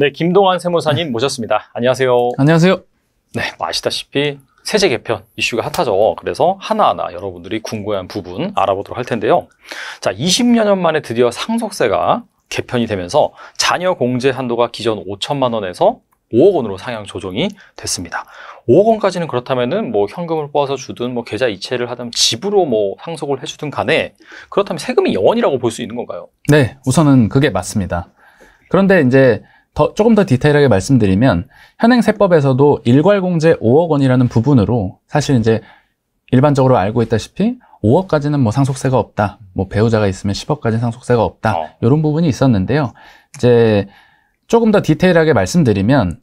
네, 김동환 세무사님 네. 모셨습니다. 안녕하세요. 안녕하세요. 네, 뭐 아시다시피 세제 개편 이슈가 핫하죠. 그래서 하나하나 여러분들이 궁금한 부분 알아보도록 할 텐데요. 자, 20여 년 만에 드디어 상속세가 개편이 되면서 자녀 공제 한도가 기존 5천만 원에서 5억 원으로 상향 조정이 됐습니다. 5억 원까지는 그렇다면은 뭐 현금을 뽑아서 주든 뭐 계좌 이체를 하든 집으로 뭐 상속을 해주든 간에 그렇다면 세금이 0원이라고볼 수 있는 건가요? 네, 우선은 그게 맞습니다. 그런데 이제 더, 조금 더 디테일하게 말씀드리면 현행 세법에서도 일괄공제 5억 원이라는 부분으로 사실 이제 일반적으로 알고 있다시피 5억까지는 뭐 상속세가 없다. 뭐 배우자가 있으면 10억까지 상속세가 없다. 어. 이런 부분이 있었는데요. 이제 조금 더 디테일하게 말씀드리면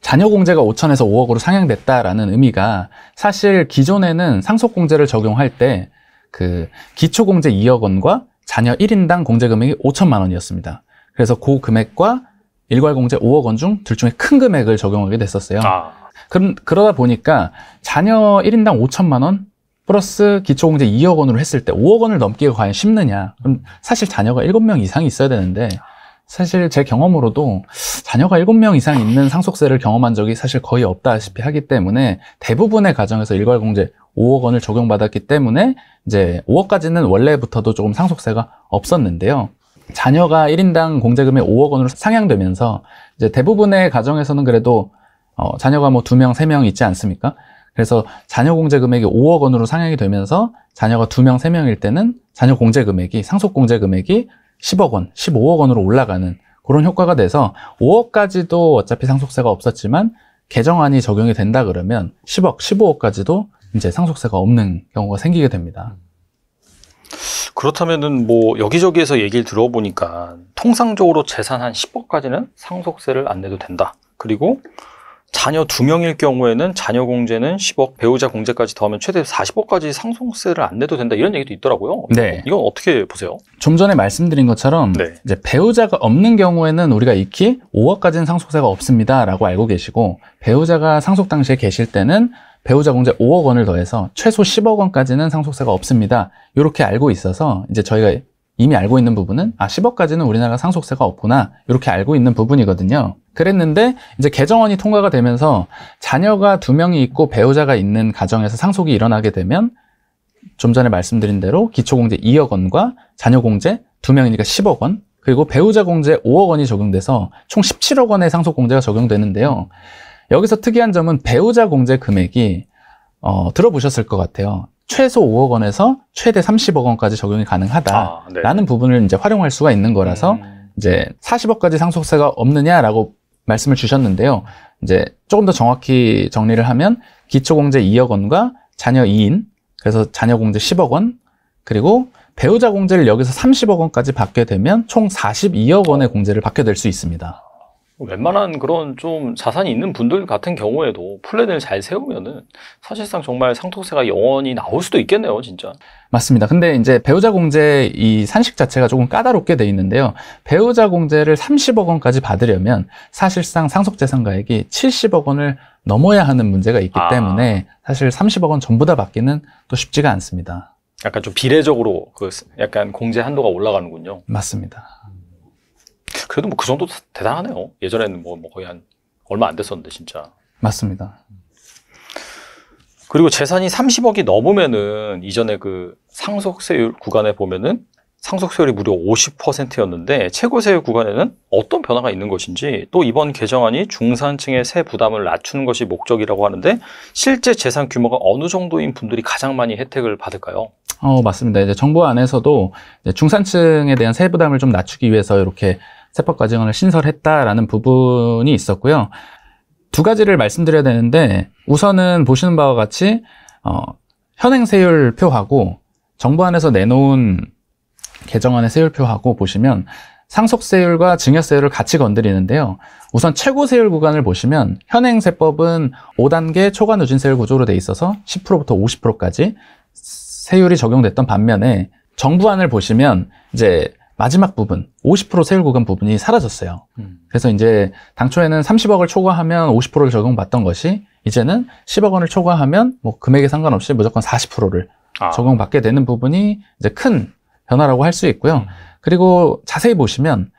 자녀 공제가 5천에서 5억으로 상향됐다라는 의미가 사실 기존에는 상속 공제를 적용할 때 그 기초 공제 2억 원과 자녀 1인당 공제 금액이 5천만 원이었습니다. 그래서 그 금액과 일괄공제 5억 원 중 둘 중에 큰 금액을 적용하게 됐었어요. 아. 그럼 그러다 보니까 자녀 1인당 5천만 원 플러스 기초공제 2억 원으로 했을 때 5억 원을 넘기가 과연 쉽느냐. 그럼 사실 자녀가 7명 이상이 있어야 되는데 사실 제 경험으로도 자녀가 7명 이상 있는 상속세를 경험한 적이 사실 거의 없다시피 하기 때문에 대부분의 가정에서 일괄공제 5억 원을 적용받았기 때문에 이제 5억까지는 원래부터도 조금 상속세가 없었는데요. 자녀가 1인당 공제금이 5억 원으로 상향되면서 이제 대부분의 가정에서는 그래도 어, 자녀가 뭐 2명, 3명 있지 않습니까? 그래서 자녀 공제 금액이 5억 원으로 상향이 되면서 자녀가 2명, 3명일 때는 자녀 공제 금액이 상속 공제 금액이 10억 원, 15억 원으로 올라가는 그런 효과가 돼서 5억까지도 어차피 상속세가 없었지만 개정안이 적용이 된다 그러면 10억, 15억까지도 이제 상속세가 없는 경우가 생기게 됩니다. 그렇다면은 뭐 여기저기에서 얘기를 들어보니까 통상적으로 재산 한 10억까지는 상속세를 안 내도 된다. 그리고 자녀 두명일 경우에는 자녀 공제는 10억, 배우자 공제까지 더하면 최대 40억까지 상속세를 안 내도 된다 이런 얘기도 있더라고요. 네. 이건 어떻게 보세요? 좀 전에 말씀드린 것처럼 네. 이제 배우자가 없는 경우에는 우리가 익히 5억까지는 상속세가 없습니다라고 알고 계시고 배우자가 상속 당시에 계실 때는 배우자 공제 5억 원을 더해서 최소 10억 원까지는 상속세가 없습니다. 이렇게 알고 있어서 이제 저희가 이미 알고 있는 부분은 아 10억까지는 우리나라 상속세가 없구나 이렇게 알고 있는 부분이거든요. 그랬는데 이제 개정원이 통과가 되면서 자녀가 두 명이 있고 배우자가 있는 가정에서 상속이 일어나게 되면 좀 전에 말씀드린 대로 기초공제 2억 원과 자녀공제 두 명이니까 10억 원 그리고 배우자 공제 5억 원이 적용돼서 총 17억 원의 상속공제가 적용되는데요. 여기서 특이한 점은 배우자 공제 금액이 어, 들어보셨을 것 같아요. 최소 5억 원에서 최대 30억 원까지 적용이 가능하다라는 아, 네. 부분을 이제 활용할 수가 있는 거라서 음. 이제 40억까지 상속세가 없느냐라고 말씀을 주셨는데요. 이제 조금 더 정확히 정리를 하면 기초공제 2억 원과 자녀 2인 그래서 자녀 공제 10억 원 그리고 배우자 공제를 여기서 30억 원까지 받게 되면 총 42억 원의 공제를 받게 될 수 있습니다. 웬만한 그런 좀 자산이 있는 분들 같은 경우에도 플랜을 잘 세우면은 사실상 정말 상속세가 영원히 나올 수도 있겠네요, 진짜. 맞습니다. 근데 이제 배우자 공제 이 산식 자체가 조금 까다롭게 돼 있는데요. 배우자 공제를 30억 원까지 받으려면 사실상 상속재산가액이 70억 원을 넘어야 하는 문제가 있기 아. 때문에 사실 30억 원 전부 다 받기는 또 쉽지가 않습니다. 약간 좀 비례적으로 그 약간 공제 한도가 올라가는군요. 맞습니다. 그래도 뭐 그 정도 대단하네요. 예전에는 뭐, 뭐 거의 한 얼마 안 됐었는데 진짜. 맞습니다. 그리고 재산이 30억이 넘으면은 이전에 그 상속세율 구간에 보면은 상속세율이 무려 50%였는데 최고세율 구간에는 어떤 변화가 있는 것인지 또 이번 개정안이 중산층의 세 부담을 낮추는 것이 목적이라고 하는데 실제 재산 규모가 어느 정도인 분들이 가장 많이 혜택을 받을까요? 어, 맞습니다. 이제 정부 안에서도 이제 중산층에 대한 세 부담을 좀 낮추기 위해서 이렇게 세법 과정을 신설했다라는 부분이 있었고요. 두 가지를 말씀드려야 되는데 우선은 보시는 바와 같이 어, 현행 세율표하고 정부 안에서 내놓은 개정안의 세율표하고 보시면 상속세율과 증여세율을 같이 건드리는데요. 우선 최고 세율 구간을 보시면 현행 세법은 5단계 초과 누진세율 구조로 돼 있어서 10%부터 50%까지 세율이 적용됐던 반면에 정부안을 보시면 이제 마지막 부분 50% 세율 구간 부분이 사라졌어요. 음. 그래서 이제 당초에는 30억을 초과하면 50%를 적용받던 것이 이제는 10억 원을 초과하면 뭐 금액에 상관없이 무조건 40%를 아. 적용받게 되는 부분이 이제 큰 변화라고 할 수 있고요. 음. 그리고 자세히 보시면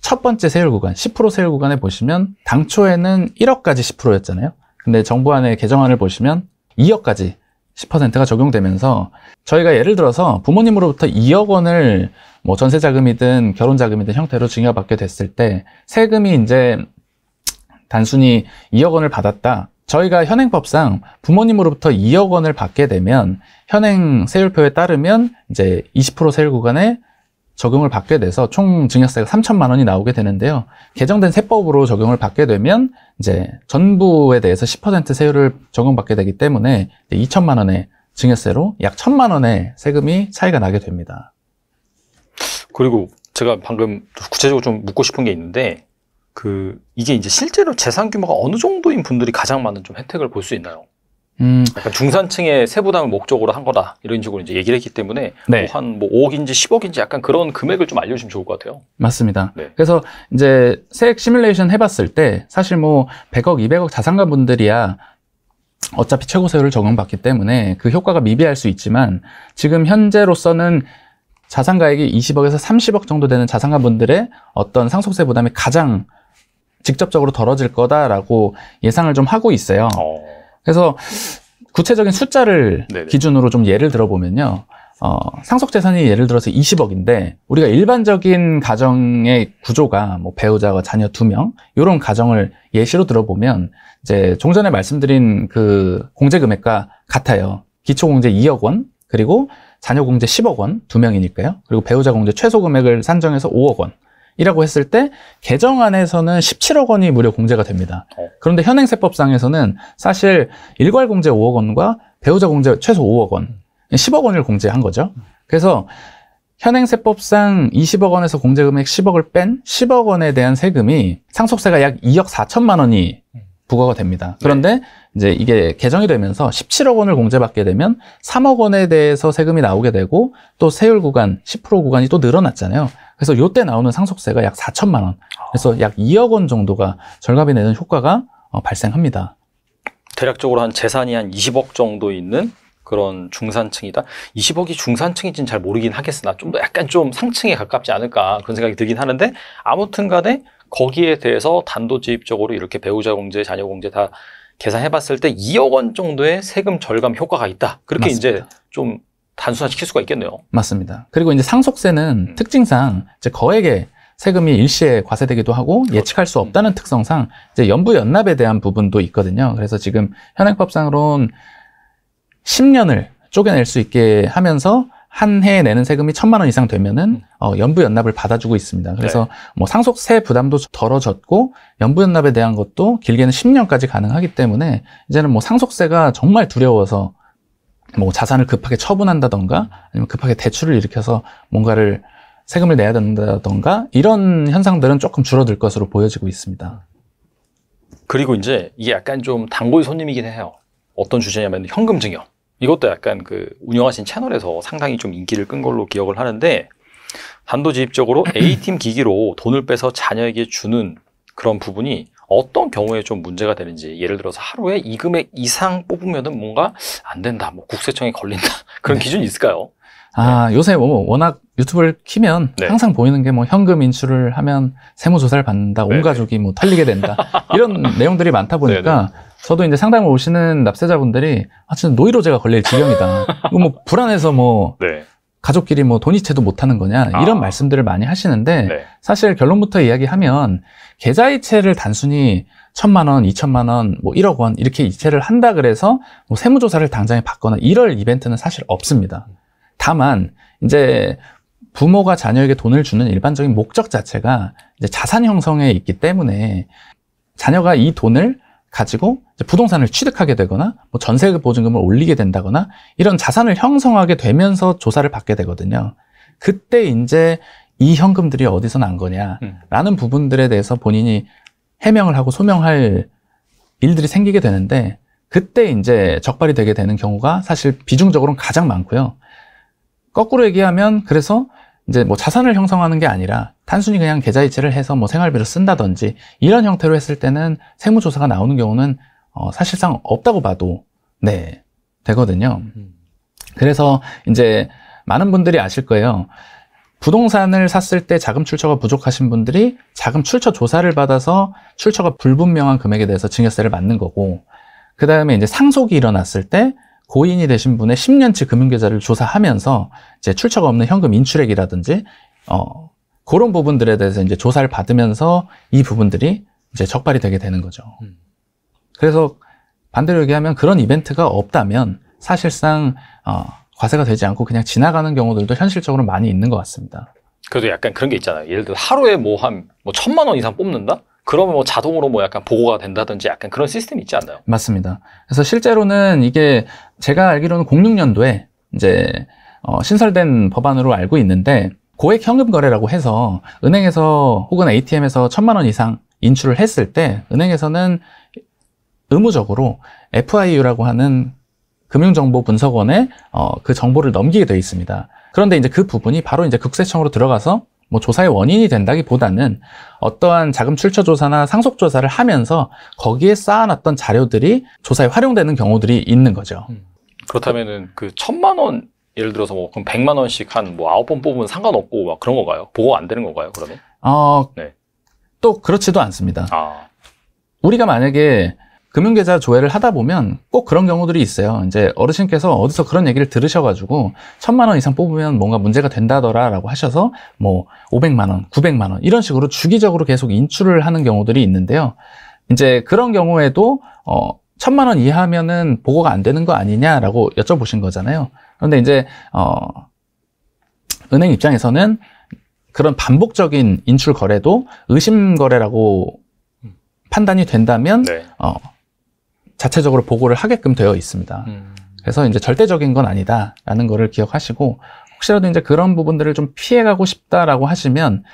첫 번째 세율 구간 10% 세율 구간에 보시면 당초에는 1억까지 10%였잖아요. 근데 정부안의 개정안을 보시면 2억까지 10%가 적용되면서 저희가 예를 들어서 부모님으로부터 2억 원을 뭐 전세 자금이든 결혼 자금이든 형태로 증여받게 됐을 때 세금이 이제 단순히 2억 원을 받았다. 저희가 현행법상 부모님으로부터 2억 원을 받게 되면 현행 세율표에 따르면 이제 20% 세율 구간에 적용을 받게 돼서 총 증여세가 3천만 원이 나오게 되는데요. 개정된 세법으로 적용을 받게 되면 이제 전부에 대해서 10% 세율을 적용받게 되기 때문에 2천만 원의 증여세로 약 1천만 원의 세금이 차이가 나게 됩니다. 그리고 제가 방금 구체적으로 좀 묻고 싶은 게 있는데 그 이게 이제 실제로 재산 규모가 어느 정도인 분들이 가장 많은 좀 혜택을 볼 수 있나요? 음. 약간 중산층의 세부담을 목적으로 한 거다 이런 식으로 이제 얘기를 했기 때문에 네. 뭐 한뭐 5억인지 10억인지 약간 그런 금액을 좀 알려주면 시 좋을 것 같아요. 맞습니다. 네. 그래서 이제 세액 시뮬레이션 해봤을 때 사실 뭐 100억, 200억 자산가 분들이야 어차피 최고세율을 적용받기 때문에 그 효과가 미비할 수 있지만 지금 현재로서는 자산가액이 20억에서 30억 정도 되는 자산가 분들의 어떤 상속세 부담이 가장 직접적으로 덜어질 거다라고 예상을 좀 하고 있어요. 어. 그래서 구체적인 숫자를 네네. 기준으로 좀 예를 들어보면요. 어, 상속재산이 예를 들어서 20억인데 우리가 일반적인 가정의 구조가 뭐 배우자와 자녀 2명 이런 가정을 예시로 들어보면 이제 종전에 말씀드린 그 공제 금액과 같아요. 기초 공제 2억 원 그리고 자녀 공제 10억 원 두 명이니까요. 그리고 배우자 공제 최소 금액을 산정해서 5억 원. 이라고 했을 때 개정안에서는 17억 원이 무료 공제가 됩니다. 어. 그런데 현행 세법상에서는 사실 일괄 공제 5억 원과 배우자 공제 최소 5억 원, 10억 원을 공제한 거죠. 그래서 현행 세법상 20억 원에서 공제 금액 10억을 뺀 10억 원에 대한 세금이 상속세가 약 2억 4천만 원이 부과가 됩니다. 그런데 네. 이제 이게 개정이 되면서 17억 원을 공제받게 되면 3억 원에 대해서 세금이 나오게 되고 또 세율 구간 10% 구간이 또 늘어났잖아요. 그래서 요 때 나오는 상속세가 약 4천만 원. 그래서 아. 약 2억 원 정도가 절감이 되는 효과가 어, 발생합니다. 대략적으로 한 재산이 한 20억 정도 있는 그런 중산층이다. 20억이 중산층인지는 잘 모르긴 하겠으나 좀 더 약간 좀 상층에 가깝지 않을까 그런 생각이 들긴 하는데 아무튼 간에 거기에 대해서 단도직입적으로 이렇게 배우자 공제, 자녀 공제 다 계산해봤을 때 2억 원 정도의 세금 절감 효과가 있다. 그렇게 맞습니다. 이제 좀 단순화시킬 수가 있겠네요. 맞습니다. 그리고 이제 상속세는 음. 특징상 이제 거액의 세금이 일시에 과세되기도 하고 그렇죠. 예측할 수 음. 없다는 특성상 이제 연부 연납에 대한 부분도 있거든요. 그래서 지금 현행법상으론 10년을 쪼개낼 수 있게 하면서 한 해에 내는 세금이 천만 원 이상 되면은 음. 어, 연부 연납을 받아주고 있습니다. 그래서 네. 뭐 상속세 부담도 덜어졌고 연부 연납에 대한 것도 길게는 10년까지 가능하기 때문에 이제는 뭐 상속세가 정말 두려워서 뭐 자산을 급하게 처분한다던가 아니면 급하게 대출을 일으켜서 뭔가를 세금을 내야 된다던가 이런 현상들은 조금 줄어들 것으로 보여지고 있습니다. 그리고 이제 이게 약간 좀 단골 손님이긴 해요. 어떤 주제냐면 현금 증여. 이것도 약간 그 운영하신 채널에서 상당히 좀 인기를 끈 걸로 기억을 하는데 단도직입적으로 A팀 기기로 돈을 빼서 자녀에게 주는 그런 부분이 어떤 경우에 좀 문제가 되는지 예를 들어서 하루에 이 금액 이상 뽑으면은 뭔가 안 된다, 뭐 국세청에 걸린다 그런 네. 기준이 있을까요? 아 네. 요새 뭐, 뭐 워낙 유튜브를 키면 네. 항상 보이는 게 뭐 현금 인출을 하면 세무조사를 받는다, 온 네, 네. 가족이 뭐 털리게 된다 이런 내용들이 많다 보니까 네, 저도 이제 상담을 오시는 납세자분들이 아 진짜 노이로제가 걸릴 지경이다. 이거 뭐 불안해서 뭐 가족끼리 뭐 돈이체도 못하는 거냐 아. 이런 아. 말씀들을 많이 하시는데 네. 사실 결론부터 이야기하면 계좌이체를 단순히 천만 원, 이천만 원, 뭐 1억 원 이렇게 이체를 한다 그래서 뭐 세무조사를 당장에 받거나 이럴 이벤트는 사실 없습니다. 다만 이제 부모가 자녀에게 돈을 주는 일반적인 목적 자체가 이제 자산 형성에 있기 때문에 자녀가 이 돈을 가지고 부동산을 취득하게 되거나 뭐 전세 보증금을 올리게 된다거나 이런 자산을 형성하게 되면서 조사를 받게 되거든요. 그때 이제 이 현금들이 어디서 난 거냐라는 음. 부분들에 대해서 본인이 해명을 하고 소명할 일들이 생기게 되는데 그때 이제 적발이 되게 되는 경우가 사실 비중적으로는 가장 많고요. 거꾸로 얘기하면 그래서 이제 뭐 자산을 형성하는 게 아니라 단순히 그냥 계좌이체를 해서 뭐생활비를 쓴다든지 이런 형태로 했을 때는 세무조사가 나오는 경우는 어 사실상 없다고 봐도 네 되거든요. 그래서 이제 많은 분들이 아실 거예요. 부동산을 샀을 때 자금 출처가 부족하신 분들이 자금 출처 조사를 받아서 출처가 불분명한 금액에 대해서 증여세를 맞는 거고 그 다음에 이제 상속이 일어났을 때 고인이 되신 분의 10년치 금융계좌를 조사하면서 이제 출처가 없는 현금 인출액이라든지 어 그런 부분들에 대해서 이제 조사를 받으면서 이 부분들이 이제 적발이 되게 되는 거죠. 음. 그래서 반대로 얘기하면 그런 이벤트가 없다면 사실상 어, 과세가 되지 않고 그냥 지나가는 경우들도 현실적으로 많이 있는 것 같습니다. 그래도 약간 그런 게 있잖아요. 예를 들어 하루에 뭐 한뭐 뭐 천만 원 이상 뽑는다? 그러면 뭐 자동으로 뭐 약간 보고가 된다든지 약간 그런 시스템이 있지 않나요? 맞습니다. 그래서 실제로는 이게 제가 알기로는 06년도에 이제 어, 신설된 법안으로 알고 있는데 고액 현금 거래라고 해서 은행에서 혹은 ATM에서 천만 원 이상 인출을 했을 때 은행에서는 의무적으로 FIU라고 하는 금융정보분석원에 어, 그 정보를 넘기게 되어 있습니다. 그런데 이제 그 부분이 바로 이제 국세청으로 들어가서 뭐 조사의 원인이 된다기보다는 어떠한 자금 출처 조사나 상속 조사를 하면서 거기에 쌓아놨던 자료들이 조사에 활용되는 경우들이 있는 거죠. 음. 그렇다면은 그 천만 원 예를 들어서 뭐 그럼 백만 원씩 한 뭐 아홉 번 뽑으면 상관없고 막 그런 건가요? 보고 안 되는 건가요? 그러면? 어, 네. 또 그렇지도 않습니다. 아. 우리가 만약에 금융계좌 조회를 하다 보면 꼭 그런 경우들이 있어요. 이제 어르신께서 어디서 그런 얘기를 들으셔가지고 천만 원 이상 뽑으면 뭔가 문제가 된다더라라고 하셔서 뭐 500만 원, 900만 원 이런 식으로 주기적으로 계속 인출을 하는 경우들이 있는데요. 이제 그런 경우에도 어 천만 원 이하면은 보고가 안 되는 거 아니냐라고 여쭤보신 거잖아요. 그런데 이제 어 은행 입장에서는 그런 반복적인 인출 거래도 의심 거래라고 판단이 된다면 네. 어, 자체적으로 보고를 하게끔 되어 있습니다. 음. 그래서 이제 절대적인 건 아니다라는 거를 기억하시고 혹시라도 이제 그런 부분들을 좀 피해가고 싶다라고 하시면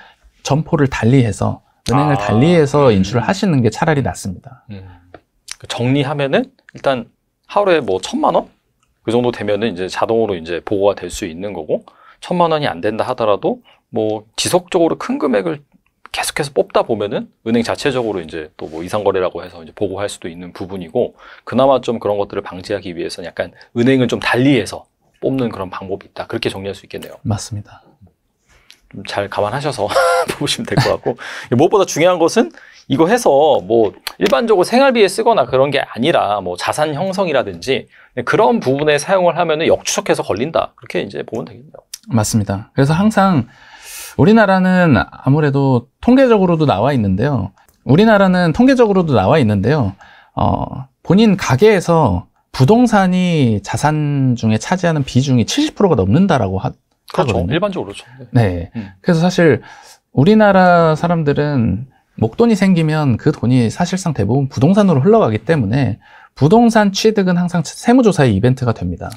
점포를 달리해서 은행을 아. 달리해서 음. 인출을 하시는 게 차라리 낫습니다. 음. 그러니까 정리하면은 일단 하루에 뭐 천만 원? 그 정도 되면은 이제 자동으로 이제 보고가 될 수 있는 거고 천만 원이 안 된다 하더라도 뭐 지속적으로 큰 금액을 계속해서 뽑다 보면은 은행 자체적으로 이제 또 뭐 이상거래라고 해서 이제 보고할 수도 있는 부분이고 그나마 좀 그런 것들을 방지하기 위해서는 약간 은행은 좀 달리해서 뽑는 그런 방법이 있다 그렇게 정리할 수 있겠네요. 맞습니다. 좀잘 감안하셔서 보시면 될 것 같고 무엇보다 중요한 것은 이거 해서 뭐 일반적으로 생활비에 쓰거나 그런 게 아니라 뭐 자산 형성이라든지 그런 부분에 사용을 하면 은 역추적해서 걸린다 그렇게 이제 보면 되겠네요. 맞습니다. 그래서 항상 우리나라는 아무래도 통계적으로도 나와 있는데요. 우리나라는 통계적으로도 나와 있는데요. 어, 본인 가게에서 부동산이 자산 중에 차지하는 비중이 70%가 넘는다라고 하, 그렇죠. 거든요 일반적으로죠. 그렇죠. 네. 네. 음. 그래서 사실 우리나라 사람들은 목돈이 생기면 그 돈이 사실상 대부분 부동산으로 흘러가기 때문에 부동산 취득은 항상 세무조사의 이벤트가 됩니다.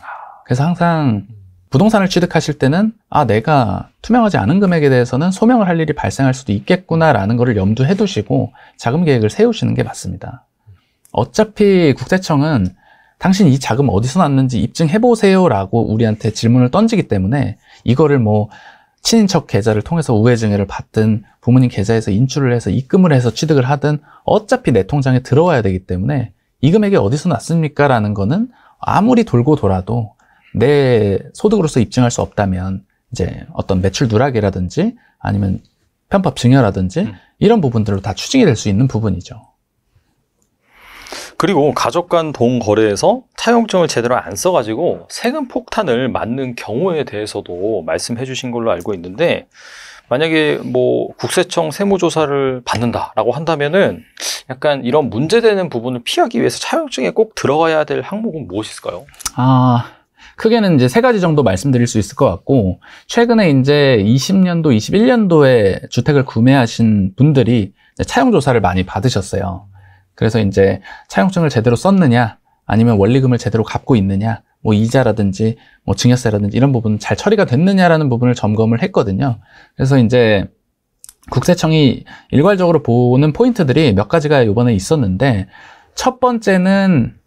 그래서 항상 부동산을 취득하실 때는 아 내가 투명하지 않은 금액에 대해서는 소명을 할 일이 발생할 수도 있겠구나라는 것을 염두해 두시고 자금 계획을 세우시는 게 맞습니다. 어차피 국세청은 당신 이 자금 어디서 났는지 입증해 보세요라고 우리한테 질문을 던지기 때문에 이거를 뭐 친인척 계좌를 통해서 우회증여를 받든 부모님 계좌에서 인출을 해서 입금을 해서 취득을 하든 어차피 내 통장에 들어와야 되기 때문에 이 금액이 어디서 났습니까? 라는 거는 아무리 돌고 돌아도 내 소득으로서 입증할 수 없다면 이제 어떤 매출 누락이라든지 아니면 편법 증여라든지 음. 이런 부분들로 다 추징이 될 수 있는 부분이죠. 그리고 가족 간 동거래에서 차용증을 제대로 안 써가지고 세금 폭탄을 맞는 경우에 대해서도 말씀해 주신 걸로 알고 있는데 만약에 뭐 국세청 세무조사를 받는다라고 한다면은 약간 이런 문제되는 부분을 피하기 위해서 차용증에 꼭 들어가야 될 항목은 무엇일까요아 크게는 이제 세 가지 정도 말씀드릴 수 있을 것 같고 최근에 이제 20년도, 21년도에 주택을 구매하신 분들이 차용 조사를 많이 받으셨어요. 그래서 이제 차용증을 제대로 썼느냐, 아니면 원리금을 제대로 갚고 있느냐, 뭐 이자라든지 뭐 증여세라든지 이런 부분 잘 처리가 됐느냐라는 부분을 점검을 했거든요. 그래서 이제 국세청이 일괄적으로 보는 포인트들이 몇 가지가 이번에 있었는데 첫 번째는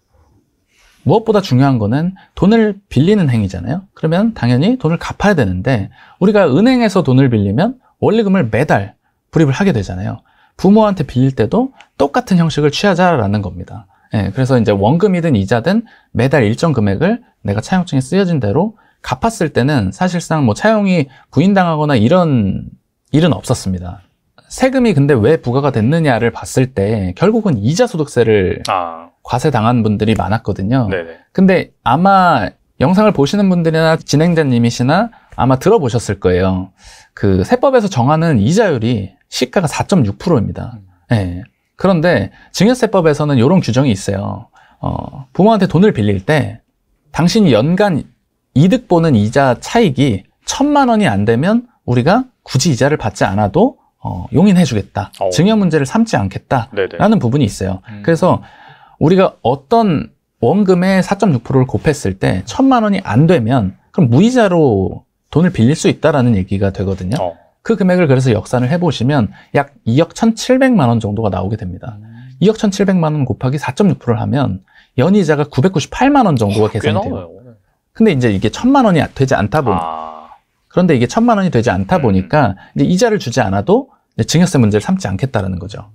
무엇보다 중요한 거는 돈을 빌리는 행위잖아요. 그러면 당연히 돈을 갚아야 되는데 우리가 은행에서 돈을 빌리면 원리금을 매달 불입을 하게 되잖아요. 부모한테 빌릴 때도 똑같은 형식을 취하자라는 겁니다. 예, 그래서 이제 원금이든 이자든 매달 일정 금액을 내가 차용증에 쓰여진 대로 갚았을 때는 사실상 뭐 차용이 부인당하거나 이런 일은 없었습니다. 세금이 근데 왜 부과가 됐느냐를 봤을 때 결국은 이자 소득세를 아. 과세당한 분들이 많았거든요. 네네. 근데 아마 영상을 보시는 분들이나 진행자님이시나 아마 들어보셨을 거예요. 그 세법에서 정하는 이자율이 시가가 4.6%입니다. 예. 음. 네. 그런데 증여세법에서는 이런 규정이 있어요. 어, 부모한테 돈을 빌릴 때 당신이 연간 이득 보는 이자 차익이 천만 원이 안 되면 우리가 굳이 이자를 받지 않아도 어, 용인해주겠다. 어. 증여 문제를 삼지 않겠다라는 부분이 있어요. 음. 그래서 우리가 어떤 원금의 4.6%를 곱했을 때 천만 원이 안 되면 그럼 무이자로 돈을 빌릴 수 있다라는 얘기가 되거든요. 어. 그 금액을 그래서 역산을 해보시면 약 2억 1,700만 원 정도가 나오게 됩니다. 음. 2억 1,700만 원 곱하기 4.6%를 하면 연이자가 998만 원 정도가 어, 계산이 돼요. 근데 이제 이게 천만 원이 되지 않다 보니 아. 그런데 이게 천만 원이 되지 않다 음. 보니까 이제 이자를 주지 않아도 증여세 문제를 삼지 않겠다라는 거죠.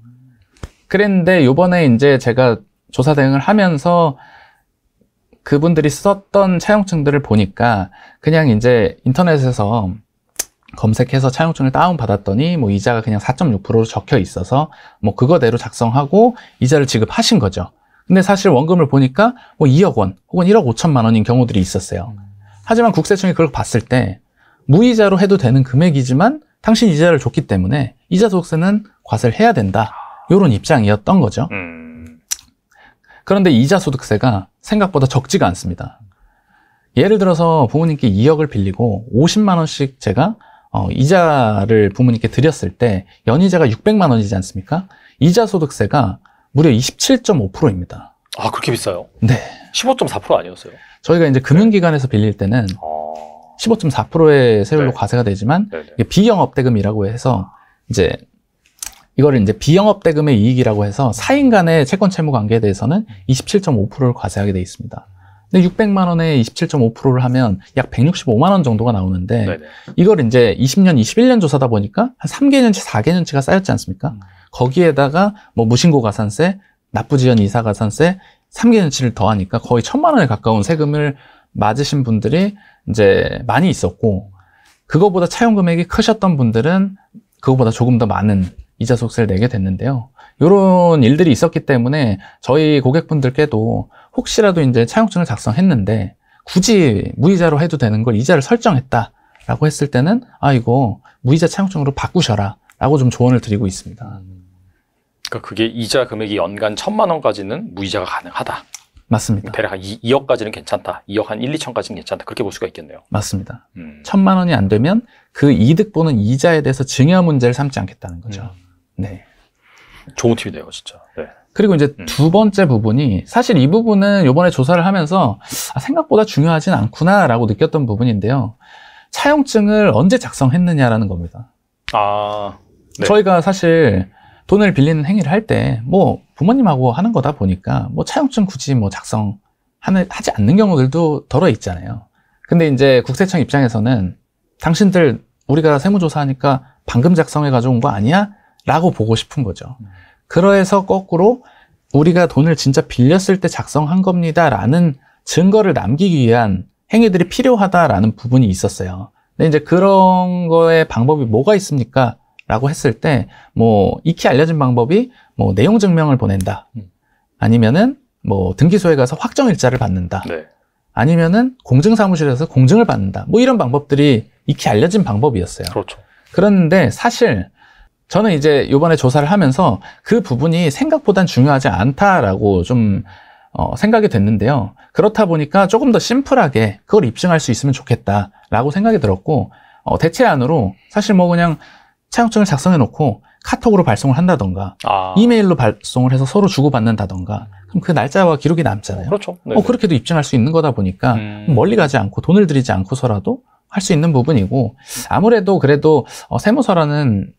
그랬는데 요번에 이제 제가 조사 대응을 하면서 그분들이 썼던 차용증들을 보니까 그냥 이제 인터넷에서 검색해서 차용증을 다운받았더니 뭐 이자가 그냥 4.6%로 적혀 있어서 뭐 그거대로 작성하고 이자를 지급하신 거죠. 근데 사실 원금을 보니까 뭐 2억 원 혹은 1억 5천만 원인 경우들이 있었어요. 하지만 국세청이 그걸 봤을 때 무이자로 해도 되는 금액이지만 당신 이자를 줬기 때문에 이자 소득세는 과세를 해야 된다. 이런 입장이었던 거죠. 음. 그런데 이자 소득세가 생각보다 적지가 않습니다. 예를 들어서 부모님께 2억을 빌리고 50만 원씩 제가 어, 이자를 부모님께 드렸을 때 연이자가 600만 원이지 않습니까? 이자 소득세가 무려 27.5%입니다. 아 그렇게 비싸요? 네. 15.4% 아니었어요? 저희가 이제 금융기관에서 네. 빌릴 때는 15.4%의 아. 세율로 네. 과세가 되지만 비영업대금이라고 해서 이제 이거를 이제 비영업 대금의 이익이라고 해서 사인 간의 채권 채무 관계에 대해서는 27.5%를 과세하게 돼 있습니다. 근데 600만 원에 27.5%를 하면 약 165만 원 정도가 나오는데 네네. 이걸 이제 20년, 21년 조사다 보니까 한 3개년치, 4개년치가 쌓였지 않습니까? 음. 거기에다가 뭐 무신고 가산세, 납부지연 이사 가산세 3개년치를 더하니까 거의 천만 원에 가까운 세금을 맞으신 분들이 이제 많이 있었고 그거보다 차용 금액이 크셨던 분들은 그거보다 조금 더 많은 이자 속세를 내게 됐는데요. 이런 일들이 있었기 때문에 저희 고객분들께도 혹시라도 이제 차용증을 작성했는데 굳이 무이자로 해도 되는 걸 이자를 설정했다라고 했을 때는 아 이거 무이자 차용증으로 바꾸셔라라고 좀 조언을 드리고 있습니다. 그러니까 그게 이자 금액이 연간 천만 원까지는 무이자가 가능하다. 맞습니다. 대략 한 2, 억까지는 괜찮다. 2억 한 1, 2천까지는 괜찮다. 그렇게 볼 수가 있겠네요. 맞습니다. 음. 천만 원이 안 되면 그 이득 보는 이자에 대해서 증여 문제를 삼지 않겠다는 거죠. 음. 네. 좋은 팁이네요, 진짜. 네. 그리고 이제 음. 두 번째 부분이 사실 이 부분은 요번에 조사를 하면서 아, 생각보다 중요하진 않구나라고 느꼈던 부분인데요. 차용증을 언제 작성했느냐라는 겁니다. 아, 네. 저희가 사실 돈을 빌리는 행위를 할 때 뭐 부모님하고 하는 거다 보니까 뭐 차용증 굳이 뭐 작성 하지 않는 경우들도 덜어 있잖아요. 근데 이제 국세청 입장에서는 당신들 우리가 세무조사하니까 방금 작성해가지고 온 거 아니야? 라고 보고 싶은 거죠. 그러해서 거꾸로 우리가 돈을 진짜 빌렸을 때 작성한 겁니다라는 증거를 남기기 위한 행위들이 필요하다라는 부분이 있었어요. 근데 이제 그런 거에 방법이 뭐가 있습니까? 라고 했을 때, 뭐, 익히 알려진 방법이 뭐, 내용 증명을 보낸다. 아니면은 뭐, 등기소에 가서 확정일자를 받는다. 네. 아니면은 공증사무실에서 공증을 받는다. 뭐 이런 방법들이 익히 알려진 방법이었어요. 그렇죠. 그런데 사실 저는 이제 요번에 조사를 하면서 그 부분이 생각보단 중요하지 않다라고 좀 어, 생각이 됐는데요. 그렇다 보니까 조금 더 심플하게 그걸 입증할 수 있으면 좋겠다라고 생각이 들었고 어, 대체안으로 사실 뭐 그냥 차용증을 작성해 놓고 카톡으로 발송을 한다던가 아. 이메일로 발송을 해서 서로 주고받는다던가 그럼 그 날짜와 기록이 남잖아요. 그렇죠. 어, 그렇게도 입증할 수 있는 거다 보니까 음. 멀리 가지 않고 돈을 들이지 않고서라도 할 수 있는 부분이고 아무래도 그래도 어, 세무서라는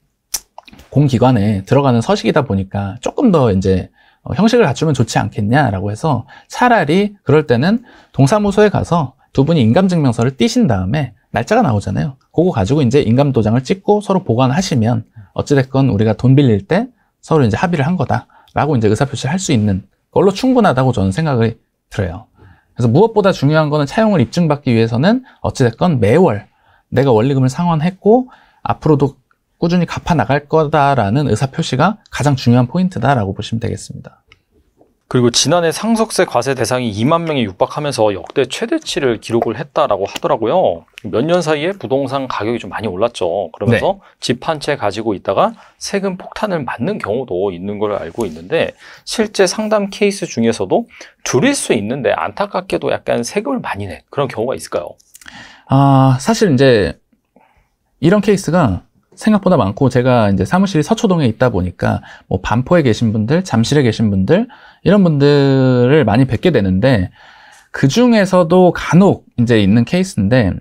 공기관에 들어가는 서식이다 보니까 조금 더 이제 어, 형식을 갖추면 좋지 않겠냐라고 해서 차라리 그럴 때는 동사무소에 가서 두 분이 인감증명서를 띄신 다음에 날짜가 나오잖아요. 그거 가지고 이제 인감도장을 찍고 서로 보관하시면 어찌됐건 우리가 돈 빌릴 때 서로 이제 합의를 한 거다라고 이제 의사표시를 할 수 있는 걸로 충분하다고 저는 생각을 들어요. 그래서 무엇보다 중요한 거는 차용을 입증받기 위해서는 어찌됐건 매월 내가 원리금을 상환했고 앞으로도 꾸준히 갚아 나갈 거다라는 의사 표시가 가장 중요한 포인트다라고 보시면 되겠습니다. 그리고 지난해 상속세 과세 대상이 2만 명에 육박하면서 역대 최대치를 기록을 했다라고 하더라고요. 몇 년 사이에 부동산 가격이 좀 많이 올랐죠. 그러면서 네. 집한 채 가지고 있다가 세금 폭탄을 맞는 경우도 있는 걸 알고 있는데 실제 상담 케이스 중에서도 줄일 수 있는데 안타깝게도 약간 세금을 많이 내 그런 경우가 있을까요? 아, 사실 이제 이런 케이스가 생각보다 많고 제가 이제 사무실이 서초동에 있다 보니까 뭐 반포에 계신 분들, 잠실에 계신 분들 이런 분들을 많이 뵙게 되는데 그 중에서도 간혹 이제 있는 케이스인데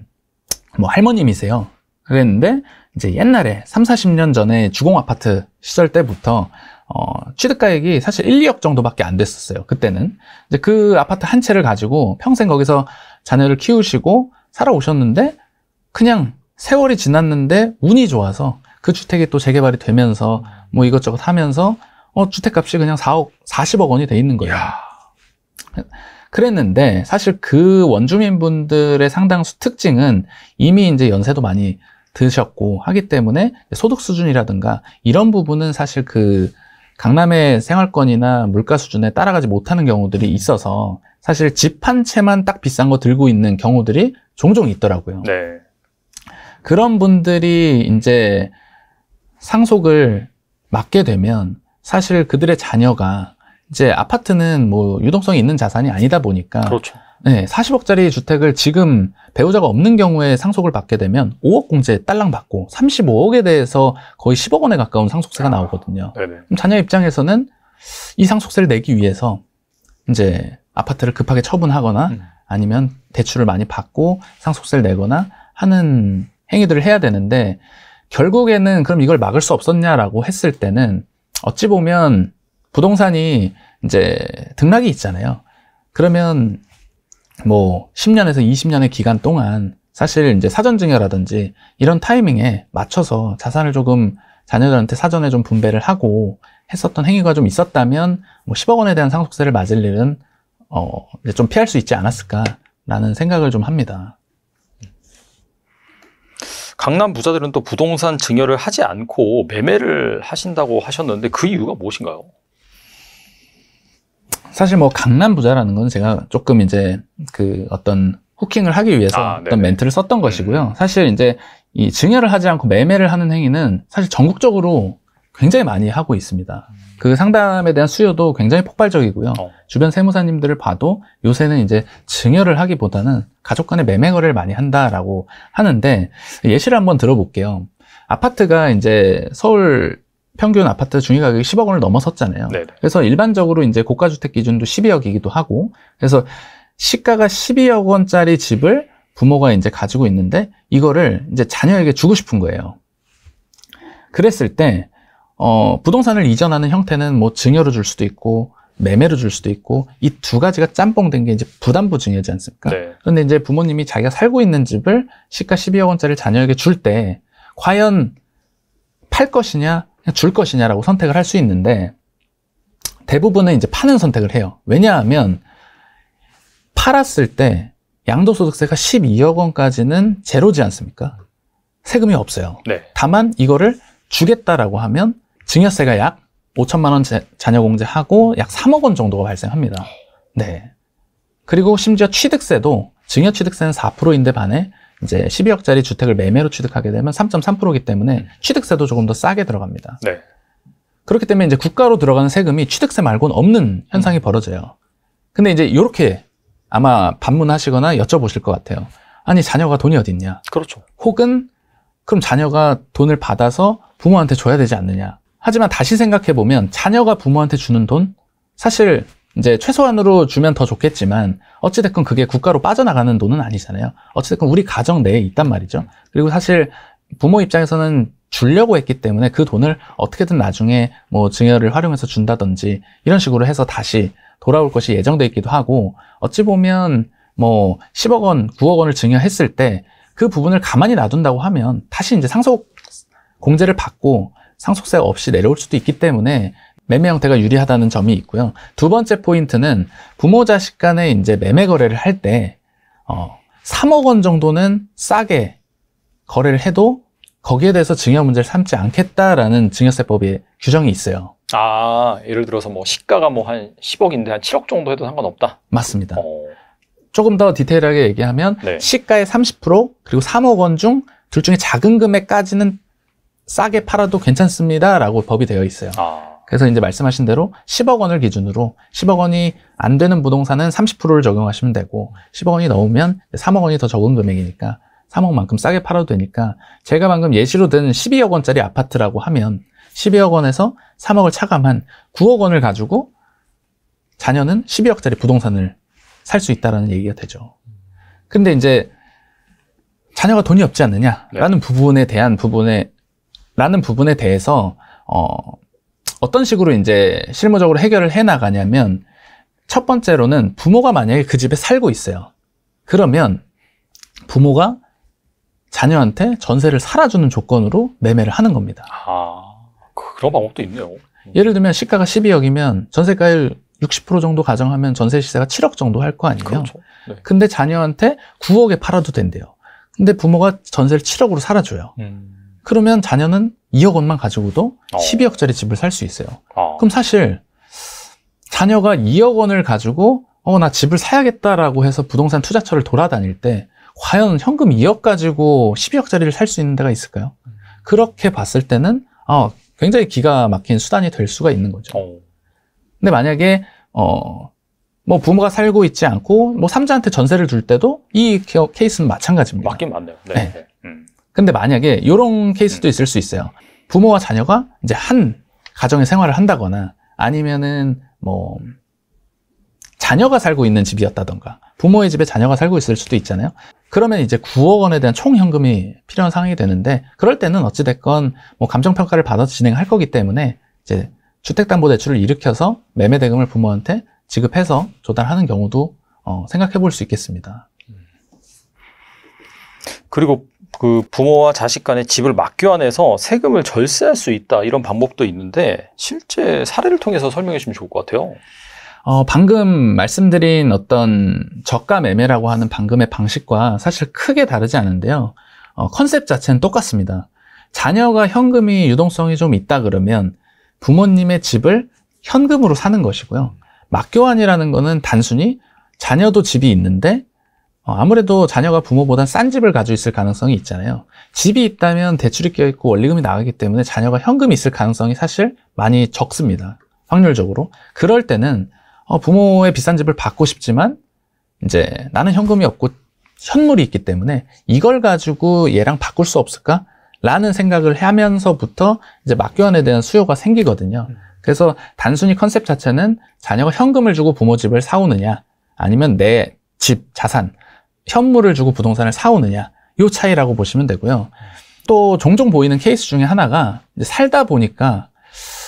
뭐 할머님이세요. 그랬는데 이제 옛날에 3, 40년 전에 주공 아파트 시절 때부터 어, 취득가액이 사실 1, 2억 정도밖에 안 됐었어요. 그때는. 이제 그 아파트 한 채를 가지고 평생 거기서 자녀를 키우시고 살아오셨는데 그냥 세월이 지났는데 운이 좋아서 그 주택이 또 재개발이 되면서 뭐 이것저것 하면서 어, 주택값이 그냥 4억, 40억 원이 돼 있는 거예요. 그랬는데 사실 그 원주민분들의 상당수 특징은 이미 이제 연세도 많이 드셨고 하기 때문에 소득 수준이라든가 이런 부분은 사실 그 강남의 생활권이나 물가 수준에 따라가지 못하는 경우들이 있어서 사실 집 한 채만 딱 비싼 거 들고 있는 경우들이 종종 있더라고요. 네. 그런 분들이 이제 상속을 맡게 되면 사실 그들의 자녀가 이제 아파트는 뭐 유동성이 있는 자산이 아니다 보니까 그렇죠. 네, 40억짜리 주택을 지금 배우자가 없는 경우에 상속을 받게 되면 5억 공제 딸랑 받고 35억에 대해서 거의 10억 원에 가까운 상속세가 나오거든요. 네 그럼 자녀 입장에서는 이 상속세를 내기 위해서 이제 아파트를 급하게 처분하거나 음. 아니면 대출을 많이 받고 상속세를 내거나 하는 행위들을 해야 되는데 결국에는 그럼 이걸 막을 수 없었냐라고 했을 때는 어찌 보면 부동산이 이제 등락이 있잖아요. 그러면 뭐 10년에서 20년의 기간 동안 사실 이제 사전 증여라든지 이런 타이밍에 맞춰서 자산을 조금 자녀들한테 사전에 좀 분배를 하고 했었던 행위가 좀 있었다면 뭐 10억 원에 대한 상속세를 맞을 일은 어, 이제 좀 피할 수 있지 않았을까라는 생각을 좀 합니다. 강남 부자들은 또 부동산 증여를 하지 않고 매매를 하신다고 하셨는데 그 이유가 무엇인가요? 사실 뭐 강남 부자라는 건 제가 조금 이제 그 어떤 후킹을 하기 위해서 아, 어떤 멘트를 썼던 것이고요. 음. 사실 이제 이 증여를 하지 않고 매매를 하는 행위는 사실 전국적으로 굉장히 많이 하고 있습니다. 그 상담에 대한 수요도 굉장히 폭발적이고요. 어. 주변 세무사님들을 봐도 요새는 이제 증여를 하기보다는 가족 간의 매매 거래를 많이 한다라고 하는데 예시를 한번 들어볼게요. 아파트가 이제 서울 평균 아파트 중위 가격이 10억 원을 넘어섰잖아요. 네네. 그래서 일반적으로 이제 고가 주택 기준도 12억이기도 하고 그래서 시가가 12억 원짜리 집을 부모가 이제 가지고 있는데 이거를 이제 자녀에게 주고 싶은 거예요. 그랬을 때 어, 부동산을 이전하는 형태는 뭐 증여로 줄 수도 있고 매매로 줄 수도 있고 이 두 가지가 짬뽕된 게 이제 부담부 증여지 않습니까? 네. 그런데 이제 부모님이 자기가 살고 있는 집을 시가 12억 원짜리를 자녀에게 줄 때 과연 팔 것이냐 그냥 줄 것이냐라고 선택을 할 수 있는데 대부분은 이제 파는 선택을 해요. 왜냐하면 팔았을 때 양도소득세가 12억 원까지는 제로지 않습니까? 세금이 없어요. 네. 다만 이거를 주겠다라고 하면 증여세가 약 5천만 원 자녀 공제하고 약 3억 원 정도가 발생합니다. 네. 그리고 심지어 취득세도 증여 취득세는 4%인데 반해 이제 12억짜리 주택을 매매로 취득하게 되면 3.3%이기 때문에 음. 취득세도 조금 더 싸게 들어갑니다. 네. 그렇기 때문에 이제 국가로 들어가는 세금이 취득세 말고는 없는 현상이 음. 벌어져요. 근데 이제 이렇게 아마 반문하시거나 여쭤보실 것 같아요. 아니 자녀가 돈이 어딨냐? 그렇죠. 혹은 그럼 자녀가 돈을 받아서 부모한테 줘야 되지 않느냐? 하지만 다시 생각해보면 자녀가 부모한테 주는 돈? 사실 이제 최소한으로 주면 더 좋겠지만 어찌됐건 그게 국가로 빠져나가는 돈은 아니잖아요. 어찌됐건 우리 가정 내에 있단 말이죠. 그리고 사실 부모 입장에서는 주려고 했기 때문에 그 돈을 어떻게든 나중에 뭐 증여를 활용해서 준다든지 이런 식으로 해서 다시 돌아올 것이 예정되어 있기도 하고 어찌 보면 뭐 10억 원, 9억 원을 증여했을 때 그 부분을 가만히 놔둔다고 하면 다시 이제 상속 공제를 받고 상속세가 없이 내려올 수도 있기 때문에 매매 형태가 유리하다는 점이 있고요. 두 번째 포인트는 부모 자식 간에 이제 매매 거래를 할 때 어, 3억 원 정도는 싸게 거래를 해도 거기에 대해서 증여 문제를 삼지 않겠다라는 증여세법의 규정이 있어요. 아, 예를 들어서 뭐 시가가 뭐 한 10억인데 한 7억 정도 해도 상관없다. 맞습니다. 어... 조금 더 디테일하게 얘기하면 네. 시가의 30% 그리고 3억 원 중 둘 중에 작은 금액까지는 싸게 팔아도 괜찮습니다라고 법이 되어 있어요. 아. 그래서 이제 말씀하신 대로 10억 원을 기준으로 10억 원이 안 되는 부동산은 30%를 적용하시면 되고 10억 원이 넘으면 3억 원이 더 적은 금액이니까 3억만큼 싸게 팔아도 되니까 제가 방금 예시로 든 12억 원짜리 아파트라고 하면 12억 원에서 3억을 차감한 9억 원을 가지고 자녀는 12억짜리 부동산을 살 수 있다라는 얘기가 되죠. 근데 이제 자녀가 돈이 없지 않느냐라는 네. 부분에 대한 부분에 라는 부분에 대해서 어, 어떤 식으로 이제 실무적으로 해결을 해 나가냐면 첫 번째로는 부모가 만약에 그 집에 살고 있어요. 그러면 부모가 자녀한테 전세를 살아주는 조건으로 매매를 하는 겁니다. 아, 그, 그런 방법도 있네요. 예를 들면 시가가 12억이면 전세가율 60% 정도 가정하면 전세 시세가 7억 정도 할 거 아니에요. 그렇죠. 네. 근데 자녀한테 9억에 팔아도 된대요. 근데 부모가 전세를 7억으로 살아줘요. 음. 그러면 자녀는 2억 원만 가지고도 어. 12억짜리 집을 살 수 있어요. 어. 그럼 사실 자녀가 2억 원을 가지고 어, 나 집을 사야겠다라고 해서 부동산 투자처를 돌아다닐 때 과연 현금 2억 가지고 12억짜리를 살 수 있는 데가 있을까요? 그렇게 봤을 때는 어, 굉장히 기가 막힌 수단이 될 수가 있는 거죠. 어. 근데 만약에 어, 뭐 부모가 살고 있지 않고 뭐 삼자한테 전세를 줄 때도 이 케이스는 마찬가지입니다. 맞긴 맞네요. 네. 네. 네. 근데 만약에 이런 케이스도 있을 수 있어요. 부모와 자녀가 이제 한 가정의 생활을 한다거나 아니면은 뭐 자녀가 살고 있는 집이었다던가 부모의 집에 자녀가 살고 있을 수도 있잖아요. 그러면 이제 9억 원에 대한 총 현금이 필요한 상황이 되는데 그럴 때는 어찌됐건 뭐 감정평가를 받아서 진행할 거기 때문에 이제 주택담보대출을 일으켜서 매매대금을 부모한테 지급해서 조달하는 경우도 어, 생각해 볼 수 있겠습니다. 그리고 그 부모와 자식 간의 집을 막교환해서 세금을 절세할 수 있다 이런 방법도 있는데 실제 사례를 통해서 설명해 주시면 좋을 것 같아요. 어, 방금 말씀드린 어떤 저가 매매라고 하는 방금의 방식과 사실 크게 다르지 않은데요. 어, 컨셉 자체는 똑같습니다. 자녀가 현금이 유동성이 좀 있다 그러면 부모님의 집을 현금으로 사는 것이고요. 막교환이라는 거는 단순히 자녀도 집이 있는데 어, 아무래도 자녀가 부모보다 싼 집을 가지고 있을 가능성이 있잖아요. 집이 있다면 대출이 껴있고 원리금이 나가기 때문에 자녀가 현금이 있을 가능성이 사실 많이 적습니다. 확률적으로. 그럴 때는 어, 부모의 비싼 집을 받고 싶지만 이제 나는 현금이 없고 현물이 있기 때문에 이걸 가지고 얘랑 바꿀 수 없을까? 라는 생각을 하면서부터 이제 맞교환에 대한 수요가 생기거든요. 음. 그래서 단순히 컨셉 자체는 자녀가 현금을 주고 부모 집을 사오느냐 아니면 내 집, 자산, 현물을 주고 부동산을 사오느냐 요 차이라고 보시면 되고요. 또 종종 보이는 케이스 중에 하나가 살다 보니까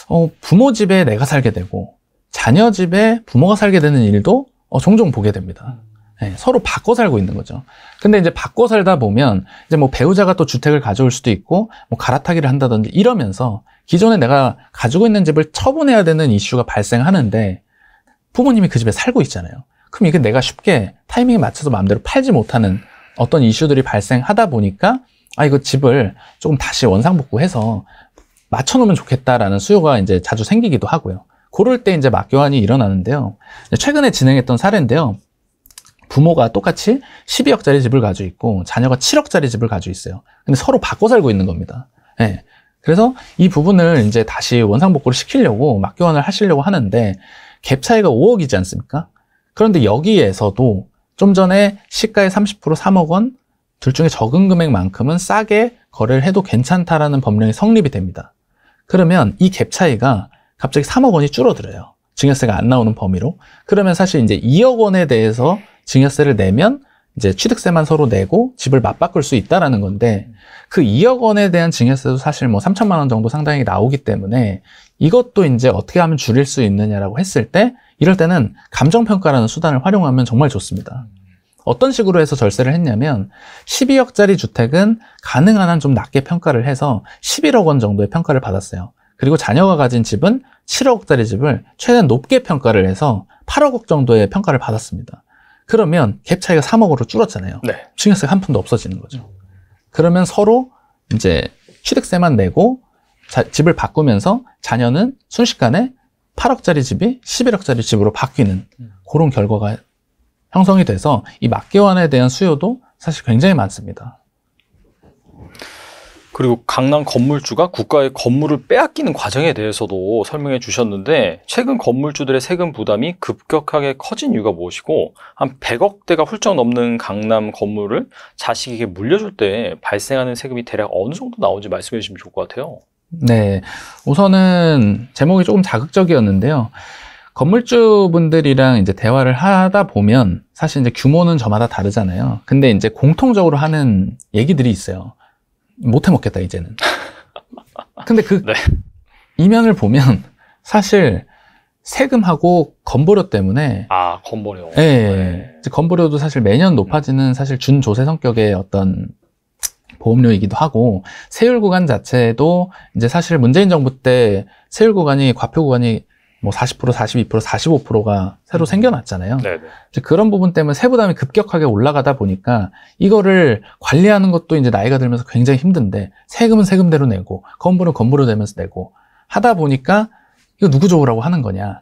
어, 부모 집에 내가 살게 되고 자녀 집에 부모가 살게 되는 일도 어, 종종 보게 됩니다. 네, 서로 바꿔 살고 있는 거죠. 근데 이제 바꿔 살다 보면 이제 뭐 배우자가 또 주택을 가져올 수도 있고 뭐 갈아타기를 한다든지 이러면서 기존에 내가 가지고 있는 집을 처분해야 되는 이슈가 발생하는데 부모님이 그 집에 살고 있잖아요. 그럼 이게 내가 쉽게 타이밍에 맞춰서 마음대로 팔지 못하는 어떤 이슈들이 발생하다 보니까 아 이거 집을 조금 다시 원상복구해서 맞춰놓으면 좋겠다라는 수요가 이제 자주 생기기도 하고요. 그럴 때 이제 막교환이 일어나는데요. 최근에 진행했던 사례인데요. 부모가 똑같이 12억짜리 집을 가지고 있고 자녀가 7억짜리 집을 가지고 있어요. 근데 서로 바꿔 살고 있는 겁니다. 네. 그래서 이 부분을 이제 다시 원상복구를 시키려고 막교환을 하시려고 하는데 갭 차이가 5억이지 않습니까? 그런데 여기에서도 좀 전에 시가의 30% 3억 원, 둘 중에 적은 금액만큼은 싸게 거래를 해도 괜찮다라는 법령이 성립이 됩니다. 그러면 이 갭 차이가 갑자기 3억 원이 줄어들어요. 증여세가 안 나오는 범위로. 그러면 사실 이제 2억 원에 대해서 증여세를 내면 이제 취득세만 서로 내고 집을 맞바꿀 수 있다라는 건데 그 2억 원에 대한 증여세도 사실 뭐 3천만 원 정도 상당히 나오기 때문에 이것도 이제 어떻게 하면 줄일 수 있느냐라고 했을 때 이럴 때는 감정평가라는 수단을 활용하면 정말 좋습니다. 어떤 식으로 해서 절세를 했냐면 12억짜리 주택은 가능한 한 좀 낮게 평가를 해서 11억 원 정도의 평가를 받았어요. 그리고 자녀가 가진 집은 7억짜리 집을 최대한 높게 평가를 해서 8억 억 정도의 평가를 받았습니다. 그러면 갭 차이가 3억으로 줄었잖아요. 네. 증여세가 한 푼도 없어지는 거죠. 그러면 서로 이제 취득세만 내고 자, 집을 바꾸면서 자녀는 순식간에 8억짜리 집이 11억짜리 집으로 바뀌는 그런 결과가 형성이 돼서 이막개원에 대한 수요도 사실 굉장히 많습니다. 그리고 강남 건물주가 국가의 건물을 빼앗기는 과정에 대해서도 설명해 주셨는데 최근 건물주들의 세금 부담이 급격하게 커진 이유가 무엇이고 한 100억대가 훌쩍 넘는 강남 건물을 자식에게 물려줄 때 발생하는 세금이 대략 어느 정도 나오는지 말씀해 주시면 좋을 것 같아요. 네. 우선은 제목이 조금 자극적이었는데요. 건물주 분들이랑 이제 대화를 하다 보면 사실 이제 규모는 저마다 다르잖아요. 근데 이제 공통적으로 하는 얘기들이 있어요. 못 해먹겠다, 이제는. 근데 그 네. 이면을 보면 사실 세금하고 건보료 때문에 아 건보료 예, 예. 네. 건보료도 사실 매년 높아지는 사실 준조세 성격의 어떤 보험료이기도 하고 세율 구간 자체도 이제 사실 문재인 정부 때 세율 구간이 과표 구간이 뭐 40%, 42%, 45%가 새로 음. 생겨났잖아요. 이제 그런 부분 때문에 세부담이 급격하게 올라가다 보니까 이거를 관리하는 것도 이제 나이가 들면서 굉장히 힘든데 세금은 세금대로 내고 건물은 건물로 되면서 내고 하다 보니까 이거 누구 좋으라고 하는 거냐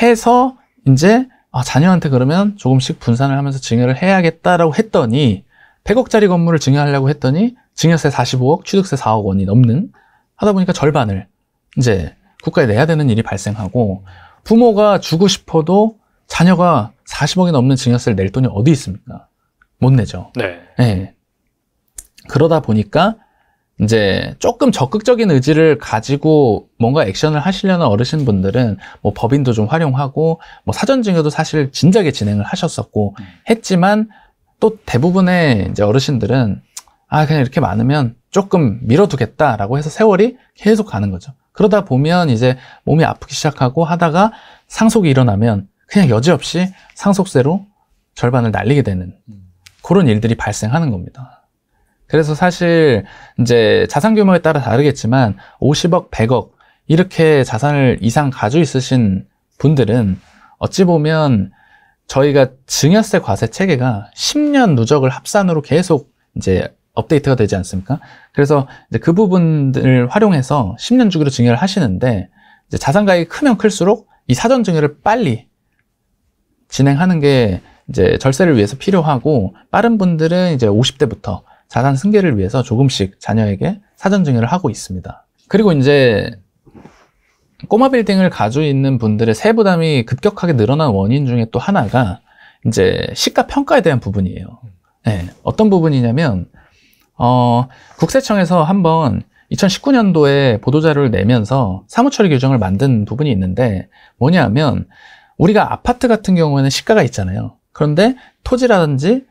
해서 이제 아, 자녀한테 그러면 조금씩 분산을 하면서 증여를 해야겠다라고 했더니 100억짜리 건물을 증여하려고 했더니 증여세 45억, 취득세 4억 원이 넘는 하다 보니까 절반을 이제 국가에 내야 되는 일이 발생하고 부모가 주고 싶어도 자녀가 40억이 넘는 증여세를 낼 돈이 어디 있습니까? 못 내죠. 네. 네. 그러다 보니까 이제 조금 적극적인 의지를 가지고 뭔가 액션을 하시려는 어르신분들은 뭐 법인도 좀 활용하고 뭐 사전 증여도 사실 진작에 진행을 하셨었고 음. 했지만 또 대부분의 이제 어르신들은 아 그냥 이렇게 많으면 조금 밀어두겠다라고 해서 세월이 계속 가는 거죠. 그러다 보면 이제 몸이 아프기 시작하고 하다가 상속이 일어나면 그냥 여지없이 상속세로 절반을 날리게 되는 그런 일들이 발생하는 겁니다. 그래서 사실 이제 자산 규모에 따라 다르겠지만 50억, 100억 이렇게 자산을 이상 가지고 있으신 분들은 어찌 보면 저희가 증여세 과세 체계가 10년 누적을 합산으로 계속 이제 업데이트가 되지 않습니까? 그래서 이제 그 부분을 활용해서 10년 주기로 증여를 하시는데 자산 가액이 크면 클수록 이 사전 증여를 빨리 진행하는 게 이제 절세를 위해서 필요하고 빠른 분들은 이제 50대부터 자산 승계를 위해서 조금씩 자녀에게 사전 증여를 하고 있습니다. 그리고 이제 꼬마 빌딩을 가지고 있는 분들의 세부담이 급격하게 늘어난 원인 중에 또 하나가 이제 시가 평가에 대한 부분이에요. 네, 어떤 부분이냐면 어, 국세청에서 한번 2019년도에 보도자료를 내면서 사무처리 규정을 만든 부분이 있는데 뭐냐면 하 우리가 아파트 같은 경우에는 시가가 있잖아요. 그런데 토지라든지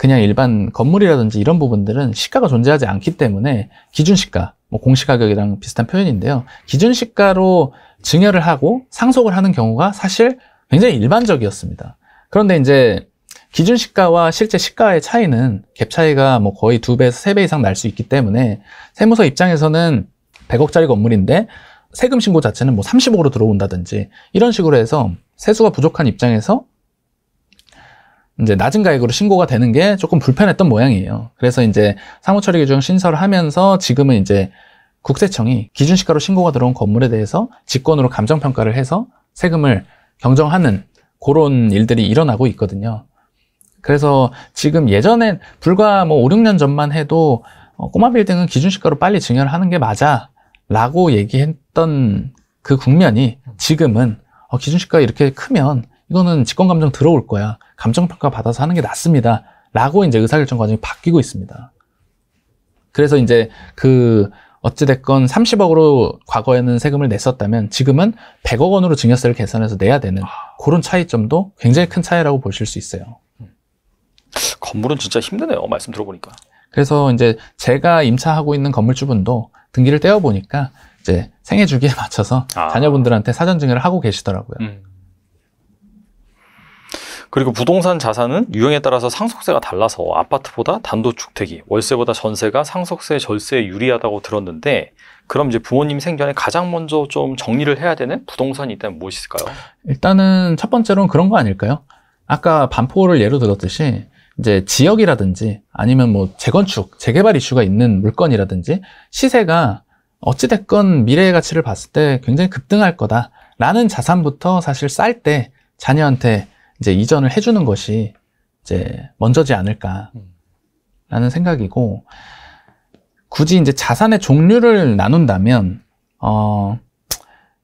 그냥 일반 건물이라든지 이런 부분들은 시가가 존재하지 않기 때문에 기준시가, 뭐 공시가격이랑 비슷한 표현인데요. 기준시가로 증여를 하고 상속을 하는 경우가 사실 굉장히 일반적이었습니다. 그런데 이제 기준 시가와 실제 시가의 차이는 갭 차이가 뭐 거의 두 배에서 세 배 이상 날 수 있기 때문에 세무서 입장에서는 100억짜리 건물인데 세금 신고 자체는 뭐 30억으로 들어온다든지 이런 식으로 해서 세수가 부족한 입장에서 이제 낮은 가격으로 신고가 되는 게 조금 불편했던 모양이에요. 그래서 이제 사무처리 규정 신설을 하면서 지금은 이제 국세청이 기준시가로 신고가 들어온 건물에 대해서 직권으로 감정평가를 해서 세금을 경정하는 그런 일들이 일어나고 있거든요. 그래서 지금 예전에 불과 뭐 5, 6년 전만 해도 어, 꼬마 빌딩은 기준시가로 빨리 증여를 하는 게 맞아 라고 얘기했던 그 국면이 지금은 어, 기준시가 이렇게 크면 이거는 직권감정 들어올 거야. 감정평가 받아서 하는 게 낫습니다. 라고 이제 의사결정 과정이 바뀌고 있습니다. 그래서 이제 그 어찌됐건 30억으로 과거에는 세금을 냈었다면 지금은 100억 원으로 증여세를 계산해서 내야 되는 아. 그런 차이점도 굉장히 큰 차이라고 보실 수 있어요. 건물은 진짜 힘드네요. 말씀 들어보니까. 그래서 이제 제가 임차하고 있는 건물주분도 등기를 떼어보니까 이제 생애 주기에 맞춰서 아. 자녀분들한테 사전 증여를 하고 계시더라고요. 음. 그리고 부동산 자산은 유형에 따라서 상속세가 달라서 아파트보다 단독주택이 월세보다 전세가 상속세 절세에 유리하다고 들었는데 그럼 이제 부모님 생전에 가장 먼저 좀 정리를 해야 되는 부동산이 있다면 무엇이 있을까요? 일단은 첫 번째로는 그런 거 아닐까요? 아까 반포를 예로 들었듯이 이제 지역이라든지 아니면 뭐 재건축, 재개발 이슈가 있는 물건이라든지 시세가 어찌됐건 미래의 가치를 봤을 때 굉장히 급등할 거다라는 자산부터 사실 쌀 때 자녀한테 이제 이전을 해주는 것이 이제 먼저지 않을까라는 음. 생각이고 굳이 이제 자산의 종류를 나눈다면 어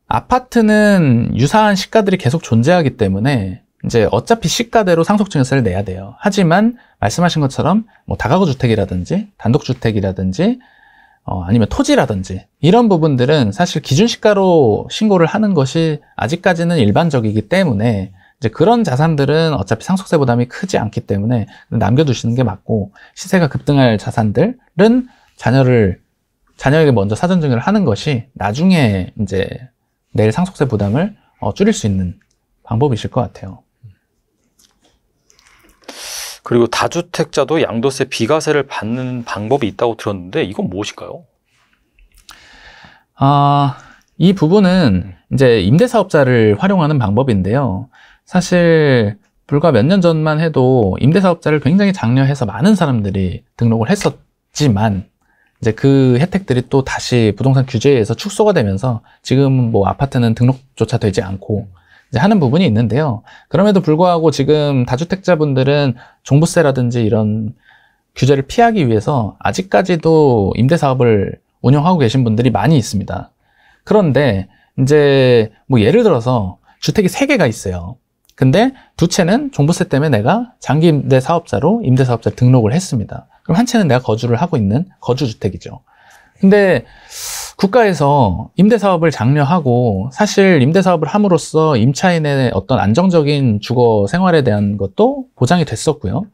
아파트는 유사한 시가들이 계속 존재하기 때문에 이제 어차피 시가대로 상속증여세를 내야 돼요. 하지만 말씀하신 것처럼 뭐 다가구 주택이라든지 단독 주택이라든지 어, 아니면 토지라든지 이런 부분들은 사실 기준시가로 신고를 하는 것이 아직까지는 일반적이기 때문에 이제 그런 자산들은 어차피 상속세 부담이 크지 않기 때문에 남겨두시는 게 맞고 시세가 급등할 자산들은 자녀를 자녀에게 먼저 사전 증여를 하는 것이 나중에 이제 내일 상속세 부담을 어, 줄일 수 있는 방법이실 것 같아요. 그리고 다주택자도 양도세 비과세를 받는 방법이 있다고 들었는데 이건 무엇일까요? 아, 이 부분은 이제 임대사업자를 활용하는 방법인데요. 사실 불과 몇 년 전만 해도 임대사업자를 굉장히 장려해서 많은 사람들이 등록을 했었지만 이제 그 혜택들이 또 다시 부동산 규제에 서 축소가 되면서 지금 뭐 아파트는 등록조차 되지 않고 이제 하는 부분이 있는데요. 그럼에도 불구하고 지금 다주택자분들은 종부세라든지 이런 규제를 피하기 위해서 아직까지도 임대사업을 운영하고 계신 분들이 많이 있습니다. 그런데 이제 뭐 예를 들어서 주택이 세개가 있어요. 근데 두 채는 종부세 때문에 내가 장기 임대 사업자로 임대 사업자 등록을 했습니다. 그럼 한 채는 내가 거주를 하고 있는 거주주택이죠. 근데 국가에서 임대 사업을 장려하고 사실 임대 사업을 함으로써 임차인의 어떤 안정적인 주거 생활에 대한 것도 보장이 됐었고요.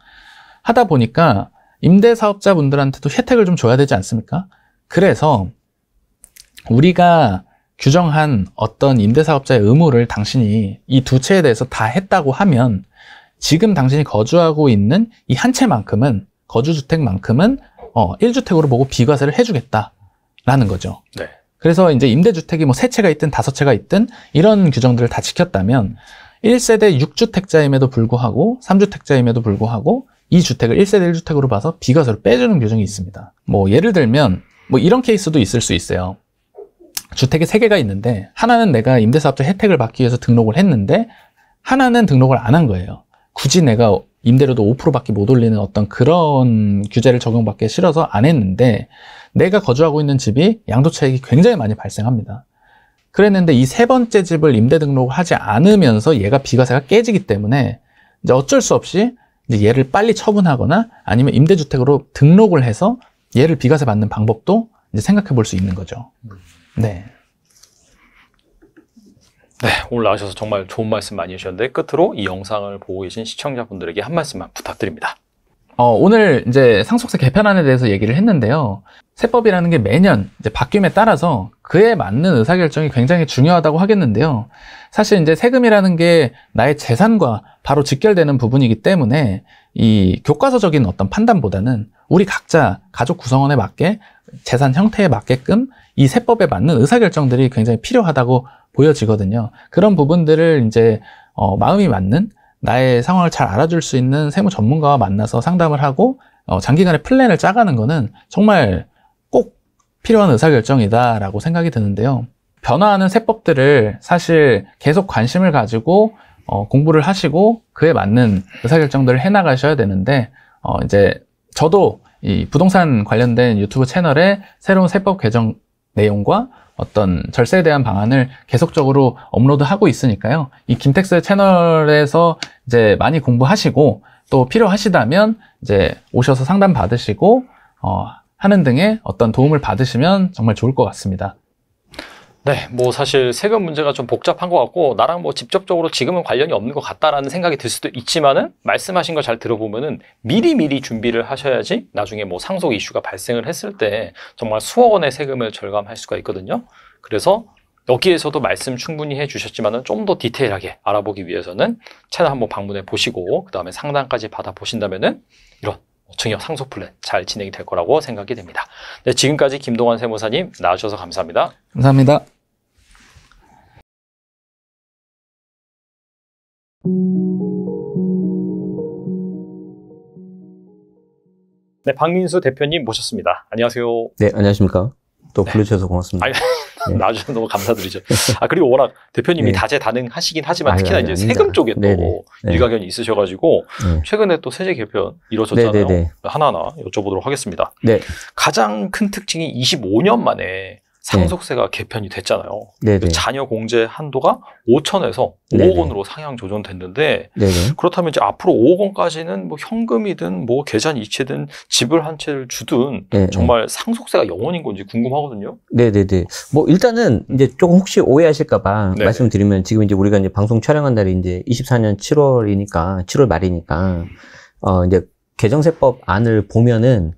하다 보니까 임대 사업자분들한테도 혜택을 좀 줘야 되지 않습니까? 그래서 우리가 규정한 어떤 임대사업자의 의무를 당신이 이 두 채에 대해서 다 했다고 하면 지금 당신이 거주하고 있는 이 한 채만큼은 거주주택만큼은 어, 1주택으로 보고 비과세를 해주겠다라는 거죠. 네. 그래서 이제 임대주택이 뭐 세 채가 있든 다섯 채가 있든 이런 규정들을 다 지켰다면 1세대 6주택자임에도 불구하고 3주택자임에도 불구하고 이 주택을 1세대 1주택으로 봐서 비과세로 빼주는 규정이 있습니다. 뭐 예를 들면 뭐 이런 케이스도 있을 수 있어요. 주택이 세개가 있는데 하나는 내가 임대사업자 혜택을 받기 위해서 등록을 했는데 하나는 등록을 안 한 거예요. 굳이 내가 임대료도 5%밖에 못 올리는 어떤 그런 규제를 적용받기 싫어서 안 했는데 내가 거주하고 있는 집이 양도차익이 굉장히 많이 발생합니다. 그랬는데 이 세 번째 집을 임대 등록하지 을 않으면서 얘가 비과세가 깨지기 때문에 이제 어쩔 수 없이 이제 얘를 빨리 처분하거나 아니면 임대주택으로 등록을 해서 얘를 비과세 받는 방법도 이제 생각해 볼 수 있는 거죠. 네. 네, 오늘 나오셔서 정말 좋은 말씀 많이 해주셨는데 끝으로 이 영상을 보고 계신 시청자분들에게 한 말씀만 부탁드립니다. 어, 오늘 이제 상속세 개편안에 대해서 얘기를 했는데요. 세법이라는 게 매년 이제 바뀜에 따라서 그에 맞는 의사결정이 굉장히 중요하다고 하겠는데요. 사실 이제 세금이라는 게 나의 재산과 바로 직결되는 부분이기 때문에 이 교과서적인 어떤 판단보다는 우리 각자 가족 구성원에 맞게 재산 형태에 맞게끔 이 세법에 맞는 의사결정들이 굉장히 필요하다고 보여지거든요. 그런 부분들을 이제 어, 마음이 맞는 나의 상황을 잘 알아줄 수 있는 세무 전문가와 만나서 상담을 하고 어, 장기간의 플랜을 짜가는 거는 정말 꼭 필요한 의사결정이다라고 생각이 드는데요. 변화하는 세법들을 사실 계속 관심을 가지고 어, 공부를 하시고 그에 맞는 의사결정들을 해나가셔야 되는데 어, 이제 저도 이 부동산 관련된 유튜브 채널에 새로운 세법 개정 내용과 어떤 절세에 대한 방안을 계속적으로 업로드하고 있으니까요. 이 김텍스 채널에서 이제 많이 공부하시고 또 필요하시다면 이제 오셔서 상담 받으시고 어, 하는 등의 어떤 도움을 받으시면 정말 좋을 것 같습니다. 네, 뭐 사실 세금 문제가 좀 복잡한 것 같고 나랑 뭐 직접적으로 지금은 관련이 없는 것 같다라는 생각이 들 수도 있지만은 말씀하신 거 잘 들어보면은 미리 미리 준비를 하셔야지 나중에 뭐 상속 이슈가 발생을 했을 때 정말 수억 원의 세금을 절감할 수가 있거든요. 그래서 여기에서도 말씀 충분히 해주셨지만은 좀 더 디테일하게 알아보기 위해서는 채널 한번 방문해 보시고 그 다음에 상담까지 받아 보신다면은 이런 증여 상속 플랜 잘 진행이 될 거라고 생각이 됩니다. 네, 지금까지 김동환 세무사님 나와주셔서 감사합니다. 감사합니다. 네, 박민수 대표님 모셨습니다. 안녕하세요. 네, 안녕하십니까. 또 네. 불러주셔서 고맙습니다. 아니, 네. 나와주셔서 너무 감사드리죠. 아, 그리고 워낙 대표님이 네. 다재다능하시긴 하지만 아니, 특히나 아니, 이제 아닙니다. 세금 쪽에 또 네. 일가견이 있으셔가지고 네. 최근에 또 세제 개편 이뤄졌잖아요. 하나하나 여쭤보도록 하겠습니다. 네. 가장 큰 특징이 25년 만에 상속세가 개편이 됐잖아요. 네네. 자녀 네. 공제 한도가 5천에서 5억 원으로 상향 조정됐는데 그렇다면 이제 앞으로 5억 원까지는 뭐 현금이든 뭐 계좌 이체든 집을 한 채를 주든 네네. 정말 상속세가 영원인 건지 궁금하거든요. 네네네. 뭐 일단은 이제 조금 혹시 오해하실까봐 말씀드리면 지금 이제 우리가 이제 방송 촬영한 날이 이제 24년 7월이니까 7월 말이니까 어 이제 개정세법 안을 보면은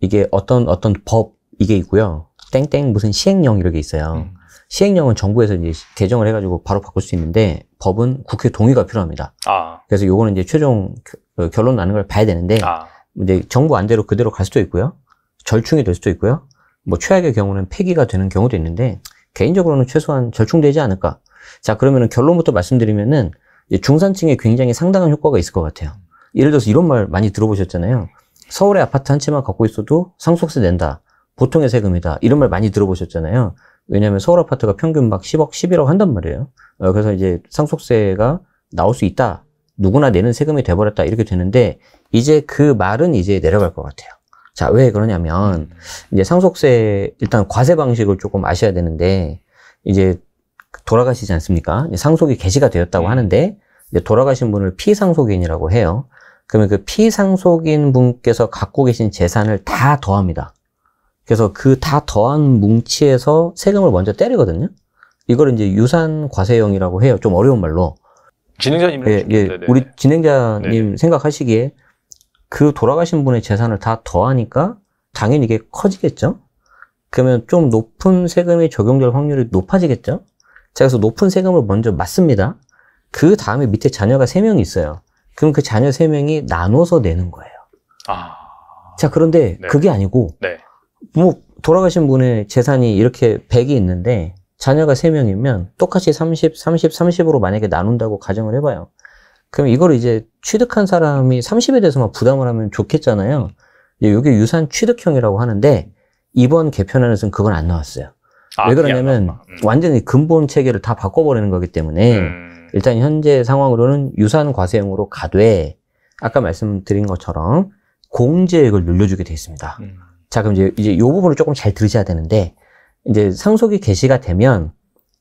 이게 어떤 어떤 법 이게 있고요. 땡땡 무슨 시행령 이렇게 있어요. 음. 시행령은 정부에서 이제 개정을 해가지고 바로 바꿀 수 있는데 법은 국회 동의가 필요합니다. 아. 그래서 요거는 이제 최종 어, 결론 나는 걸 봐야 되는데 아. 이제 정부 안대로 그대로 갈 수도 있고요. 절충이 될 수도 있고요. 뭐 최악의 경우는 폐기가 되는 경우도 있는데 개인적으로는 최소한 절충되지 않을까. 자 그러면은 결론부터 말씀드리면은 중산층에 굉장히 상당한 효과가 있을 것 같아요. 예를 들어서 이런 말 많이 들어보셨잖아요. 서울의 아파트 한 채만 갖고 있어도 상속세 낸다. 보통의 세금이다. 이런 말 많이 들어보셨잖아요. 왜냐하면 서울 아파트가 평균 막 10억, 11억 한단 말이에요. 어, 그래서 이제 상속세가 나올 수 있다. 누구나 내는 세금이 돼버렸다. 이렇게 되는데 이제 그 말은 이제 내려갈 것 같아요. 자, 왜 그러냐면 이제 상속세 일단 과세 방식을 조금 아셔야 되는데 이제 돌아가시지 않습니까? 상속이 개시가 되었다고 네. 하는데 이제 돌아가신 분을 피상속인이라고 해요. 그러면 그 피상속인 분께서 갖고 계신 재산을 다 더합니다. 그래서 그 다 더한 뭉치에서 세금을 먼저 때리거든요. 이걸 이제 유산 과세형이라고 해요. 좀 어려운 말로. 진행자님 예, 예, 네. 우리 네. 진행자님 네 생각하시기에 그 돌아가신 분의 재산을 다 더하니까 당연히 이게 커지겠죠. 그러면 좀 높은 세금이 적용될 확률이 높아지겠죠. 자, 그래서 높은 세금을 먼저 맞습니다. 그 다음에 밑에 자녀가 세명이 있어요. 그럼 그 자녀 세명이 나눠서 내는 거예요. 아... 자, 그런데 네. 그게 아니고 네. 뭐 돌아가신 분의 재산이 이렇게 100이 있는데 자녀가 3명이면 똑같이 30, 30, 30으로 만약에 나눈다고 가정을 해봐요. 그럼 이걸 이제 취득한 사람이 30에 대해서만 부담을 하면 좋겠잖아요. 이게 유산 취득형이라고 하는데 이번 개편안에서는 그건 안 나왔어요. 아, 왜 그러냐면 음. 완전히 근본 체계를 다 바꿔버리는 거기 때문에 음. 일단 현재 상황으로는 유산 과세형으로 가되 아까 말씀드린 것처럼 공제액을 늘려주게 돼 있습니다. 음. 자, 그럼 이제, 이제 요 부분을 조금 잘 들으셔야 되는데, 이제 상속이 개시가 되면,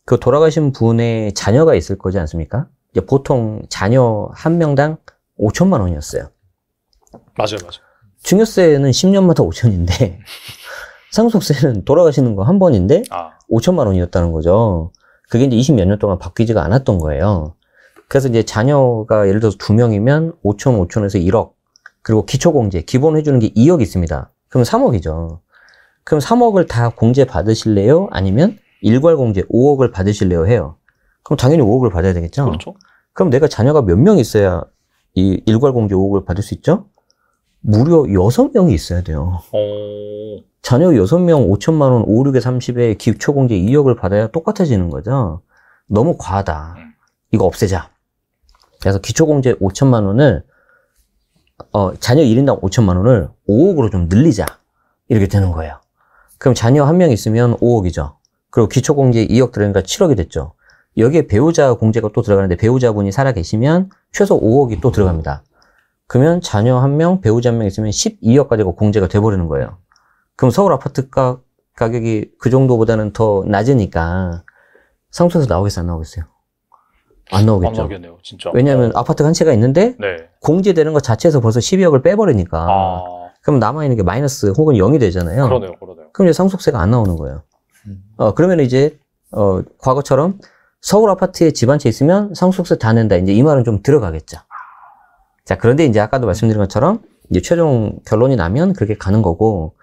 그 돌아가신 분의 자녀가 있을 거지 않습니까? 이제 보통 자녀 한 명당 5천만 원이었어요. 맞아요, 맞아요. 증여세는 10년마다 5천인데, 상속세는 돌아가시는 거 한 번인데, 아. 5천만 원이었다는 거죠. 그게 이제 20 몇 년 동안 바뀌지가 않았던 거예요. 그래서 이제 자녀가 예를 들어서 두 명이면 5천, 5천에서 1억, 그리고 기초공제, 기본 해주는 게 2억 있습니다. 그럼 3억이죠. 그럼 3억을 다 공제 받으실래요? 아니면 일괄 공제 5억을 받으실래요? 해요. 그럼 당연히 5억을 받아야 되겠죠. 그렇죠. 그럼 내가 자녀가 몇 명 있어야 이 일괄 공제 5억을 받을 수 있죠? 무려 6명이 있어야 돼요. 어. 오. 자녀 6명 5천만 원 5, 6에 30에 기초 공제 2억을 받아야 똑같아지는 거죠. 너무 과하다. 음. 이거 없애자. 그래서 기초 공제 5천만 원을 어, 자녀 1인당 5천만 원을 5억으로 좀 늘리자. 이렇게 되는 거예요. 그럼 자녀 한 명 있으면 5억이죠. 그리고 기초공제 2억 들어가니까 7억이 됐죠. 여기에 배우자 공제가 또 들어가는데 배우자분이 살아 계시면 최소 5억이 또 들어갑니다. 그러면 자녀 한 명, 배우자 한 명 있으면 12억까지가 그 공제가 돼버리는 거예요. 그럼 서울 아파트가 가격이 그 정도보다는 더 낮으니까 상속에서 나오겠어요? 안 나오겠어요? 안 나오겠죠. 안 나오겠네요, 진짜. 왜냐하면 어. 아파트가 한 채가 있는데 네. 공제되는 것 자체에서 벌써 12억을 빼버리니까 아... 그럼 남아있는 게 마이너스 혹은 0이 되잖아요. 그러네요, 그러네요. 그럼 이제 상속세가 안 나오는 거예요. 음. 어, 그러면 이제 어, 과거처럼 서울 아파트에 집 한 채 있으면 상속세 다 낸다. 이제 이 말은 좀 들어가겠죠. 자, 그런데 이제 아까도 말씀드린 것처럼 이제 최종 결론이 나면 그렇게 가는 거고,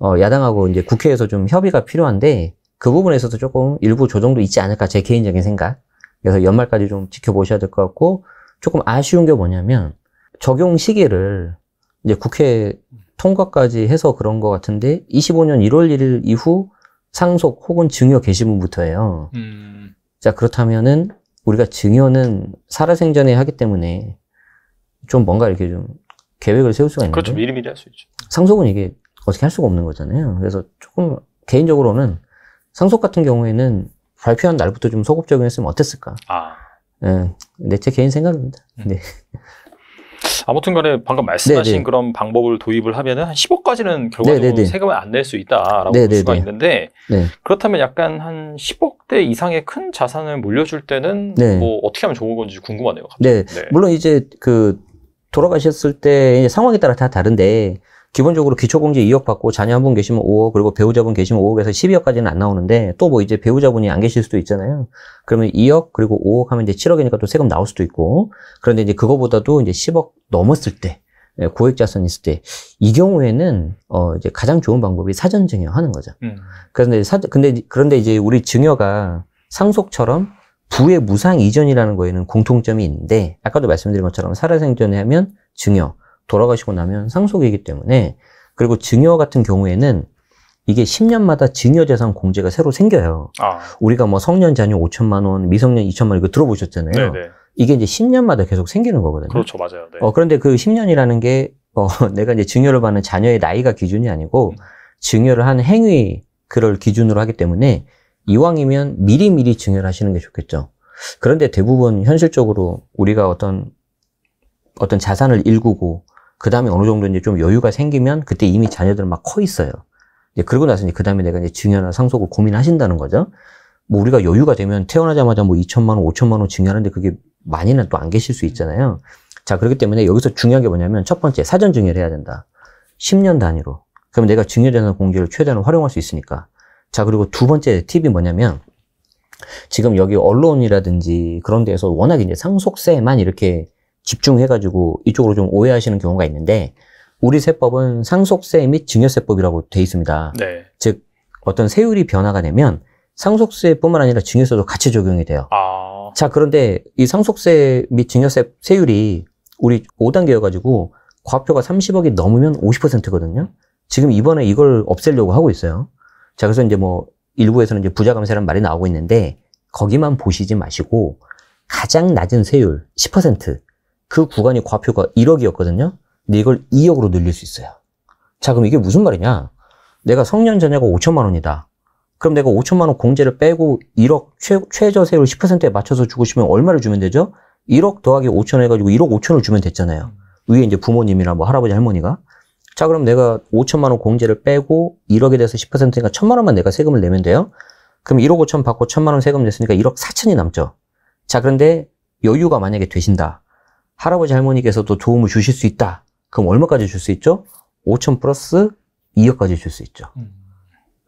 어, 야당하고 이제 국회에서 좀 협의가 필요한데, 그 부분에서도 조금 일부 조정도 있지 않을까, 제 개인적인 생각. 그래서 연말까지 좀 지켜보셔야 될 것 같고 조금 아쉬운 게 뭐냐면 적용 시기를 이제 국회 통과까지 해서 그런 것 같은데 25년 1월 1일 이후 상속 혹은 증여 개시분부터예요. 음. 자 그렇다면은 우리가 증여는 살아생전에 하기 때문에 좀 뭔가 이렇게 좀 계획을 세울 수가 있는데 그렇죠 미리미리 할 수 있죠. 상속은 이게 어떻게 할 수가 없는 거잖아요. 그래서 조금 개인적으로는 상속 같은 경우에는 발표한 날부터 좀 소극적이었으면 어땠을까? 아. 네, 제 개인 생각입니다. 음. 네. 아무튼 간에 방금 말씀하신 네네. 네. 그런 방법을 도입을 하면은 한 10억까지는 결과적으로 네네. 네, 네. 세금을 안 낼 수 있다라고 네볼 수가 있는데 네네. 그렇다면 약간 한 10억대 이상의 큰 자산을 물려줄 때는 뭐 어떻게 하면 좋은 건지 궁금하네요. 갑자기. 네. 물론 이제 그 돌아가셨을 때 상황에 따라 다 다른데 기본적으로 기초공제 2억 받고 자녀 한 분 계시면 5억 그리고 배우자분 계시면 5억에서 12억까지는 안 나오는데 또 뭐 이제 배우자분이 안 계실 수도 있잖아요. 그러면 2억 그리고 5억 하면 이제 7억이니까 또 세금 나올 수도 있고 그런데 이제 그거보다도 이제 10억 넘었을 때 고액자산 예, 있을 때 이 경우에는 어 이제 가장 좋은 방법이 사전 증여하는 거죠. 음. 그런데 사 근데 그런데 이제 우리 증여가 상속처럼 부의 무상 이전이라는 거에는 공통점이 있는데 아까도 말씀드린 것처럼 살아생전에 하면 증여 돌아가시고 나면 상속이기 때문에 그리고 증여 같은 경우에는 이게 10년마다 증여재산 공제가 새로 생겨요. 아. 우리가 뭐 성년 자녀 5천만 원, 미성년 2천만 원 이거 들어보셨잖아요. 네네. 네. 이게 이제 10년마다 계속 생기는 거거든요. 그렇죠, 맞아요. 네. 어, 그런데 그 10년이라는 게 어, 내가 이제 증여를 받는 자녀의 나이가 기준이 아니고 음. 증여를 한 행위 그럴 기준으로 하기 때문에 이왕이면 미리 미리 증여를 하시는 게 좋겠죠. 그런데 대부분 현실적으로 우리가 어떤 어떤 자산을 일구고 그 다음에 어느 정도 이제 좀 여유가 생기면 그때 이미 자녀들은 막 커 있어요. 이제 그러고 나서 이제 그 다음에 내가 이제 증여나 상속을 고민하신다는 거죠. 뭐 우리가 여유가 되면 태어나자마자 뭐 2천만 원, 5천만 원 증여하는데 그게 많이는 또 안 계실 수 있잖아요. 자, 그렇기 때문에 여기서 중요한 게 뭐냐면 첫 번째 사전 증여를 해야 된다. 10년 단위로. 그럼 내가 증여재산 공제를 최대한 활용할 수 있으니까. 자, 그리고 두 번째 팁이 뭐냐면 지금 여기 언론이라든지 그런 데에서 워낙 이제 상속세만 이렇게 집중해가지고 이쪽으로 좀 오해하시는 경우가 있는데 우리 세법은 상속세 및 증여세법이라고 돼 있습니다. 네. 즉 어떤 세율이 변화가 되면 상속세뿐만 아니라 증여세도 같이 적용이 돼요. 아... 자 그런데 이 상속세 및 증여세 세율이 우리 5단계여가지고 과표가 30억이 넘으면 50%거든요. 지금 이번에 이걸 없애려고 하고 있어요. 자 그래서 이제 뭐 일부에서는 이제 부자 감세라는 말이 나오고 있는데 거기만 보시지 마시고 가장 낮은 세율 10%그 구간이 과표가 1억이었거든요. 근데 이걸 2억으로 늘릴 수 있어요. 자, 그럼 이게 무슨 말이냐? 내가 성년 전야가 5천만 원이다. 그럼 내가 5천만 원 공제를 빼고 1억 최, 최저세율 10%에 맞춰서 주고 싶으면 얼마를 주면 되죠? 1억 더하기 5천 해가지고 1억 5천을 주면 됐잖아요. 위에 이제 부모님이나 뭐 할아버지 할머니가. 자, 그럼 내가 5천만 원 공제를 빼고 1억에 대해서 10%니까 1천만 원만 내가 세금을 내면 돼요. 그럼 1억 5천 받고 1천만 원 세금 냈으니까 1억 4천이 남죠. 자, 그런데 여유가 만약에 되신다. 할아버지 할머니께서도 도움을 주실 수 있다. 그럼 얼마까지 줄 수 있죠? 5천 플러스 2억까지 줄 수 있죠. 음.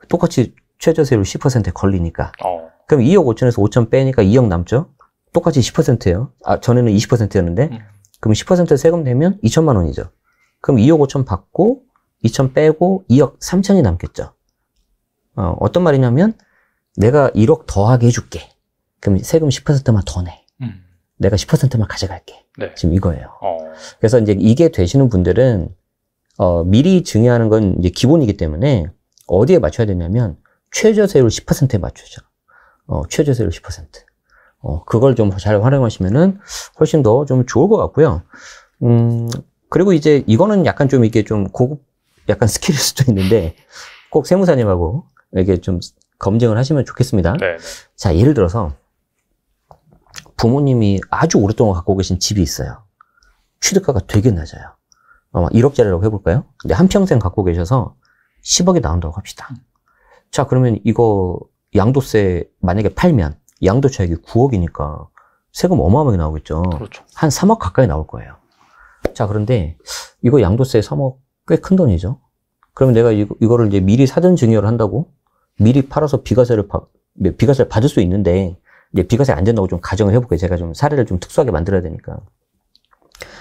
똑같이 최저세율 10%에 걸리니까. 어. 그럼 2억 5천에서 5천 빼니까 2억 남죠? 똑같이 10%예요. 아, 전에는 20%였는데. 음. 그럼 10% 세금 내면 2천만 원이죠. 그럼 2억 5천 받고 2천 빼고 2억 3천이 남겠죠. 어, 어떤 말이냐면 내가 1억 더하게 해줄게. 그럼 세금 10%만 더 내. 내가 10%만 가져갈게. 네. 지금 이거예요. 어. 그래서 이제 이게 되시는 분들은 어, 미리 증여하는 건 이제 기본이기 때문에 어디에 맞춰야 되냐면 최저세율 10%에 맞추죠. 어, 최저세율 10%. 어, 그걸 좀 잘 활용하시면은 훨씬 더 좀 좋을 것 같고요. 음, 그리고 이제 이거는 약간 좀 이게 좀 고급 약간 스킬일 수도 있는데 꼭 세무사님하고 이게 좀 검증을 하시면 좋겠습니다. 네. 네. 자, 예를 들어서 부모님이 아주 오랫동안 갖고 계신 집이 있어요. 취득가가 되게 낮아요. 아마 1억짜리라고 해볼까요? 근데 한평생 갖고 계셔서 10억이 나온다고 합시다. 자, 그러면 이거 양도세 만약에 팔면 양도차액이 9억이니까 세금 어마어마하게 나오겠죠. 그렇죠. 한 3억 가까이 나올 거예요. 자, 그런데 이거 양도세 3억 꽤 큰 돈이죠. 그러면 내가 이거, 이거를 이제 미리 사전 증여를 한다고 미리 팔아서 비과세를 바, 네, 비과세를 받을 수 있는데 이제 비과세 안 된다고 좀 가정을 해볼게요. 제가 좀 사례를 좀 특수하게 만들어야 되니까.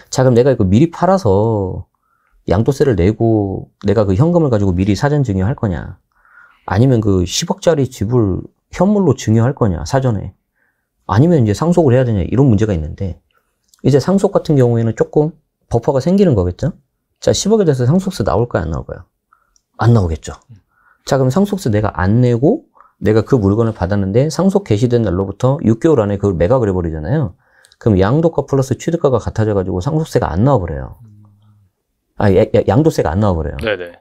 자, 그럼 내가 이거 미리 팔아서 양도세를 내고 내가 그 현금을 가지고 미리 사전 증여할 거냐? 아니면 그 10억짜리 집을 현물로 증여할 거냐, 사전에. 아니면 이제 상속을 해야 되냐, 이런 문제가 있는데, 이제 상속 같은 경우에는 조금 버퍼가 생기는 거겠죠? 자, 10억에 대해서 상속세 나올까요, 안 나올까요? 안 나오겠죠. 자, 그럼 상속세 내가 안 내고 내가 그 물건을 받았는데 상속 개시된 날로부터 6개월 안에 그걸 매각을 해버리잖아요. 그럼 양도가 플러스 취득가가 같아져가지고 상속세가 안 나와버려요. 아, 야, 야, 양도세가 안 나와버려요. 네네.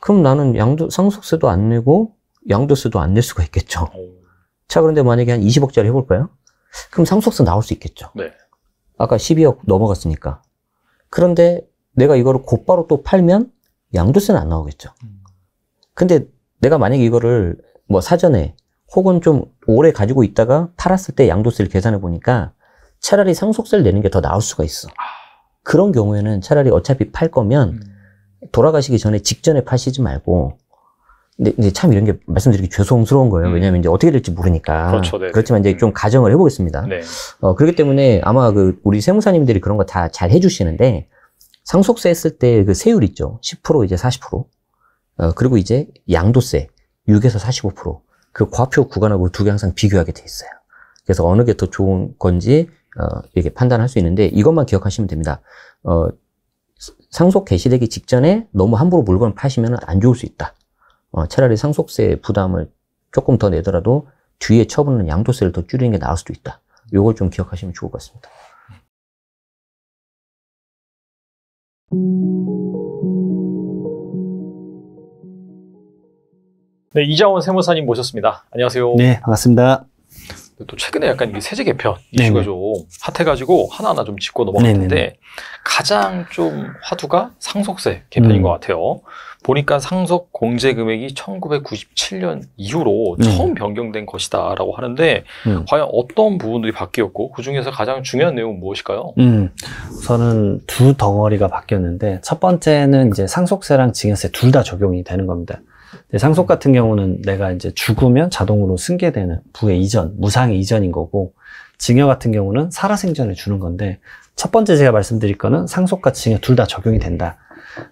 그럼 나는 양도, 상속세도 안 내고 양도세도 안 낼 수가 있겠죠. 자, 그런데 만약에 한 20억짜리 해볼까요? 그럼 상속세 나올 수 있겠죠. 네. 아까 12억 넘어갔으니까. 그런데 내가 이거를 곧바로 또 팔면 양도세는 안 나오겠죠. 음. 근데 내가 만약에 이거를 뭐 사전에 혹은 좀 오래 가지고 있다가 팔았을 때 양도세를 계산해 보니까 차라리 상속세를 내는 게 더나을 수가 있어. 아. 그런 경우에는 차라리 어차피 팔 거면 음. 돌아가시기 전에 직전에 파시지 말고 근데 이제 참 이런 게 말씀드리기 죄송스러운 거예요. 음. 왜냐하면 이제 어떻게 될지 모르니까. 그렇죠, 네, 네. 그렇지만 이제 좀 음. 가정을 해보겠습니다. 네. 어, 그렇기 때문에 아마 그 우리 세무사님들이 그런 거 다 잘 해주시는데 상속세 했을 때 그 세율 있죠. 10% 이제 40%. 어, 그리고 이제 양도세. 6에서 45%그 과표 구간하고 두 개 항상 비교하게 돼 있어요. 그래서 어느 게 더 좋은 건지 어, 이렇게 판단할 수 있는데 이것만 기억하시면 됩니다. 어, 상속 개시되기 직전에 너무 함부로 물건을 파시면 안 좋을 수 있다. 어, 차라리 상속세 부담을 조금 더 내더라도 뒤에 처분은 양도세를 더 줄이는 게 나을 수도 있다. 이걸좀 기억하시면 좋을 것 같습니다. 네, 이자원 세무사님 모셨습니다. 안녕하세요. 네, 반갑습니다. 또 최근에 약간 이 세제 개편 네, 이슈가 네네. 좀 핫해가지고 하나하나 좀 짚고 넘어갔는데 네, 네, 가장 좀 화두가 상속세 개편인 음. 것 같아요. 보니까 상속 공제 금액이 1997년 이후로 음. 처음 변경된 것이다라고 하는데 음. 과연 어떤 부분들이 바뀌었고 그 중에서 가장 중요한 내용은 무엇일까요? 음. 우선은 두 덩어리가 바뀌었는데 첫 번째는 이제 상속세랑 증여세 둘 다 적용이 되는 겁니다. 상속 같은 경우는 내가 이제 죽으면 자동으로 승계되는 부의 이전, 무상의 이전인 거고, 증여 같은 경우는 살아생전에 주는 건데, 첫 번째 제가 말씀드릴 거는 상속과 증여 둘 다 적용이 된다.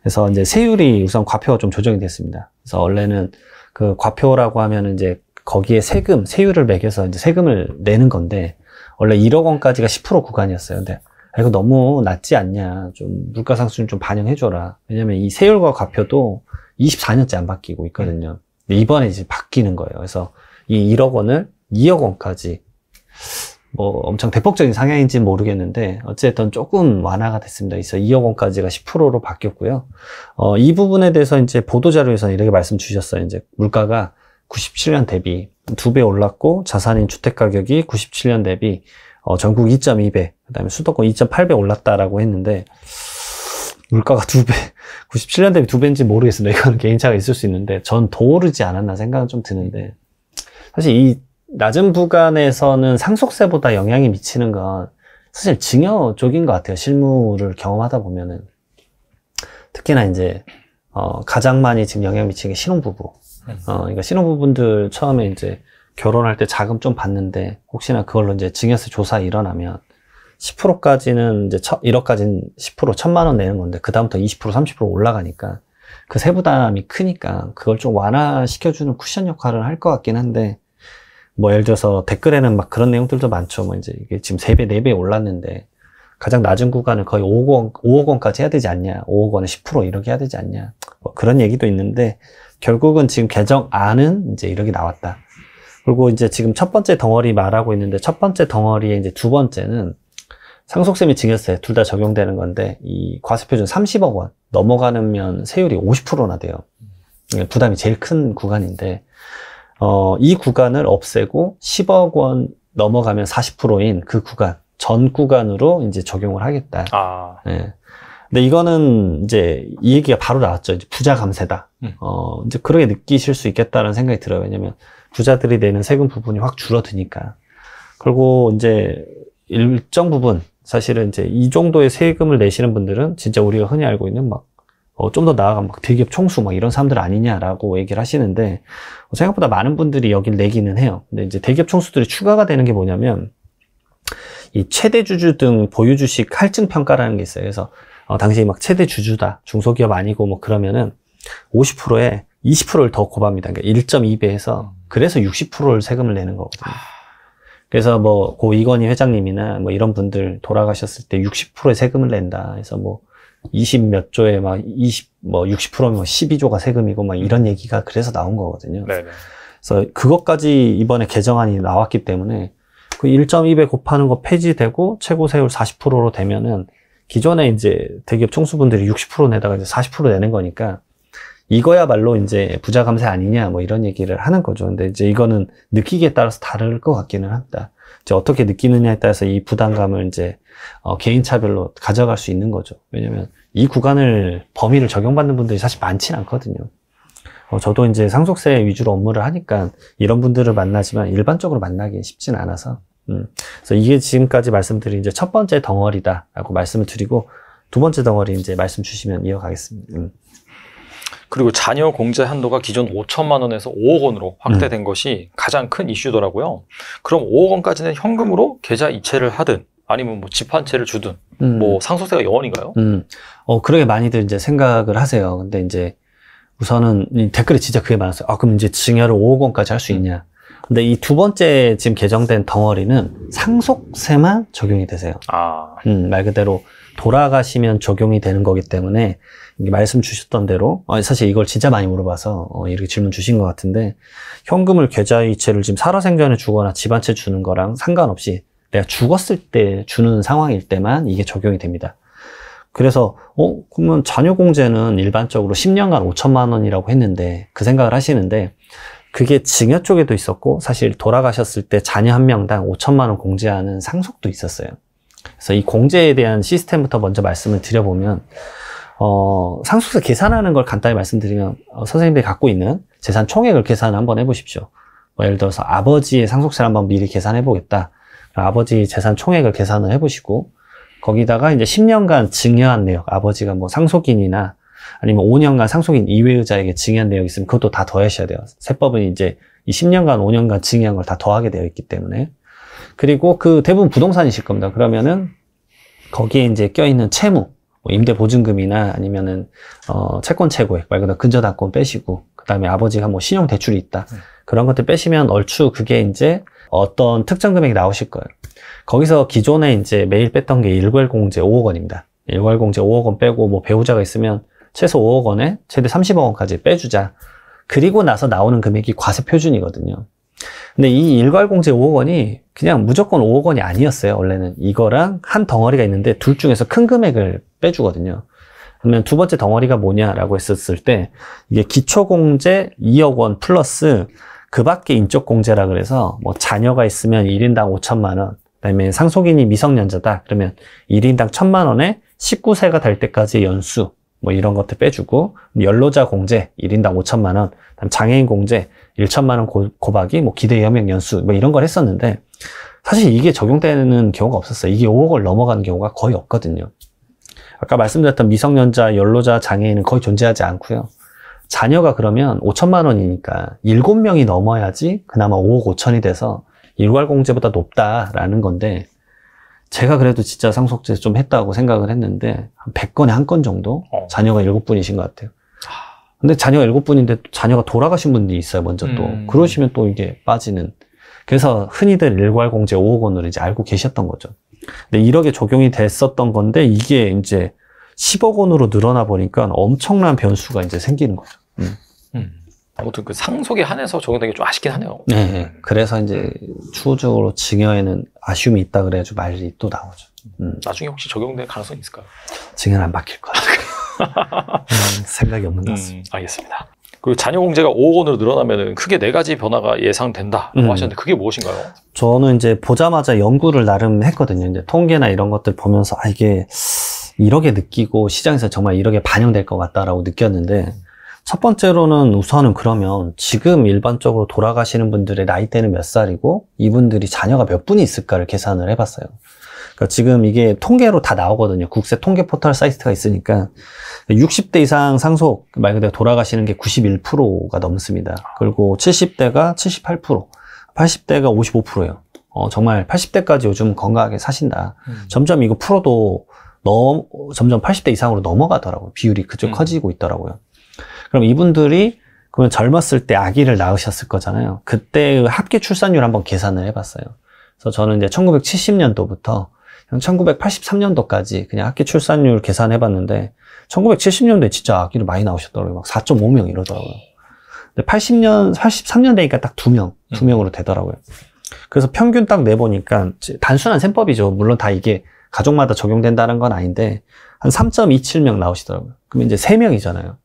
그래서 이제 세율이 우선 과표가 좀 조정이 됐습니다. 그래서 원래는 그 과표라고 하면 이제 거기에 세금, 세율을 매겨서 이제 세금을 내는 건데, 원래 1억 원까지가 10% 구간이었어요. 근데 아, 이거 너무 낮지 않냐. 좀 물가상승 좀 반영해줘라. 왜냐면 이 세율과 과표도 24년째 안 바뀌고 있거든요. 네. 근 이번에 이제 바뀌는 거예요. 그래서 이 1억 원을 2억 원까지 뭐 엄청 대폭적인 상향인지는 모르겠는데 어쨌든 조금 완화가 됐습니다. 그래서 2억 원까지가 10%로 바뀌었고요. 어, 이 부분에 대해서 이제 보도 자료에서는 이렇게 말씀 주셨어요. 이제 물가가 97년 대비 두 배 올랐고 자산인 주택 가격이 97년 대비 어, 전국 2.2배, 그다음에 수도권 2.8배 올랐다라고 했는데 물가가 두 배, 97년 대비 두 배인지 모르겠습니다. 이건 개인차가 있을 수 있는데, 전더 오르지 않았나 생각은 좀 드는데, 사실 이 낮은 부간에서는 상속세보다 영향이 미치는 건 사실 증여 쪽인 것 같아요. 실무를 경험하다 보면은. 특히나 이제, 어, 가장 많이 지금 영향 미치는 게 신혼부부. 어, 그러니까 신혼부부들 처음에 이제 결혼할 때 자금 좀 받는데, 혹시나 그걸로 이제 증여세 조사 일어나면, 10%까지는 이제 1억까지는 10% 천만 원 내는 건데 그다음부터 20% 30% 올라가니까 그 세부담이 크니까 그걸 좀 완화시켜주는 쿠션 역할을 할 것 같긴 한데 뭐 예를 들어서 댓글에는 막 그런 내용들도 많죠. 뭐 이제 이게 지금 3배, 4배 올랐는데 가장 낮은 구간을 거의 5억 원, 5억 원까지 해야 되지 않냐. 5억 원에 10% 이렇게 해야 되지 않냐. 뭐 그런 얘기도 있는데 결국은 지금 개정안은 이제 이렇게 나왔다. 그리고 이제 지금 첫 번째 덩어리 말하고 있는데 첫 번째 덩어리에 이제 두 번째는 상속세및 증여세 둘 다 적용되는 건데 이 과세표준 30억 원 넘어가면 세율이 50%나 돼요. 부담이 제일 큰 구간인데 어, 이 구간을 없애고 10억 원 넘어가면 40%인 그 구간 전 구간으로 이제 적용을 하겠다. 아. 예. 근데 이거는 이제 이 얘기가 바로 나왔죠. 이제 부자 감세다. 음. 어, 이제 그렇게 느끼실 수 있겠다는 생각이 들어요. 왜냐면 부자들이 내는 세금 부분이 확 줄어드니까. 그리고 이제 일정 부분 사실은 이제 이 정도의 세금을 내시는 분들은 진짜 우리가 흔히 알고 있는 막 어, 좀 더 나아가 막 대기업 총수 막 이런 사람들 아니냐라고 얘기를 하시는데 어, 생각보다 많은 분들이 여길 내기는 해요. 근데 이제 대기업 총수들이 추가가 되는 게 뭐냐면 이 최대 주주 등 보유 주식 할증 평가라는 게 있어요. 그래서 어, 당신이 막 최대 주주다 중소기업 아니고 뭐 그러면은 50%에 20%를 더 고발합니다. 그러니까 1.2배에서 그래서 60%를 세금을 내는 거거든요. 그래서 뭐고 이건희 회장님이나 뭐 이런 분들 돌아가셨을 때 60%의 세금을 낸다. 그래서 뭐 20 몇 조에 막 20 뭐 60%면 12조가 세금이고 막 이런 음. 얘기가 그래서 나온 거거든요. 네 그래서 그것까지 이번에 개정안이 나왔기 때문에 그 1.2배 곱하는 거 폐지되고 최고 세율 40%로 되면은 기존에 이제 대기업 총수분들이 60% 내다가 이제 40% 내는 거니까 이거야말로 이제 부자 감세 아니냐 뭐 이런 얘기를 하는 거죠. 근데 이제 이거는 느끼기에 따라서 다를 것 같기는 합니다. 이제 어떻게 느끼느냐에 따라서 이 부담감을 이제 어, 개인차별로 가져갈 수 있는 거죠. 왜냐면 하이 구간을 범위를 적용받는 분들이 사실 많진 않거든요. 어, 저도 이제 상속세 위주로 업무를 하니까 이런 분들을 만나지만 일반적으로 만나기 쉽진 않아서. 음. 그래서 이게 지금까지 말씀드린 이제 첫 번째 덩어리다라고 말씀을 드리고 두 번째 덩어리 이제 말씀 주시면 이어가겠습니다. 음. 그리고 자녀 공제 한도가 기존 5천만 원에서 5억 원으로 확대된 음. 것이 가장 큰 이슈더라고요. 그럼 5억 원까지는 현금으로 계좌 이체를 하든 아니면 뭐집한 채를 주든 음. 뭐 상속세가 영원인가요? 음. 어 그렇게 많이들 이제 생각을 하세요. 근데 이제 우선은 댓글이 진짜 그게 많았어요. 아 그럼 이제 증여를 5억 원까지 할 수 있냐? 근데 이 두 번째 지금 개정된 덩어리는 상속세만 적용이 되세요. 아. 음, 말 그대로 돌아가시면 적용이 되는 거기 때문에 말씀 주셨던 대로 어, 사실 이걸 진짜 많이 물어봐서 어, 이렇게 질문 주신 것 같은데 현금을 계좌이체를 지금 살아생전에 주거나 집안채 주는 거랑 상관없이 내가 죽었을 때 주는 상황일 때만 이게 적용이 됩니다. 그래서 어 그러면 자녀 공제는 일반적으로 10년간 5천만 원이라고 했는데 그 생각을 하시는데 그게 증여 쪽에도 있었고 사실 돌아가셨을 때 자녀 한 명당 5천만 원 공제하는 상속도 있었어요. 그래서 이 공제에 대한 시스템부터 먼저 말씀을 드려보면 어, 상속세 계산하는 걸 간단히 말씀드리면 어, 선생님들이 갖고 있는 재산 총액을 계산 한번 해보십시오. 뭐 예를 들어서 아버지의 상속세를 한번 미리 계산해 보겠다. 아버지 재산 총액을 계산을 해보시고 거기다가 이제 10년간 증여한 내역, 아버지가 뭐 상속인이나 아니면 5년간 상속인 이외의자에게 증여한 내역이 있으면 그것도 다 더하셔야 돼요. 세법은 이제 이 10년간, 5년간 증여한 걸 다 더하게 되어 있기 때문에. 그리고 그 대부분 부동산이실 겁니다. 그러면은 거기에 이제 껴있는 채무, 뭐 임대 보증금이나 아니면은 어 채권 채고액 말 그대로 근저당권 빼시고 그다음에 아버지가 뭐 신용 대출이 있다 음. 그런 것들 빼시면 얼추 그게 이제 어떤 특정 금액이 나오실 거예요. 거기서 기존에 이제 매일 뺐던 게 일괄공제 5억 원입니다. 일괄공제 5억 원 빼고 뭐 배우자가 있으면 최소 5억 원에 최대 30억 원까지 빼주자. 그리고 나서 나오는 금액이 과세 표준이거든요. 근데 이 일괄공제 5억 원이 그냥 무조건 5억 원이 아니었어요. 원래는 이거랑 한 덩어리가 있는데 둘 중에서 큰 금액을 빼주거든요. 그러면 두 번째 덩어리가 뭐냐라고 했었을 때 이게 기초공제 2억 원 플러스 그 밖에 인적공제라 그래서 뭐 자녀가 있으면 1인당 5천만 원 그다음에 상속인이 미성년자다 그러면 1인당 1천만 원에 19세가 될 때까지 연수 뭐 이런 것들 빼주고 연로자 공제 1인당 5천만 원 그다음 장애인 공제 1천만 원 고, 고박이 뭐 기대 여명 연수 뭐 이런 걸 했었는데 사실 이게 적용되는 경우가 없었어요. 이게 5억을 넘어가는 경우가 거의 없거든요. 아까 말씀드렸던 미성년자, 연로자, 장애인은 거의 존재하지 않고요. 자녀가 그러면 5천만 원이니까 7명이 넘어야지 그나마 5억 5천이 돼서 일괄공제보다 높다라는 건데 제가 그래도 진짜 상속제 좀 했다고 생각을 했는데 한 100건에 한 건 정도 어. 자녀가 7분이신 것 같아요. 근데 자녀가 일곱 분인데 자녀가 돌아가신 분이 있어요, 먼저 또. 음. 그러시면 또 이게 빠지는. 그래서 흔히들 일괄공제 5억 원으로 이제 알고 계셨던 거죠. 근데 1억에 적용이 됐었던 건데 이게 이제 10억 원으로 늘어나 보니까 엄청난 변수가 이제 생기는 거죠. 음. 음. 아무튼 그 상속에 한해서 적용되게좀 아쉽긴 하네요. 네, 네. 그래서 이제 추후적으로 증여에는 아쉬움이 있다 그래야지 말이 또 나오죠. 음. 나중에 혹시 적용될 가능성이 있을까요? 증여는 안 바뀔 것 같아요. 음, 생각이 없는 것 음, 같습니다. 음, 알겠습니다. 그리고 자녀 공제가 5억 원으로 늘어나면 크게 네 가지 변화가 예상된다고 음. 하셨는데 그게 무엇인가요? 저는 이제 보자마자 연구를 나름 했거든요. 이제 통계나 이런 것들 보면서 아 이게 이렇게 느끼고 시장에서 정말 이렇게 반영될 것 같다라고 느꼈는데 첫 번째로는 우선은 그러면 지금 일반적으로 돌아가시는 분들의 나이대는 몇 살이고 이분들이 자녀가 몇 분이 있을까를 계산을 해봤어요. 그러니까 지금 이게 통계로 다 나오거든요. 국세 통계 포털 사이트가 있으니까 60대 이상 상속 말 그대로 돌아가시는 게 91%가 넘습니다. 그리고 70대가 78%, 80대가 55%예요. 어, 정말 80대까지 요즘 건강하게 사신다. 음. 점점 이거 프로도 넘, 점점 80대 이상으로 넘어가더라고요. 비율이 그쪽 음. 커지고 있더라고요. 그럼 이분들이 그러면 젊었을 때 아기를 낳으셨을 거잖아요. 그때 합계 출산율 한번 계산을 해봤어요. 그래서 저는 이제 1970년도부터 그냥 1983년도까지 그냥 학기 출산율 계산해봤는데 1970년도에 진짜 아기를 많이 나오셨더라고요. 막 4.5명 이러더라고요. 근데 80년, 83년 되니까 딱 두 명, 2두 음. 명으로 되더라고요. 그래서 평균 딱 내보니까 단순한 셈법이죠. 물론 다 이게 가족마다 적용된다는 건 아닌데 한 3.27명 나오시더라고요. 그럼 이제 3명이잖아요.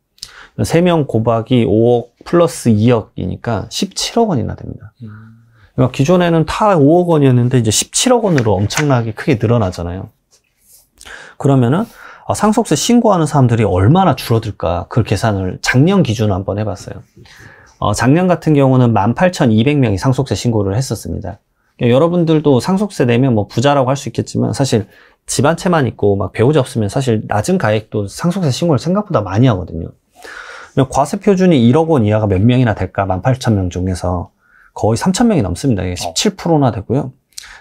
3명 곱하기 5억 플러스 2억이니까 17억 원이나 됩니다. 음. 기존에는 타 5억 원이었는데 이제 17억 원으로 엄청나게 크게 늘어나잖아요. 그러면은 아, 상속세 신고하는 사람들이 얼마나 줄어들까 그 계산을 작년 기준으로 한번 해봤어요. 어, 작년 같은 경우는 18,200명이 상속세 신고를 했었습니다. 그러니까 여러분들도 상속세 내면 뭐 부자라고 할 수 있겠지만 사실 집 한 채만 있고 막 배우자 없으면 사실 낮은 가액도 상속세 신고를 생각보다 많이 하거든요. 과세 표준이 1억 원 이하가 몇 명이나 될까? 18,000명 중에서 거의 3천 명이 넘습니다. 이게 17%나 어. 되고요.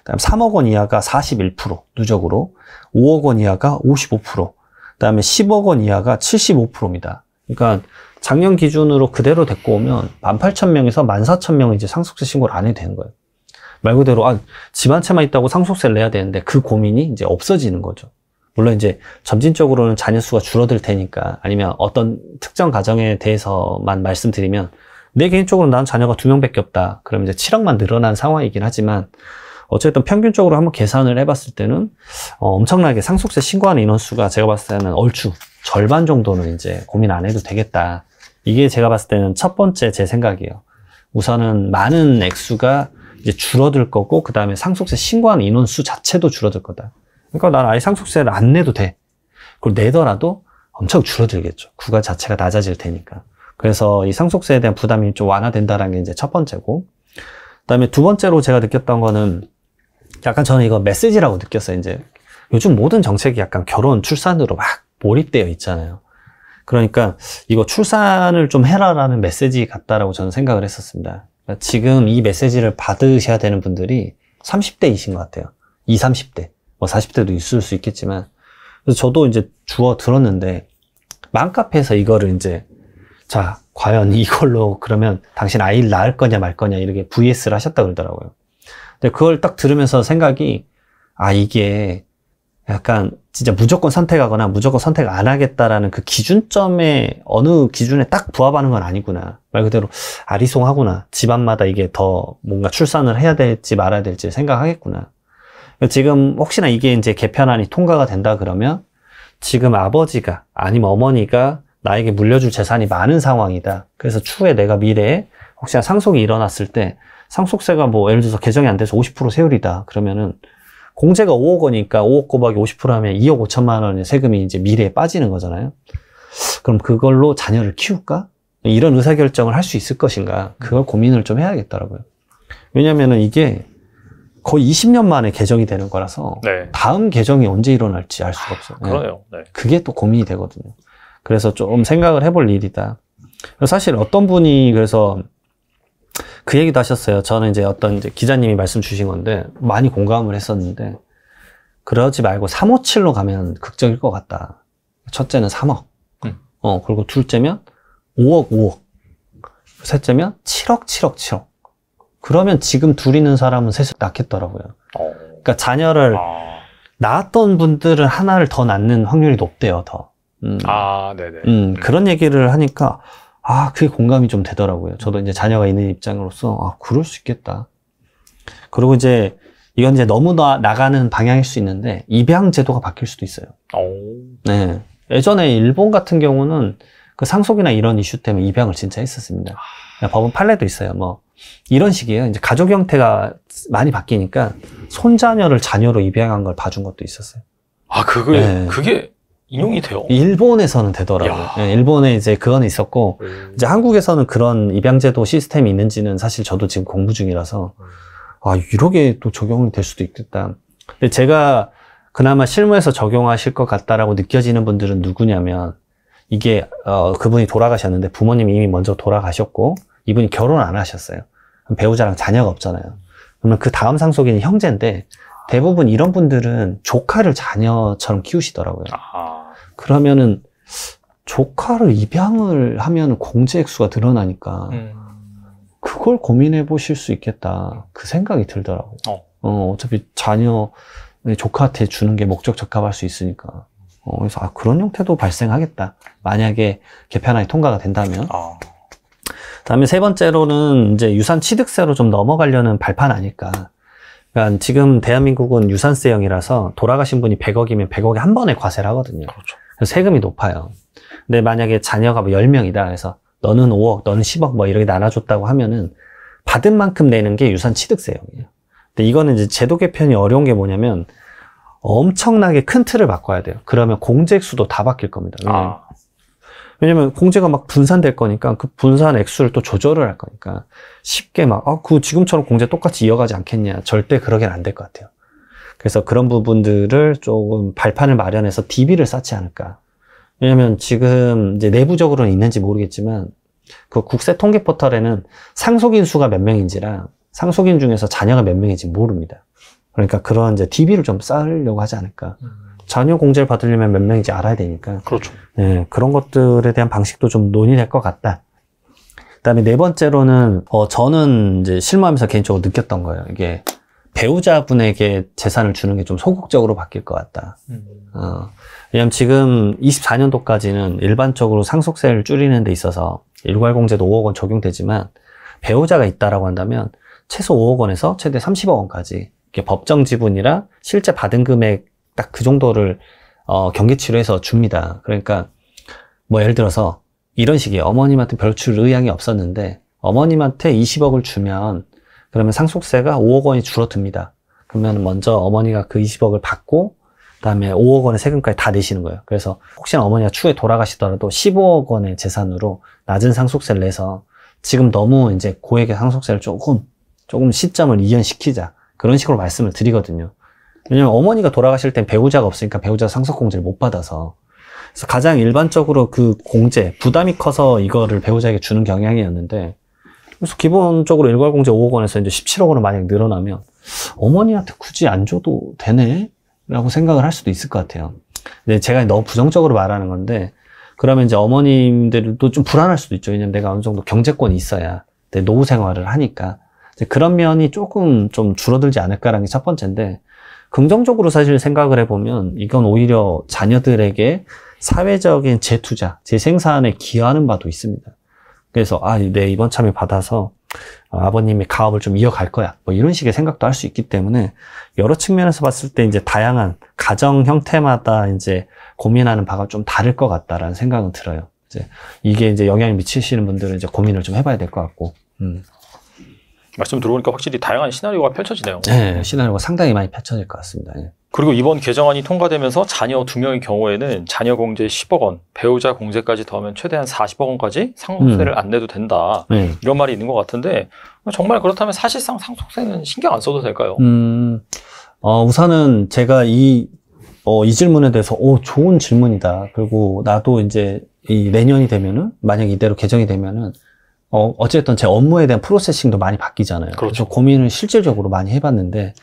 그다음 3억 원 이하가 41% 누적으로, 5억 원 이하가 55%, 그다음에 10억 원 이하가 75%입니다. 그러니까 작년 기준으로 그대로 데리고 오면 18,000명에서 14,000명은 이제 상속세 신고를 안 해도 되는 거예요. 말 그대로 아, 집한 채만 있다고 상속세를 내야 되는데 그 고민이 이제 없어지는 거죠. 물론 이제 점진적으로는 자녀 수가 줄어들 테니까 아니면 어떤 특정 가정에 대해서만 말씀드리면 내 개인적으로 난 자녀가 두 명밖에 없다. 그럼 이제 7억만 늘어난 상황이긴 하지만 어쨌든 평균적으로 한번 계산을 해봤을 때는 어, 엄청나게 상속세 신고하는 인원수가 제가 봤을 때는 얼추 절반 정도는 이제 고민 안 해도 되겠다. 이게 제가 봤을 때는 첫 번째 제 생각이에요. 우선은 많은 액수가 이제 줄어들 거고 그 다음에 상속세 신고하는 인원수 자체도 줄어들 거다. 그러니까 난 아예 상속세를 안 내도 돼. 그걸 내더라도 엄청 줄어들겠죠. 구간 자체가 낮아질 테니까. 그래서 이 상속세에 대한 부담이 좀 완화된다라는 게 이제 첫 번째고. 그다음에 두 번째로 제가 느꼈던 거는 약간 저는 이거 메시지라고 느꼈어요. 이제 요즘 모든 정책이 약간 결혼 출산으로 막 몰입되어 있잖아요. 그러니까 이거 출산을 좀 해라라는 메시지 같다라고 저는 생각을 했었습니다. 그러니까 지금 이 메시지를 받으셔야 되는 분들이 30대이신 것 같아요. 20, 30대. 뭐 40대도 있을 수 있겠지만. 그래서 저도 이제 주워 들었는데, 맘카페에서 이거를 이제 자, 과연 이걸로 그러면 당신 아이를 낳을 거냐 말 거냐 이렇게 VS를 하셨다 그러더라고요. 근데 그걸 딱 들으면서 생각이 아 이게 약간 진짜 무조건 선택하거나 무조건 선택 안 하겠다라는 그 기준점에 어느 기준에 딱 부합하는 건 아니구나 말 그대로 아리송하구나 집안마다 이게 더 뭔가 출산을 해야 될지 말아야 될지 생각하겠구나 그러니까 지금 혹시나 이게 이제 개편안이 통과가 된다 그러면 지금 아버지가 아니면 어머니가 나에게 물려줄 재산이 많은 상황이다. 그래서 추후에 내가 미래에 혹시나 상속이 일어났을 때 상속세가 뭐 예를 들어서 개정이 안 돼서 50% 세율이다. 그러면은 공제가 5억 원이니까 5억 곱하기 50% 하면 2억 5천만 원의 세금이 이제 미래에 빠지는 거잖아요. 그럼 그걸로 자녀를 키울까? 이런 의사결정을 할 수 있을 것인가? 그걸 고민을 좀 해야겠더라고요. 왜냐면은 이게 거의 20년 만에 개정이 되는 거라서 네. 다음 개정이 언제 일어날지 알 수가 없어요. 아, 그래요. 네. 그게 또 고민이 되거든요. 그래서 좀 생각을 해볼 일이다. 사실 어떤 분이 그래서 그 얘기도 하셨어요. 저는 이제 어떤 이제 기자님이 말씀 주신 건데 많이 공감을 했었는데 그러지 말고 357로 가면 극적일 것 같다. 첫째는 3억. 응. 음. 어, 그리고 둘째면 5억, 5억. 셋째면 7억, 7억, 7억. 그러면 지금 둘 있는 사람은 셋을 낳겠더라고요. 어. 그러니까 자녀를 아. 낳았던 분들은 하나를 더 낳는 확률이 높대요, 더. 음, 아, 네네. 음, 음, 그런 얘기를 하니까, 아, 그게 공감이 좀 되더라고요. 저도 이제 자녀가 있는 입장으로서, 아, 그럴 수 있겠다. 그리고 이제, 이건 이제 너무 나, 나가는 방향일 수 있는데, 입양 제도가 바뀔 수도 있어요. 오. 네. 예전에 일본 같은 경우는 그 상속이나 이런 이슈 때문에 입양을 진짜 했었습니다. 아. 그러니까 법원 판례도 있어요. 뭐, 이런 식이에요. 이제 가족 형태가 많이 바뀌니까, 손자녀를 자녀로 입양한 걸 봐준 것도 있었어요. 아, 그게, 네. 그게, 인용이 돼요. 일본에서는 되더라고요. 야. 예, 일본에 이제 그건 있었고 음. 이제 한국에서는 그런 입양제도 시스템이 있는지는 사실 저도 지금 공부 중이라서 음. 아 이렇게 또 적용이 될 수도 있겠다. 근데 제가 그나마 실무에서 적용하실 것 같다라고 느껴지는 분들은 누구냐면 이게 어, 그분이 돌아가셨는데 부모님이 이미 먼저 돌아가셨고 이분이 결혼 안 하셨어요. 배우자랑 자녀가 없잖아요. 그러면 그 다음 상속인이 형제인데 대부분 이런 분들은 조카를 자녀처럼 키우시더라고요. 아. 그러면은 조카를 입양을 하면 공제 액수가 늘어나니까 음. 그걸 고민해 보실 수 있겠다 그 생각이 들더라고요. 어, 어 어차피 자녀 조카한테 주는 게 목적 적합할 수 있으니까. 어, 그래서 아 그런 형태도 발생하겠다. 만약에 개편안이 통과가 된다면. 어. 아. 그다음에 세 번째로는 이제 유산 취득세로 좀 넘어가려는 발판 아닐까. 그러니까 지금 대한민국은 유산세형이라서 돌아가신 분이 100억이면 100억에 한 번에 과세를 하거든요. 그렇죠. 그래서 세금이 높아요. 근데 만약에 자녀가 뭐 10명이다. 해서 너는 5억, 너는 10억 뭐 이렇게 나눠줬다고 하면은 받은 만큼 내는 게 유산 취득세형이에요. 근데 이거는 이제 제도 개편이 어려운 게 뭐냐면 엄청나게 큰 틀을 바꿔야 돼요. 그러면 공제액수도 다 바뀔 겁니다. 왜냐면, 아. 왜냐면 공제가 막 분산될 거니까 그 분산 액수를 또 조절을 할 거니까. 쉽게 막, 아, 그 지금처럼 공제 똑같이 이어가지 않겠냐. 절대 그러긴 안 될 것 같아요. 그래서 그런 부분들을 조금 발판을 마련해서 DB를 쌓지 않을까. 왜냐면 지금 이제 내부적으로는 있는지 모르겠지만 그 국세 통계 포털에는 상속인 수가 몇 명인지랑 상속인 중에서 자녀가 몇 명인지 모릅니다. 그러니까 그런 이제 DB를 좀 쌓으려고 하지 않을까. 자녀 공제를 받으려면 몇 명인지 알아야 되니까. 그렇죠. 네, 그런 것들에 대한 방식도 좀 논의될 것 같다. 그다음에 네 번째로는 어 저는 이제 실무하면서 개인적으로 느꼈던 거예요. 이게 배우자분에게 재산을 주는 게 좀 소극적으로 바뀔 것 같다. 음. 어, 왜냐면 지금 24년도까지는 일반적으로 상속세를 줄이는 데 있어서 일괄공제도 5억 원 적용되지만 배우자가 있다라고 한다면 최소 5억 원에서 최대 30억 원까지 이게 법정 지분이라 실제 받은 금액 딱 그 정도를 어, 경계치로해서 줍니다. 그러니까 뭐 예를 들어서 이런 식이에요. 어머님한테 별출 의향이 없었는데 어머님한테 20억을 주면 그러면 상속세가 5억 원이 줄어듭니다. 그러면 먼저 어머니가 그 20억을 받고 그다음에 5억 원의 세금까지 다 내시는 거예요. 그래서 혹시나 어머니가 추후에 돌아가시더라도 15억 원의 재산으로 낮은 상속세를 내서 지금 너무 이제 고액의 상속세를 조금 조금 시점을 이연시키자 그런 식으로 말씀을 드리거든요. 왜냐면 어머니가 돌아가실 땐 배우자가 없으니까 배우자 상속공제를 못 받아서 그래서 가장 일반적으로 그 공제, 부담이 커서 이거를 배우자에게 주는 경향이었는데, 그래서 기본적으로 일괄 공제 5억 원에서 이제 17억으로 만약 늘어나면, 어머니한테 굳이 안 줘도 되네? 라고 생각을 할 수도 있을 것 같아요. 근데 제가 너무 부정적으로 말하는 건데, 그러면 이제 어머님들도 좀 불안할 수도 있죠. 왜냐면 내가 어느 정도 경제권이 있어야 내 노후 생활을 하니까. 그런 면이 조금 좀 줄어들지 않을까라는 게 첫 번째인데, 긍정적으로 사실 생각을 해보면 이건 오히려 자녀들에게 사회적인 재투자, 재생산에 기여하는 바도 있습니다. 그래서 아, 네, 이번 참여 받아서 아, 아버님이 가업을 좀 이어갈 거야. 뭐 이런 식의 생각도 할 수 있기 때문에 여러 측면에서 봤을 때 이제 다양한 가정 형태마다 이제 고민하는 바가 좀 다를 것 같다라는 생각은 들어요. 이제 이게 이제 영향을 미치시는 분들은 이제 고민을 좀 해봐야 될 것 같고. 음. 말씀 들어보니까 확실히 다양한 시나리오가 펼쳐지네요. 네, 시나리오가 상당히 많이 펼쳐질 것 같습니다. 예. 그리고 이번 개정안이 통과되면서 자녀 두명의 경우에는 자녀 공제 10억 원, 배우자 공제까지 더하면 최대한 40억 원까지 상속세를 음. 안 내도 된다. 네. 이런 말이 있는 것 같은데 정말 그렇다면 사실상 상속세는 신경 안 써도 될까요? 음, 어, 우선은 제가 이, 어, 이 질문에 대해서 오, 좋은 질문이다. 그리고 나도 이제 이 내년이 되면은 만약 이대로 개정이 되면은 어, 어쨌든 제 업무에 대한 프로세싱도 많이 바뀌잖아요. 그렇죠. 그래서 고민을 실질적으로 많이 해봤는데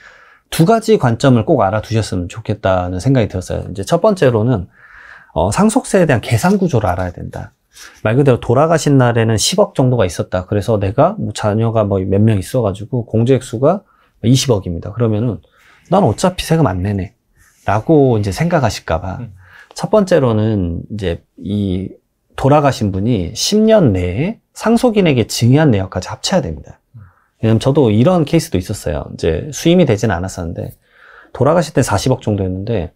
두 가지 관점을 꼭 알아두셨으면 좋겠다는 생각이 들었어요. 이제 첫 번째로는 어, 상속세에 대한 계산 구조를 알아야 된다. 말 그대로 돌아가신 날에는 10억 정도가 있었다. 그래서 내가 뭐 자녀가 뭐 몇 명 있어가지고 공제액수가 20억입니다. 그러면은 난 어차피 세금 안 내네. 라고 이제 생각하실까봐. 음. 첫 번째로는 이제 이 돌아가신 분이 10년 내에 상속인에게 증여한 내역까지 합쳐야 됩니다. 왜냐면 저도 이런 케이스도 있었어요. 이제 수임이 되진 않았었는데 돌아가실 때 40억 정도였는데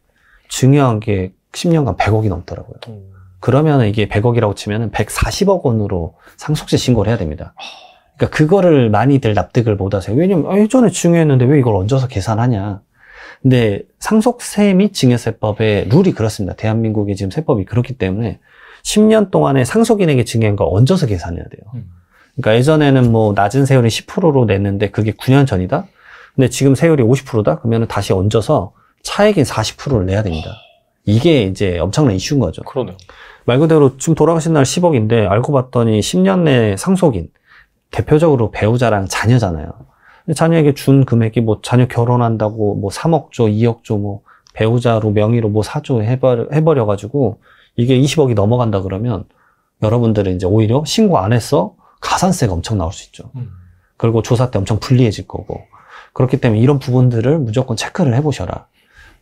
중요한 게 10년간 100억이 넘더라고요. 음. 그러면 이게 100억이라고 치면 140억 원으로 상속세 신고를 해야 됩니다. 그러니까 그거를 많이들 납득을 못 하세요. 왜냐면 아, 예전에 중요했는데왜 이걸 얹어서 계산하냐. 근데 상속세 및 증여세법의 룰이 그렇습니다. 대한민국의 지금 세법이 그렇기 때문에 10년 동안에 상속인에게 증여한 걸 얹어서 계산해야 돼요. 음. 그러니까 예전에는 뭐 낮은 세율이 10%로 냈는데 그게 9년 전이다. 근데 지금 세율이 50%다. 그러면 다시 얹어서 차액인 40%를 내야 됩니다. 이게 이제 엄청난 이슈인 거죠. 그러네요. 말 그대로 지금 돌아가신 날 10억인데 알고 봤더니 10년 내 상속인 대표적으로 배우자랑 자녀잖아요. 자녀에게 준 금액이 뭐 자녀 결혼한다고 뭐 3억조, 2억조 뭐 배우자로 명의로 뭐사조 해버려, 해버려가지고 이게 20억이 넘어간다 그러면 여러분들은 이제 오히려 신고 안 했어? 가산세가 엄청 나올 수 있죠. 음. 그리고 조사 때 엄청 불리해질 거고. 그렇기 때문에 이런 부분들을 무조건 체크를 해보셔라.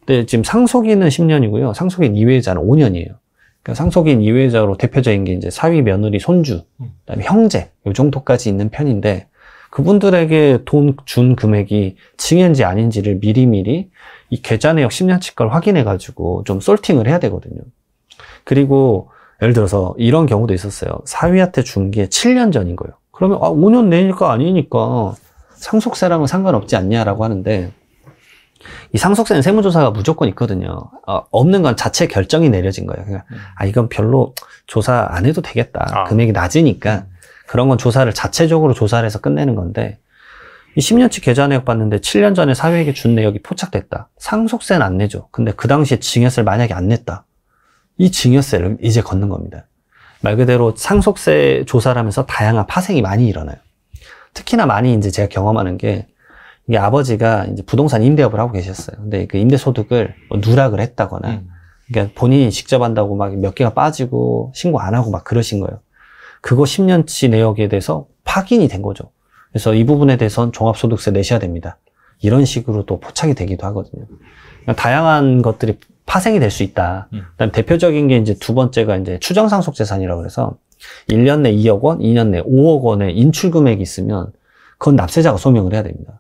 근데 지금 상속인은 10년이고요. 상속인 이외자는 5년이에요. 그러니까 상속인 이외자로 대표적인 게 이제 사위, 며느리, 손주, 음. 그다음에 형제 요 정도까지 있는 편인데 그분들에게 돈 준 금액이 증여인지 아닌지를 미리미리 이 계좌 내역 10년치 걸 확인해 가지고 좀 솔팅을 해야 되거든요. 그리고 예를 들어서 이런 경우도 있었어요. 사위한테 준 게 7년 전인 거예요. 그러면 아 5년 내니까 아니니까 상속세랑은 상관없지 않냐라고 하는데 이 상속세는 세무조사가 무조건 있거든요. 어, 없는 건 자체 결정이 내려진 거예요. 그러니까아 이건 별로 조사 안 해도 되겠다. 아. 금액이 낮으니까 그런 건 조사를 자체적으로 조사를 해서 끝내는 건데 이 10년치 계좌 내역 봤는데 7년 전에 사회에게 준 내역이 포착됐다. 상속세는 안 내죠. 근데 그 당시에 증여세를 만약에 안 냈다. 이 증여세를 이제 걷는 겁니다. 말 그대로 상속세 조사를 하면서 다양한 파생이 많이 일어나요. 특히나 많이 이제 제가 경험하는 게 이게 아버지가 이제 부동산 임대업을 하고 계셨어요. 근데 그 임대 소득을 뭐 누락을 했다거나 음. 그러니까 본인이 직접 한다고 막 몇 개가 빠지고 신고 안 하고 막 그러신 거예요. 그거 10년치 내역에 대해서 확인이 된 거죠. 그래서 이 부분에 대해서는 종합소득세 내셔야 됩니다. 이런 식으로 또 포착이 되기도 하거든요. 그러니까 다양한 것들이 파생이 될 수 있다. 음. 그다음 대표적인 게 이제 두 번째가 이제 추정상속 재산이라고 해서 1년 내 2억 원, 2년 내 5억 원의 인출 금액이 있으면 그건 납세자가 소명을 해야 됩니다.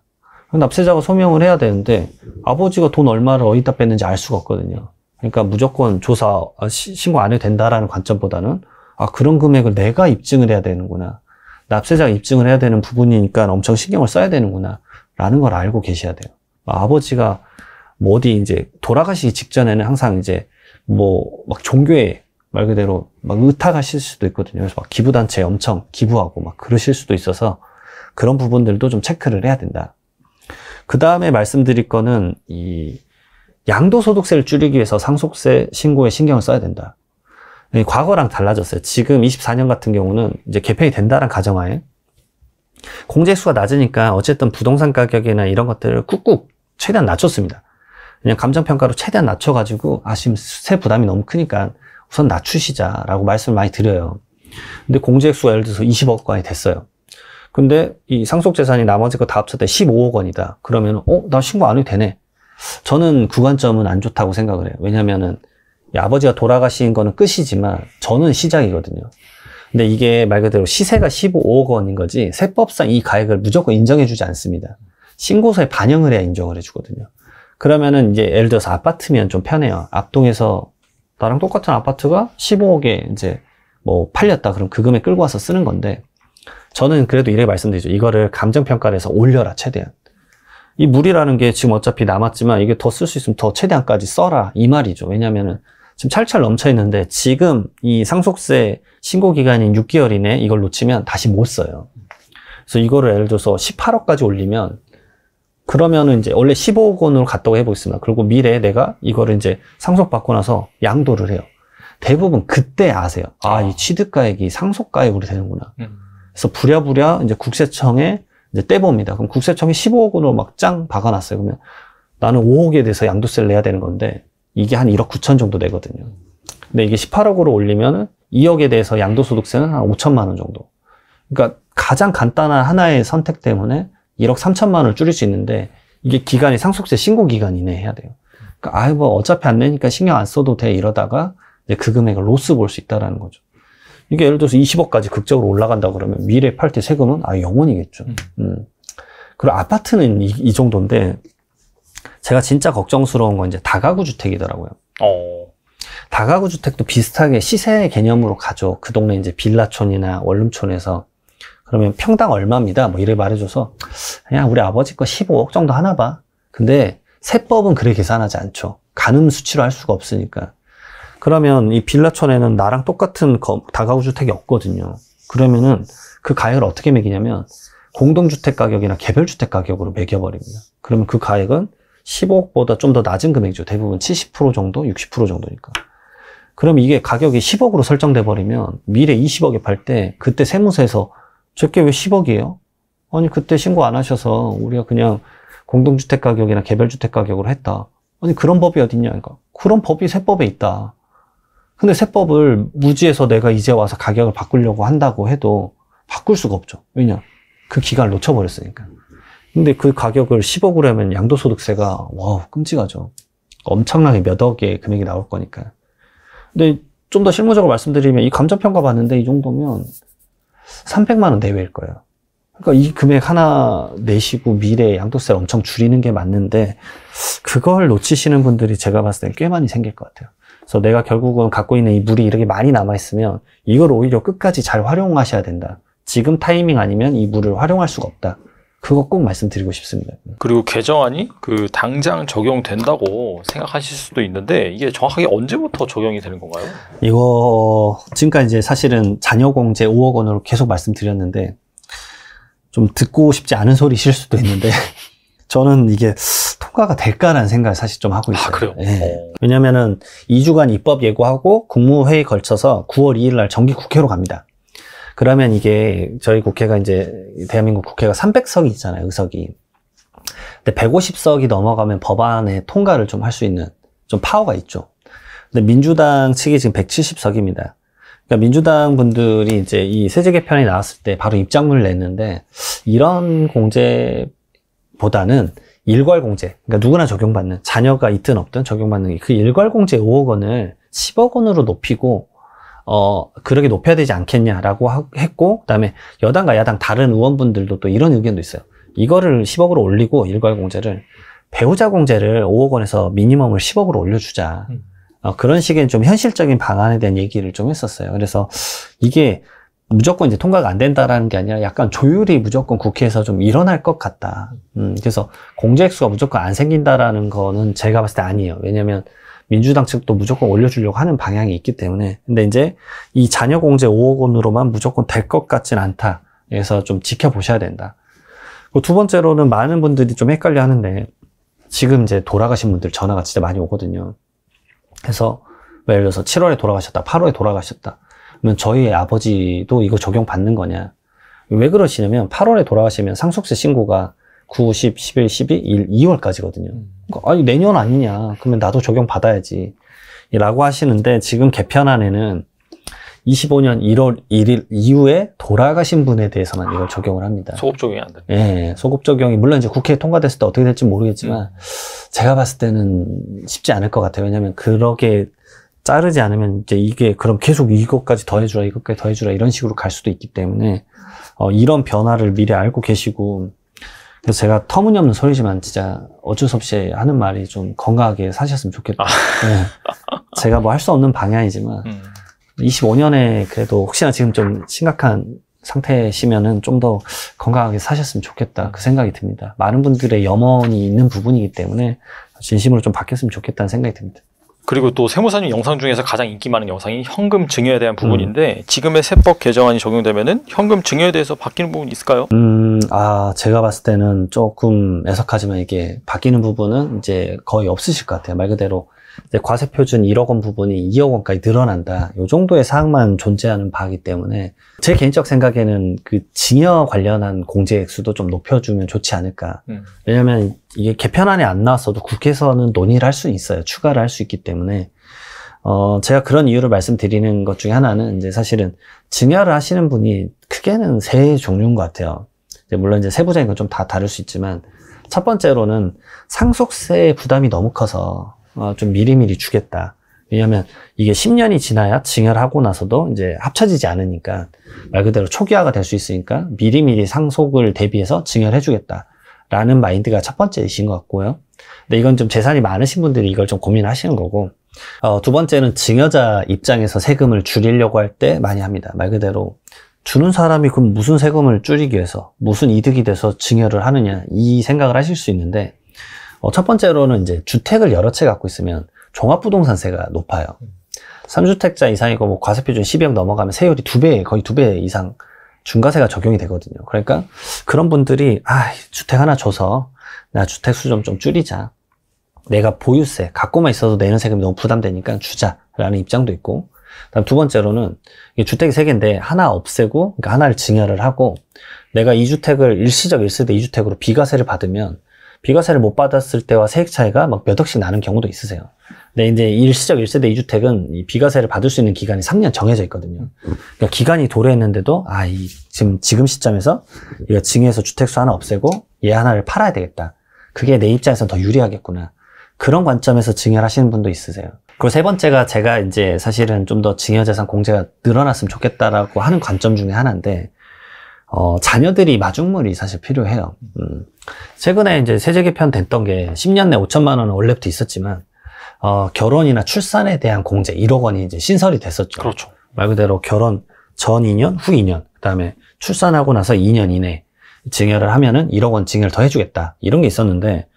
납세자가 소명을 해야 되는데 아버지가 돈 얼마를 어디다 뺐는지 알 수가 없거든요. 그러니까 무조건 조사 아, 신고 안 해도 된다라는 관점보다는 아 그런 금액을 내가 입증을 해야 되는구나. 납세자가 입증을 해야 되는 부분이니까 엄청 신경을 써야 되는구나. 라는 걸 알고 계셔야 돼요. 아, 아버지가 뭐디 이제 돌아가시기 직전에는 항상 이제 뭐 막 종교에 말 그대로 막 의탁하실 수도 있거든요. 그래서 막 기부단체에 엄청 기부하고 막 그러실 수도 있어서 그런 부분들도 좀 체크를 해야 된다. 그 다음에 말씀드릴 거는 이 양도소득세를 줄이기 위해서 상속세 신고에 신경을 써야 된다. 과거랑 달라졌어요. 지금 24년 같은 경우는 이제 개편이 된다란 가정하에 공제수가 낮으니까 어쨌든 부동산 가격이나 이런 것들을 꾹꾹 최대한 낮췄습니다. 그냥 감정평가로 최대한 낮춰가지고, 아, 지금 세 부담이 너무 크니까 우선 낮추시자라고 말씀을 많이 드려요. 근데 공제액수가 예를 들어서 20억 원이 됐어요. 근데 이 상속재산이 나머지 거 다 합쳤을 때 15억 원이다. 그러면, 어, 나 신고 안 해도 되네. 저는 그 관점은 안 좋다고 생각을 해요. 왜냐면은, 아버지가 돌아가신 거는 끝이지만, 저는 시작이거든요. 근데 이게 말 그대로 시세가 15억 원인 거지, 세법상 이 가액을 무조건 인정해주지 않습니다. 신고서에 반영을 해야 인정을 해주거든요. 그러면은 이제 예를 들어서 아파트면 좀 편해요. 앞동에서 나랑 똑같은 아파트가 15억에 이제 뭐 팔렸다. 그럼 그 금액 끌고 와서 쓰는 건데 저는 그래도 이래 말씀드리죠. 이거를 감정평가를 해서 올려라, 최대한. 이 물이라는 게 지금 어차피 남았지만 이게 더 쓸 수 있으면 더 최대한까지 써라. 이 말이죠. 왜냐면은 지금 찰찰 넘쳐있는데 지금 이 상속세 신고 기간인 6개월 이내 이걸 놓치면 다시 못 써요. 그래서 이거를 예를 들어서 18억까지 올리면 그러면은 이제 원래 15억 원으로 갔다고 해보겠습니다. 그리고 미래에 내가 이거를 이제 상속받고 나서 양도를 해요. 대부분 그때 아세요. 아, 아. 이 취득가액이 상속가액으로 되는구나. 음. 그래서 부랴부랴 이제 국세청에 이제 떼봅니다. 그럼 국세청이 15억으로 원막짱 박아놨어요. 그러면 나는 5억에 대해서 양도세를 내야 되는 건데 이게 한 1억 9천 정도 되거든요. 근데 이게 18억으로 올리면은 2억에 대해서 양도소득세는 한 5천만 원 정도. 그러니까 가장 간단한 하나의 선택 때문에 1억 3천만 원을 줄일 수 있는데 이게 기간이 상속세 신고 기간이네 해야 돼요. 그러니까 아유 뭐 어차피 안 내니까 신경 안 써도 돼 이러다가 이제 그 금액을 로스 볼 수 있다라는 거죠. 이게 예를 들어서 20억까지 극적으로 올라간다 그러면 미래 팔 때 세금은 아 영원이겠죠. 음. 음. 그리고 아파트는 이, 이, 정도인데 제가 진짜 걱정스러운 건 이제 다가구 주택이더라고요. 어. 다가구 주택도 비슷하게 시세 개념으로 가죠. 그 동네 이제 빌라촌이나 원룸촌에서 그러면 평당 얼마입니다. 뭐 이래 말해줘서 그냥 우리 아버지 거 15억 정도 하나 봐. 근데 세법은 그래 계산하지 않죠. 가늠 수치로 할 수가 없으니까. 그러면 이 빌라촌에는 나랑 똑같은 다가구 주택이 없거든요. 그러면은 그 가액을 어떻게 매기냐면 공동주택 가격이나 개별주택 가격으로 매겨버립니다. 그러면 그 가액은 15억보다 좀 더 낮은 금액이죠. 대부분 70% 정도, 60% 정도니까. 그럼 이게 가격이 10억으로 설정돼 버리면 미래 20억에 팔 때 그때 세무서에서 저게왜 10억이에요? 아니 그때 신고 안 하셔서 우리가 그냥 공동주택 가격이나 개별주택 가격으로 했다. 아니 그런 법이 어딨냐? 그러니까 그런 법이 세법에 있다. 근데 세법을 무지해서 내가 이제 와서 가격을 바꾸려고 한다고 해도 바꿀 수가 없죠. 왜냐? 그 기간을 놓쳐버렸으니까. 근데 그 가격을 10억으로 하면 양도소득세가 와우 끔찍하죠. 엄청나게 몇 억의 금액이 나올 거니까. 근데 좀 더 실무적으로 말씀드리면 이 감정평가 봤는데이 정도면 300만 원 내외일 거예요. 그러니까 이 금액 하나 내시고 미래양도세 엄청 줄이는 게 맞는데 그걸 놓치시는 분들이 제가 봤을 때 꽤 많이 생길 것 같아요. 그래서 내가 결국은 갖고 있는 이 물이 이렇게 많이 남아 있으면 이걸 오히려 끝까지 잘 활용하셔야 된다. 지금 타이밍 아니면 이 물을 활용할 수가 없다. 그거 꼭 말씀드리고 싶습니다. 그리고 개정안이 그 당장 적용된다고 생각하실 수도 있는데 이게 정확하게 언제부터 적용이 되는 건가요? 이거 지금까지 이제 사실은 자녀공제 5억 원으로 계속 말씀드렸는데 좀 듣고 싶지 않은 소리실 수도 있는데 저는 이게 통과가 될까라는 생각을 사실 좀 하고 아, 있어요. 아, 그래요? 예. 어. 왜냐면은 2주간 입법 예고하고 국무회의 걸쳐서 9월 2일 날 정기 국회로 갑니다. 그러면 이게 저희 국회가 이제 대한민국 국회가 300석이 있잖아요, 의석이. 근데 150석이 넘어가면 법안의 통과를 좀 할 수 있는 좀 파워가 있죠. 근데 민주당 측이 지금 170석입니다. 그러니까 민주당 분들이 이제 이 세제 개편이 나왔을 때 바로 입장문을 냈는데 이런 공제보다는 일괄 공제, 그러니까 누구나 적용받는 자녀가 있든 없든 적용받는 그 일괄 공제 5억 원을 10억 원으로 높이고 어, 그렇게 높여야 되지 않겠냐라고 하, 했고, 그 다음에 여당과 야당 다른 의원분들도 또 이런 의견도 있어요. 이거를 10억으로 올리고 일괄공제를 배우자 공제를 5억 원에서 미니멈을 10억으로 올려주자. 음. 어, 그런 식의 좀 현실적인 방안에 대한 얘기를 좀 했었어요. 그래서 이게 무조건 이제 통과가 안 된다라는 게 아니라 약간 조율이 무조건 국회에서 좀 일어날 것 같다. 음, 그래서 공제액수가 무조건 안 생긴다라는 거는 제가 봤을 때 아니에요. 왜냐면 하 민주당 측도 무조건 올려주려고 하는 방향이 있기 때문에 근데 이제 이 잔여 공제 5억 원으로만 무조건 될 것 같진 않다. 그래서 좀 지켜보셔야 된다. 두 번째로는 많은 분들이 좀 헷갈려 하는데 지금 이제 돌아가신 분들 전화가 진짜 많이 오거든요. 그래서 뭐 예를 들어서 7월에 돌아가셨다, 8월에 돌아가셨다. 그러면 저희 아버지도 이거 적용 받는 거냐? 왜 그러시냐면 8월에 돌아가시면 상속세 신고가 9, 10, 11, 12, 1, 2월까지거든요. 아니, 내년 아니냐. 그러면 나도 적용받아야지. 라고 하시는데 지금 개편안에는 25년 1월 1일 이후에 돌아가신 분에 대해서만 이걸 적용을 합니다. 소급 적용이 안된 예, 소급 적용이 물론 이제 국회에 통과됐을 때 어떻게 될지 모르겠지만 음. 제가 봤을 때는 쉽지 않을 것 같아요. 왜냐하면 그렇게 자르지 않으면 이제 이게 그럼 계속 이것까지 더해주라 이것까지 더해주라 이런 식으로 갈 수도 있기 때문에 어, 이런 변화를 미리 알고 계시고 그래서 제가 터무니없는 소리지만 진짜 어쩔 수 없이 하는 말이 좀 건강하게 사셨으면 좋겠다. 아. 네. 제가 뭐 할 수 없는 방향이지만 음. 25년에 그래도 혹시나 지금 좀 심각한 상태시면은 좀 더 건강하게 사셨으면 좋겠다 그 생각이 듭니다. 많은 분들의 염원이 있는 부분이기 때문에 진심으로 좀 바뀌었으면 좋겠다는 생각이 듭니다. 그리고 또 세무사님 영상 중에서 가장 인기 많은 영상이 현금 증여에 대한 음. 부분인데 음. 지금의 세법 개정안이 적용되면은 현금 증여에 대해서 바뀌는 부분이 있을까요? 음, 아 제가 봤을 때는 조금 애석하지만 이게 바뀌는 부분은 이제 거의 없으실 것 같아요. 말 그대로 과세 표준 1억 원 부분이 2억 원까지 늘어난다. 이 정도의 사항만 존재하는 바이기 때문에 제 개인적 생각에는 그 징여 관련한 공제액수도 좀 높여주면 좋지 않을까. 음. 왜냐하면 이게 개편안에 안 나왔어도 국회에서는 논의를 할 수 있어요. 추가를 할 수 있기 때문에. 어, 제가 그런 이유를 말씀드리는 것 중에 하나는 이제 사실은 증여를 하시는 분이 크게는 세 종류인 것 같아요. 이제 물론 이제 세부적인 건 좀 다 다를 수 있지만 첫 번째로는 상속세 부담이 너무 커서 어, 좀 미리미리 주겠다. 왜냐하면 이게 10년이 지나야 증여하고 나서도 이제 합쳐지지 않으니까 말 그대로 초기화가 될 수 있으니까 미리미리 상속을 대비해서 증여해주겠다라는 마인드가 첫 번째이신 것 같고요. 근데 이건 좀 재산이 많으신 분들이 이걸 좀 고민하시는 거고 어, 두 번째는 증여자 입장에서 세금을 줄이려고 할 때 많이 합니다. 말 그대로 주는 사람이 그럼 무슨 세금을 줄이기 위해서 무슨 이득이 돼서 증여를 하느냐 이 생각을 하실 수 있는데 어, 첫 번째로는 이제 주택을 여러 채 갖고 있으면 종합부동산세가 높아요. 3주택자 이상이고 뭐 과세표준 10억 넘어가면 세율이 두 배, 거의 2배 이상 중과세가 적용이 되거든요. 그러니까 그런 분들이 아, 주택 하나 줘서 나 주택 수 좀 좀 줄이자. 내가 보유세, 갖고만 있어도 내는 세금이 너무 부담되니까 주자라는 입장도 있고 다음 두 번째로는 주택이 세 개인데 하나 없애고 그러니까 하나를 증여를 하고 내가 이 주택을 일시적 일세대 이주택으로 비과세를 받으면 비과세를 못 받았을 때와 세액 차이가 막 몇 억씩 나는 경우도 있으세요. 근데 이제 일시적 1세대 2주택은 비과세를 받을 수 있는 기간이 3년 정해져 있거든요. 그러니까 기간이 도래했는데도 아, 이 지금 지금 시점에서 이거 증여해서 주택수 하나 없애고 얘 하나를 팔아야 되겠다. 그게 내 입장에서 더 유리하겠구나. 그런 관점에서 증여를 하시는 분도 있으세요. 그리고 세 번째가 제가 이제 사실은 좀 더 증여재산 공제가 늘어났으면 좋겠다라고 하는 관점 중에 하나인데 어, 자녀들이 마중물이 사실 필요해요. 음. 최근에 이제 세제 개편 됐던 게 10년 내 5천만 원은 원래부터 있었지만 어, 결혼이나 출산에 대한 공제 1억 원이 이제 신설이 됐었죠. 그렇죠. 말 그대로 결혼 전 2년, 후 2년, 그다음에 출산하고 나서 2년 이내 증여를 하면은 1억 원 증여를 더 해주겠다 이런 게 있었는데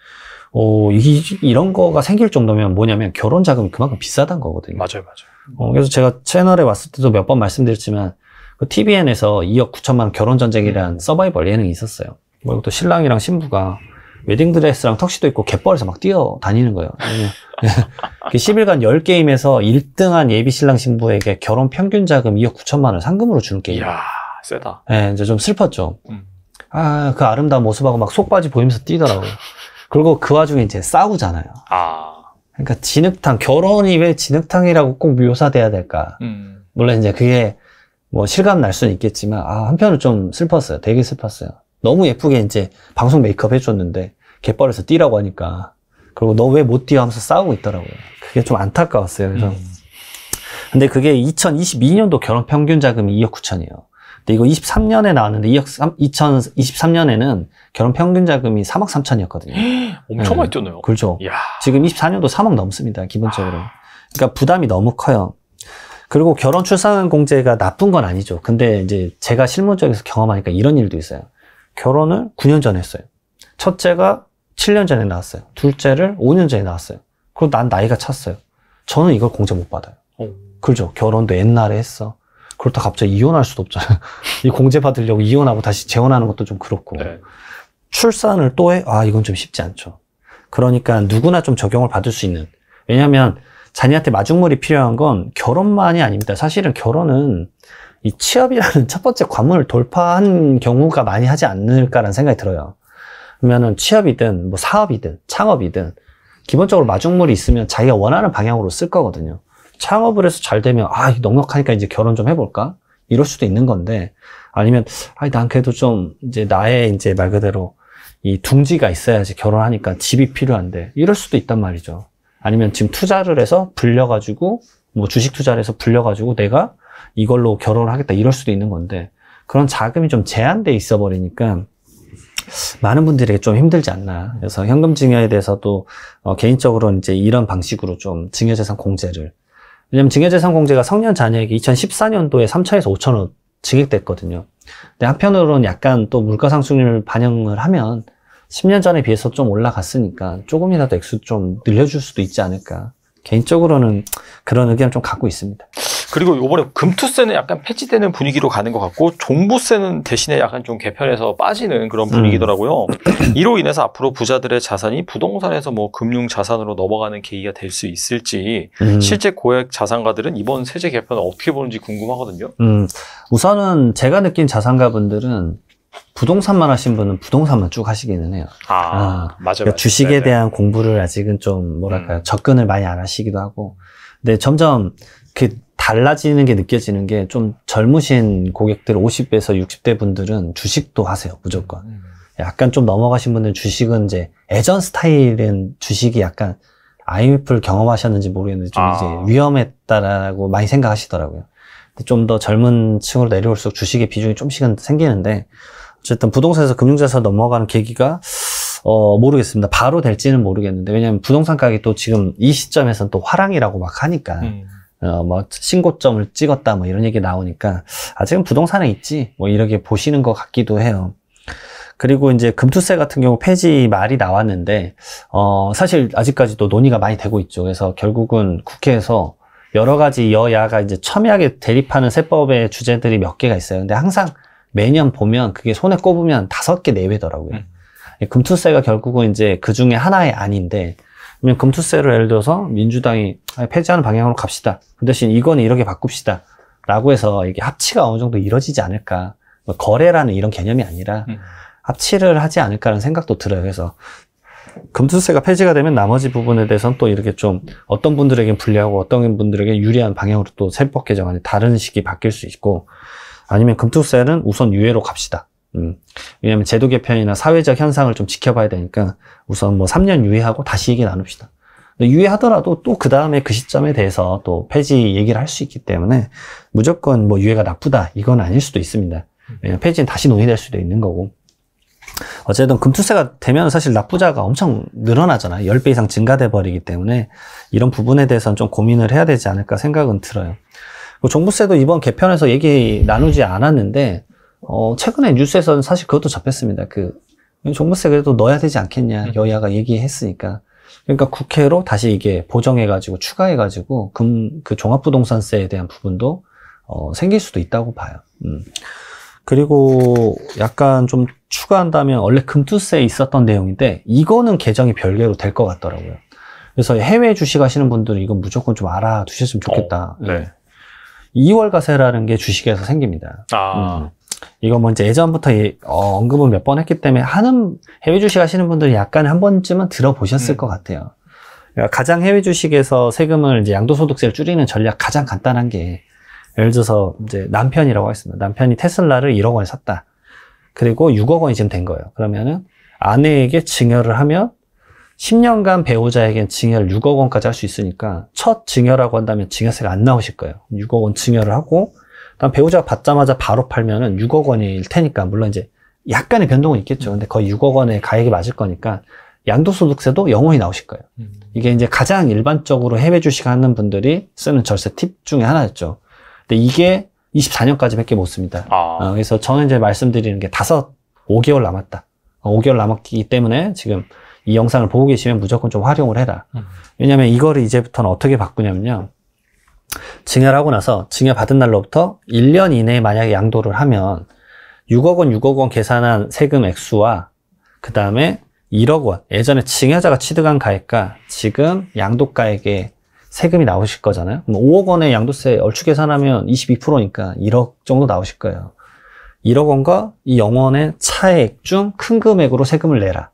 어, 이, 이런 거가 생길 정도면 뭐냐면 결혼 자금이 그만큼 비싸단 거거든요. 맞아요, 맞아요. 어, 그래서 제가 채널에 왔을 때도 몇 번 말씀드렸지만 그 TVN에서 2억 9천만 원 결혼 전쟁이라는 서바이벌 예능이 있었어요. 뭐 이것도 신랑이랑 신부가 웨딩드레스랑 턱시도 입고 갯벌에서 막 뛰어다니는 거예요. 10일간 10게임에서 1등한 예비 신랑 신부에게 결혼 평균 자금 2억 9천만 원을 상금으로 주는 게임. 이야, 세다. 예, 네, 이제 좀 슬펐죠. 음. 아, 그 아름다운 모습하고 막 속바지 보이면서 뛰더라고요. 그리고 그 와중에 이제 싸우잖아요. 아. 그러니까 진흙탕, 결혼이 왜 진흙탕이라고 꼭 묘사돼야 될까. 음. 물론 이제 그게 뭐 실감 날 수는 있겠지만 아 한편으로 좀 슬펐어요. 되게 슬펐어요. 너무 예쁘게 이제 방송 메이크업 해줬는데 갯벌에서 뛰라고 하니까 그리고 너 왜 못 뛰어 하면서 싸우고 있더라고요. 그게 좀 안타까웠어요. 그래서 음. 근데 그게 2022년도 결혼 평균 자금이 2억 9천이에요. 근데 이거 23년에 나왔는데 2억 3, 2023년에는 결혼 평균 자금이 3억 3천이었거든요. 엄청 네. 많이 뛰었네요. 그렇죠. 야 지금 24년도 3억 넘습니다. 기본적으로. 아. 그러니까 부담이 너무 커요. 그리고 결혼 출산 공제가 나쁜 건 아니죠. 근데 이제 제가 실무적에서 경험하니까 이런 일도 있어요. 결혼을 9년 전에 했어요. 첫째가 7년 전에 나왔어요. 둘째를 5년 전에 나왔어요. 그리고 난 나이가 찼어요. 저는 이걸 공제 못 받아요. 어. 그죠. 결혼도 옛날에 했어. 그렇다 갑자기 이혼할 수도 없잖아요. 이 공제 받으려고 이혼하고 다시 재혼하는 것도 좀 그렇고. 네. 출산을 또 해? 아, 이건 좀 쉽지 않죠. 그러니까 누구나 좀 적용을 받을 수 있는. 왜냐면 하 자녀한테 마중물이 필요한 건 결혼만이 아닙니다. 사실은 결혼은 이 취업이라는 첫 번째 관문을 돌파한 경우가 많이 하지 않을까라는 생각이 들어요. 그러면은 취업이든 뭐 사업이든 창업이든 기본적으로 마중물이 있으면 자기가 원하는 방향으로 쓸 거거든요. 창업을 해서 잘 되면 아 넉넉하니까 이제 결혼 좀 해볼까 이럴 수도 있는 건데 아니면 아난 그래도 좀 이제 나의 이제 말 그대로 이 둥지가 있어야지 결혼하니까 집이 필요한데 이럴 수도 있단 말이죠. 아니면 지금 투자를 해서 불려가지고 뭐 주식 투자를 해서 불려가지고 내가 이걸로 결혼을 하겠다 이럴 수도 있는 건데 그런 자금이 좀 제한돼 있어 버리니까 많은 분들에게좀 힘들지 않나. 그래서 현금 증여에 대해서도 어, 개인적으로 이제 이런 방식으로 좀 증여재산 공제를 왜냐면 증여재산 공제가 성년 자녀에게 2014년도에 3차에서 5천 원 증액됐거든요. 근데 한편으로는 약간 또 물가상승률 반영을 하면 10년 전에 비해서 좀 올라갔으니까 조금이라도 액수 좀 늘려줄 수도 있지 않을까. 개인적으로는 그런 의견을 좀 갖고 있습니다. 그리고 요번에 금투세는 약간 폐지되는 분위기로 가는 것 같고 종부세는 대신에 약간 좀 개편해서 빠지는 그런 음. 분위기더라고요. 음. 이로 인해서 앞으로 부자들의 자산이 부동산에서 뭐 금융 자산으로 넘어가는 계기가 될 수 있을지 음. 실제 고액 자산가들은 이번 세제 개편을 어떻게 보는지 궁금하거든요. 음. 우선은 제가 느낀 자산가분들은 부동산만 하신 분은 부동산만 쭉 하시기는 해요. 아, 아 맞아요. 맞아, 그러니까 주식에 네네. 대한 공부를 아직은 좀 뭐랄까요 음. 접근을 많이 안 하시기도 하고, 근데 점점 그 달라지는 게 느껴지는 게 좀 젊으신 고객들 50대에서 60대 분들은 주식도 하세요 무조건. 음. 약간 좀 넘어가신 분들 주식은 이제 애전 스타일은 주식이 약간 IMF를 경험하셨는지 모르겠는데 좀 아. 이제 위험했다라고 많이 생각하시더라고요. 좀더 젊은 층으로 내려올수록 주식의 비중이 좀씩은 생기는데 어쨌든 부동산에서 금융자산 넘어가는 계기가 어, 모르겠습니다. 바로 될지는 모르겠는데 왜냐하면 부동산 가격이 또 지금 이 시점에서는 또 화랑이라고 막 하니까 음. 어, 뭐 신고점을 찍었다 뭐 이런 얘기 나오니까 아 지금 부동산에 있지 뭐 이렇게 보시는 것 같기도 해요. 그리고 이제 금투세 같은 경우 폐지 말이 나왔는데 어 사실 아직까지도 논의가 많이 되고 있죠. 그래서 결국은 국회에서 여러 가지 여야가 이제 첨예하게 대립하는 세법의 주제들이 몇 개가 있어요. 근데 항상 매년 보면 그게 손에 꼽으면 다섯 개 내외더라고요. 네 음. 예, 금투세가 결국은 이제 그 중에 하나의 아닌데, 그러면 금투세를 예를 들어서 민주당이 폐지하는 방향으로 갑시다. 그 대신 이거는 이렇게 바꿉시다. 라고 해서 이게 합치가 어느 정도 이뤄지지 않을까. 뭐 거래라는 이런 개념이 아니라 음. 합치를 하지 않을까라는 생각도 들어요. 그래서 금투세가 폐지가 되면 나머지 부분에 대해서는 또 이렇게 좀 어떤 분들에겐 불리하고 어떤 분들에게 유리한 방향으로 또 세법 개정안이 다른 식이 바뀔 수 있고 아니면 금투세는 우선 유예로 갑시다. 음. 왜냐하면 제도 개편이나 사회적 현상을 좀 지켜봐야 되니까 우선 뭐 3년 유예하고 다시 얘기 나눕시다. 유예하더라도 또 그 다음에 그 시점에 대해서 또 폐지 얘기를 할 수 있기 때문에 무조건 뭐 유예가 나쁘다 이건 아닐 수도 있습니다. 왜냐면 폐지는 다시 논의될 수도 있는 거고. 어쨌든 금투세가 되면 사실 납부자가 엄청 늘어나잖아요. 10배 이상 증가돼 버리기 때문에 이런 부분에 대해서는 좀 고민을 해야 되지 않을까 생각은 들어요. 그 종부세도 이번 개편에서 얘기 나누지 않았는데 어, 최근에 뉴스에서는 사실 그것도 잡혔습니다. 그 종부세 그래도 넣어야 되지 않겠냐 음. 여야가 얘기했으니까 그러니까 국회로 다시 이게 보정해가지고 추가해가지고 금 그 종합부동산세에 대한 부분도 어, 생길 수도 있다고 봐요. 음. 그리고 약간 좀 추가한다면 원래 금투세에 있었던 내용인데 이거는 계정이 별개로 될 것 같더라고요. 그래서 해외 주식 하시는 분들은 이건 무조건 좀 알아두셨으면 좋겠다. 어, 네. 2월 가세라는 게 주식에서 생깁니다. 아. 음. 이거 뭐 이제 예전부터 예, 어, 언급을 몇 번 했기 때문에 하는 해외 주식 하시는 분들이 약간 한 번쯤은 들어보셨을 음. 것 같아요. 그러니까 가장 해외 주식에서 세금을 이제 양도소득세를 줄이는 전략 가장 간단한 게 예를 들어서 이제 남편이라고 하겠습니다. 남편이 테슬라를 1억 원에 샀다. 그리고 6억 원이 지금 된 거예요. 그러면은 아내에게 증여를 하면 10년간 배우자에겐 증여를 6억 원까지 할 수 있으니까 첫 증여라고 한다면 증여세가 안 나오실 거예요. 6억 원 증여를 하고 그다음 배우자가 받자마자 바로 팔면은 6억 원일 테니까 물론 이제 약간의 변동은 있겠죠. 근데 거의 6억 원의 가액이 맞을 거니까 양도소득세도 영원히 나오실 거예요. 음. 이게 이제 가장 일반적으로 해외 주식 하는 분들이 쓰는 절세 팁 중에 하나였죠. 근데 이게 24년까지밖에 못 씁니다. 아. 어, 그래서 저는 이제 말씀드리는 게 다섯 5개월 남았다. 5개월 어, 남았기 때문에 지금 이 영상을 보고 계시면 무조건 좀 활용을 해라. 음. 왜냐면 이거를 이제부터는 어떻게 바꾸냐면요. 증여를 하고 나서 증여 받은 날로부터 1년 이내에 만약에 양도를 하면 6억 원, 6억 원 계산한 세금 액수와 그 다음에 1억 원, 예전에 증여자가 취득한 가액과 지금 양도가액의 세금이 나오실 거잖아요. 5억 원의 양도세 얼추 계산하면 22%니까 1억 정도 나오실 거예요. 1억 원과 이 0원의 차액 중 큰 금액으로 세금을 내라.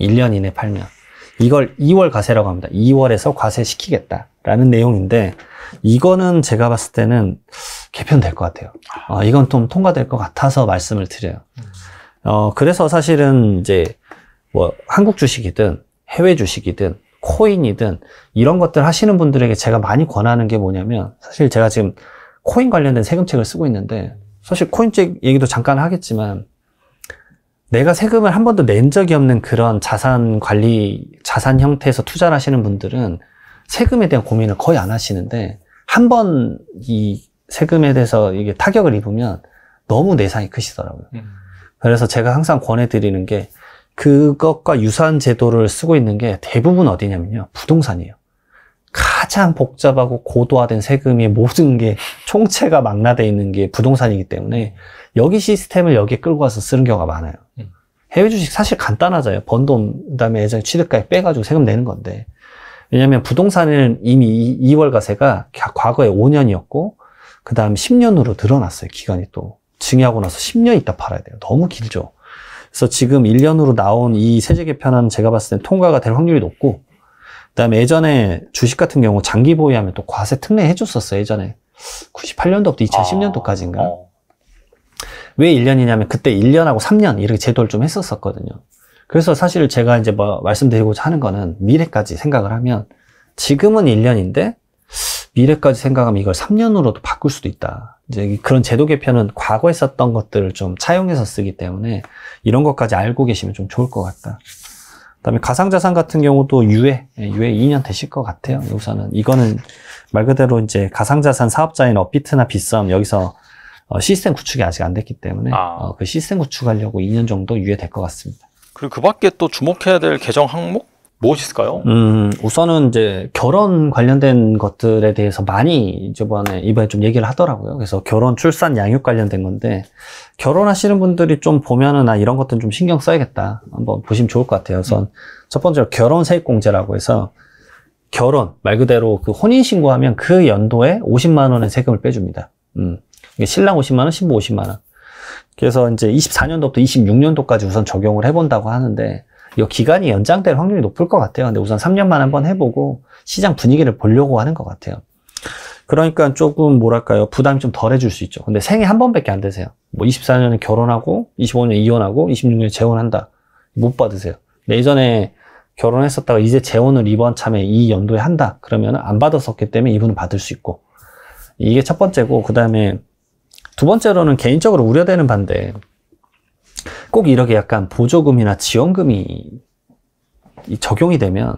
1년 이내 팔면. 이걸 2월 과세라고 합니다. 2월에서 과세시키겠다라는 내용인데 이거는 제가 봤을 때는 개편될 것 같아요. 어, 이건 좀 통과될 것 같아서 말씀을 드려요. 어, 그래서 사실은 이제 뭐 한국 주식이든 해외 주식이든 코인이든 이런 것들 하시는 분들에게 제가 많이 권하는 게 뭐냐면 사실 제가 지금 코인 관련된 세금책을 쓰고 있는데 사실 코인책 얘기도 잠깐 하겠지만 내가 세금을 한 번도 낸 적이 없는 그런 자산 관리 자산 형태에서 투자를 하시는 분들은 세금에 대한 고민을 거의 안 하시는데 한 번 이 세금에 대해서 이게 타격을 입으면 너무 내상이 크시더라고요. 음. 그래서 제가 항상 권해드리는 게 그것과 유사한 제도를 쓰고 있는 게 대부분 어디냐면요. 부동산이에요. 가장 복잡하고 고도화된 세금이 모든 게 총체가 망라되어 있는 게 부동산이기 때문에 여기 시스템을 여기에 끌고 와서 쓰는 경우가 많아요. 음. 해외 주식 사실 간단하잖아요. 번 돈, 그 다음에 예전에 취득가액 빼가지고 세금 내는 건데. 왜냐면 하 부동산은 이미 2월 가세가 과거에 5년이었고, 그 다음 10년으로 늘어났어요. 기간이 또. 증여하고 나서 10년 있다 팔아야 돼요. 너무 길죠. 그래서 지금 1년으로 나온 이 세제 개편안 제가 봤을 때 통과가 될 확률이 높고 그다음에 예전에 주식 같은 경우 장기 보유하면 또 과세 특례 해줬었어요 예전에 98년도부터 2010년도까지인가 아, 어. 왜 1년이냐면 그때 1년하고 3년 이렇게 제도를 좀 했었었거든요 그래서 사실 제가 이제 뭐 말씀드리고자 하는 거는 미래까지 생각을 하면 지금은 1년인데 미래까지 생각하면 이걸 3년으로도 바꿀 수도 있다 이제 그런 제도 개편은 과거에 썼던 것들을 좀 차용해서 쓰기 때문에 이런 것까지 알고 계시면 좀 좋을 것 같다. 그다음에 가상자산 같은 경우도 유예, 예, 유예 2년 되실 것 같아요. 여기서는 이거는 말 그대로 이제 가상자산 사업자인 업비트나 비썸 여기서 어, 시스템 구축이 아직 안 됐기 때문에 아. 어, 그 시스템 구축하려고 2년 정도 유예될 것 같습니다. 그리고 그 밖에 또 주목해야 될 개정 항목 무엇일까요? 음, 우선은 이제 결혼 관련된 것들에 대해서 많이 이번에 이번에 좀 얘기를 하더라고요. 그래서 결혼, 출산, 양육 관련된 건데 결혼하시는 분들이 좀 보면은 아 이런 것들은 좀 신경 써야겠다. 한번 보시면 좋을 것 같아요. 우선 음. 첫 번째로 결혼 세액공제라고 해서 결혼 말 그대로 그 혼인 신고하면 그 연도에 50만 원의 세금을 빼줍니다. 음, 신랑 50만 원, 신부 50만 원. 그래서 이제 24년도부터 26년도까지 우선 적용을 해본다고 하는데 이 기간이 연장될 확률이 높을 것 같아요. 근데 우선 3년만 한번 네. 해보고 시장 분위기를 보려고 하는 것 같아요. 그러니까 조금 뭐랄까요 부담이 좀 덜해질 수 있죠. 근데 생애 한 번밖에 안 되세요. 뭐 24년에 결혼하고 25년에 이혼하고 26년에 재혼한다 못 받으세요. 내데전에 결혼했었다가 이제 재혼을 이번 참에 이 연도에 한다 그러면 안 받았었기 때문에 이분은 받을 수 있고 이게 첫 번째고 그 다음에 두 번째로는 개인적으로 우려되는 반대 꼭 이렇게 약간 보조금이나 지원금이 적용이 되면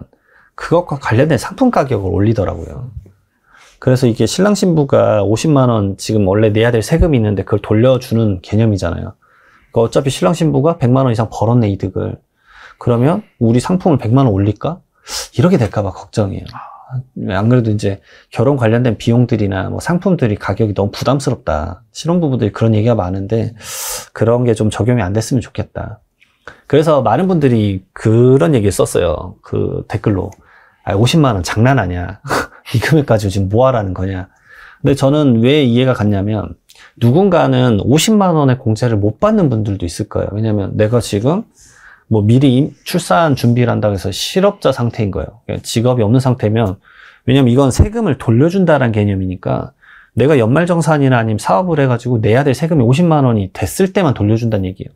그것과 관련된 상품 가격을 올리더라고요. 그래서 이게 신랑 신부가 50만 원 지금 원래 내야 될 세금이 있는데 그걸 돌려주는 개념이잖아요. 그러니까 어차피 신랑 신부가 100만 원 이상 벌었네 이득을. 그러면 우리 상품을 100만 원 올릴까? 이렇게 될까봐 걱정이에요. 아. 안 그래도 이제 결혼 관련된 비용들이나 뭐 상품들이 가격이 너무 부담스럽다. 신혼부부들이 그런 얘기가 많은데 그런 게 좀 적용이 안 됐으면 좋겠다. 그래서 많은 분들이 그런 얘기를 썼어요. 그 댓글로. 아, 50만 원 장난 아니야. 이 금액 가지고 지금 뭐 하라는 거냐. 근데 저는 왜 이해가 갔냐면 누군가는 50만 원의 공제를 못 받는 분들도 있을 거예요. 왜냐면 내가 지금 뭐 미리 출산 준비를 한다고 해서 실업자 상태인 거예요. 그러니까 직업이 없는 상태면 왜냐면 이건 세금을 돌려준다라는 개념이니까 내가 연말정산이나 아니면 사업을 해가지고 내야 될 세금이 50만 원이 됐을 때만 돌려준다는 얘기예요.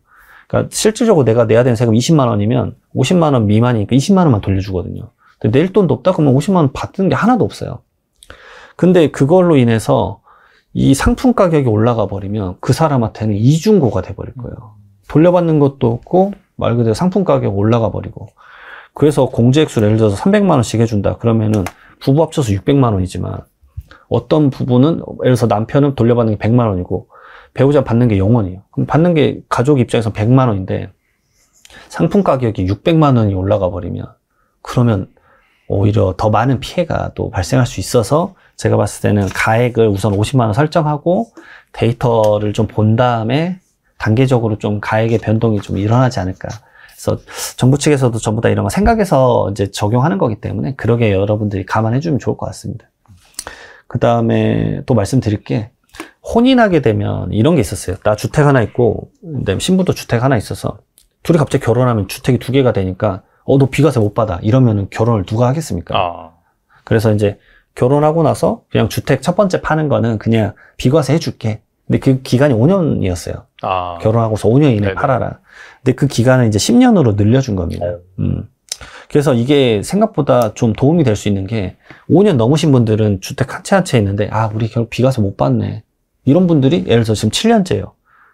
그러니까 실질적으로 내가 내야 되는 세금 20만 원이면 50만 원 미만이니까 20만 원만 돌려주거든요. 근데 낼 돈도 없다 그러면 50만 원 받는 게 하나도 없어요. 근데 그걸로 인해서 이 상품 가격이 올라가 버리면 그 사람한테는 이중고가 돼버릴 거예요. 돌려받는 것도 없고 말 그대로 상품 가격 올라가 버리고 그래서 공제액수를 예를 들어서 300만 원씩 해준다 그러면은 부부 합쳐서 600만 원이지만 어떤 부부는 예를 들어서 남편은 돌려받는 게 100만 원이고 배우자 받는 게 0원이에요 그럼 받는 게 가족 입장에서 100만 원인데 상품 가격이 600만 원이 올라가 버리면 그러면 오히려 더 많은 피해가 또 발생할 수 있어서 제가 봤을 때는 가액을 우선 50만 원 설정하고 데이터를 좀 본 다음에 단계적으로 좀 가액의 변동이 좀 일어나지 않을까. 그래서 정부 측에서도 전부 다 이런 거 생각해서 이제 적용하는 거기 때문에 그러게 여러분들이 감안해 주면 좋을 것 같습니다. 그 다음에 또 말씀드릴 게 혼인하게 되면 이런 게 있었어요. 나 주택 하나 있고, 신부도 주택 하나 있어서 둘이 갑자기 결혼하면 주택이 두 개가 되니까 어너 비과세 못 받아 이러면은 결혼을 누가 하겠습니까? 아. 그래서 이제 결혼하고 나서 그냥 주택 첫 번째 파는 거는 그냥 비과세 해줄게. 근데 그 기간이 5년이었어요. 아. 결혼하고서 5년 이내 팔아라. 근데 그 기간을 이제 10년으로 늘려준 겁니다. 어. 음. 그래서 이게 생각보다 좀 도움이 될 수 있는 게 5년 넘으신 분들은 주택 한 채 한 채 있는데 아 우리 결국 비가서 못 봤네 이런 분들이 예를 들어 지금 7년째예요.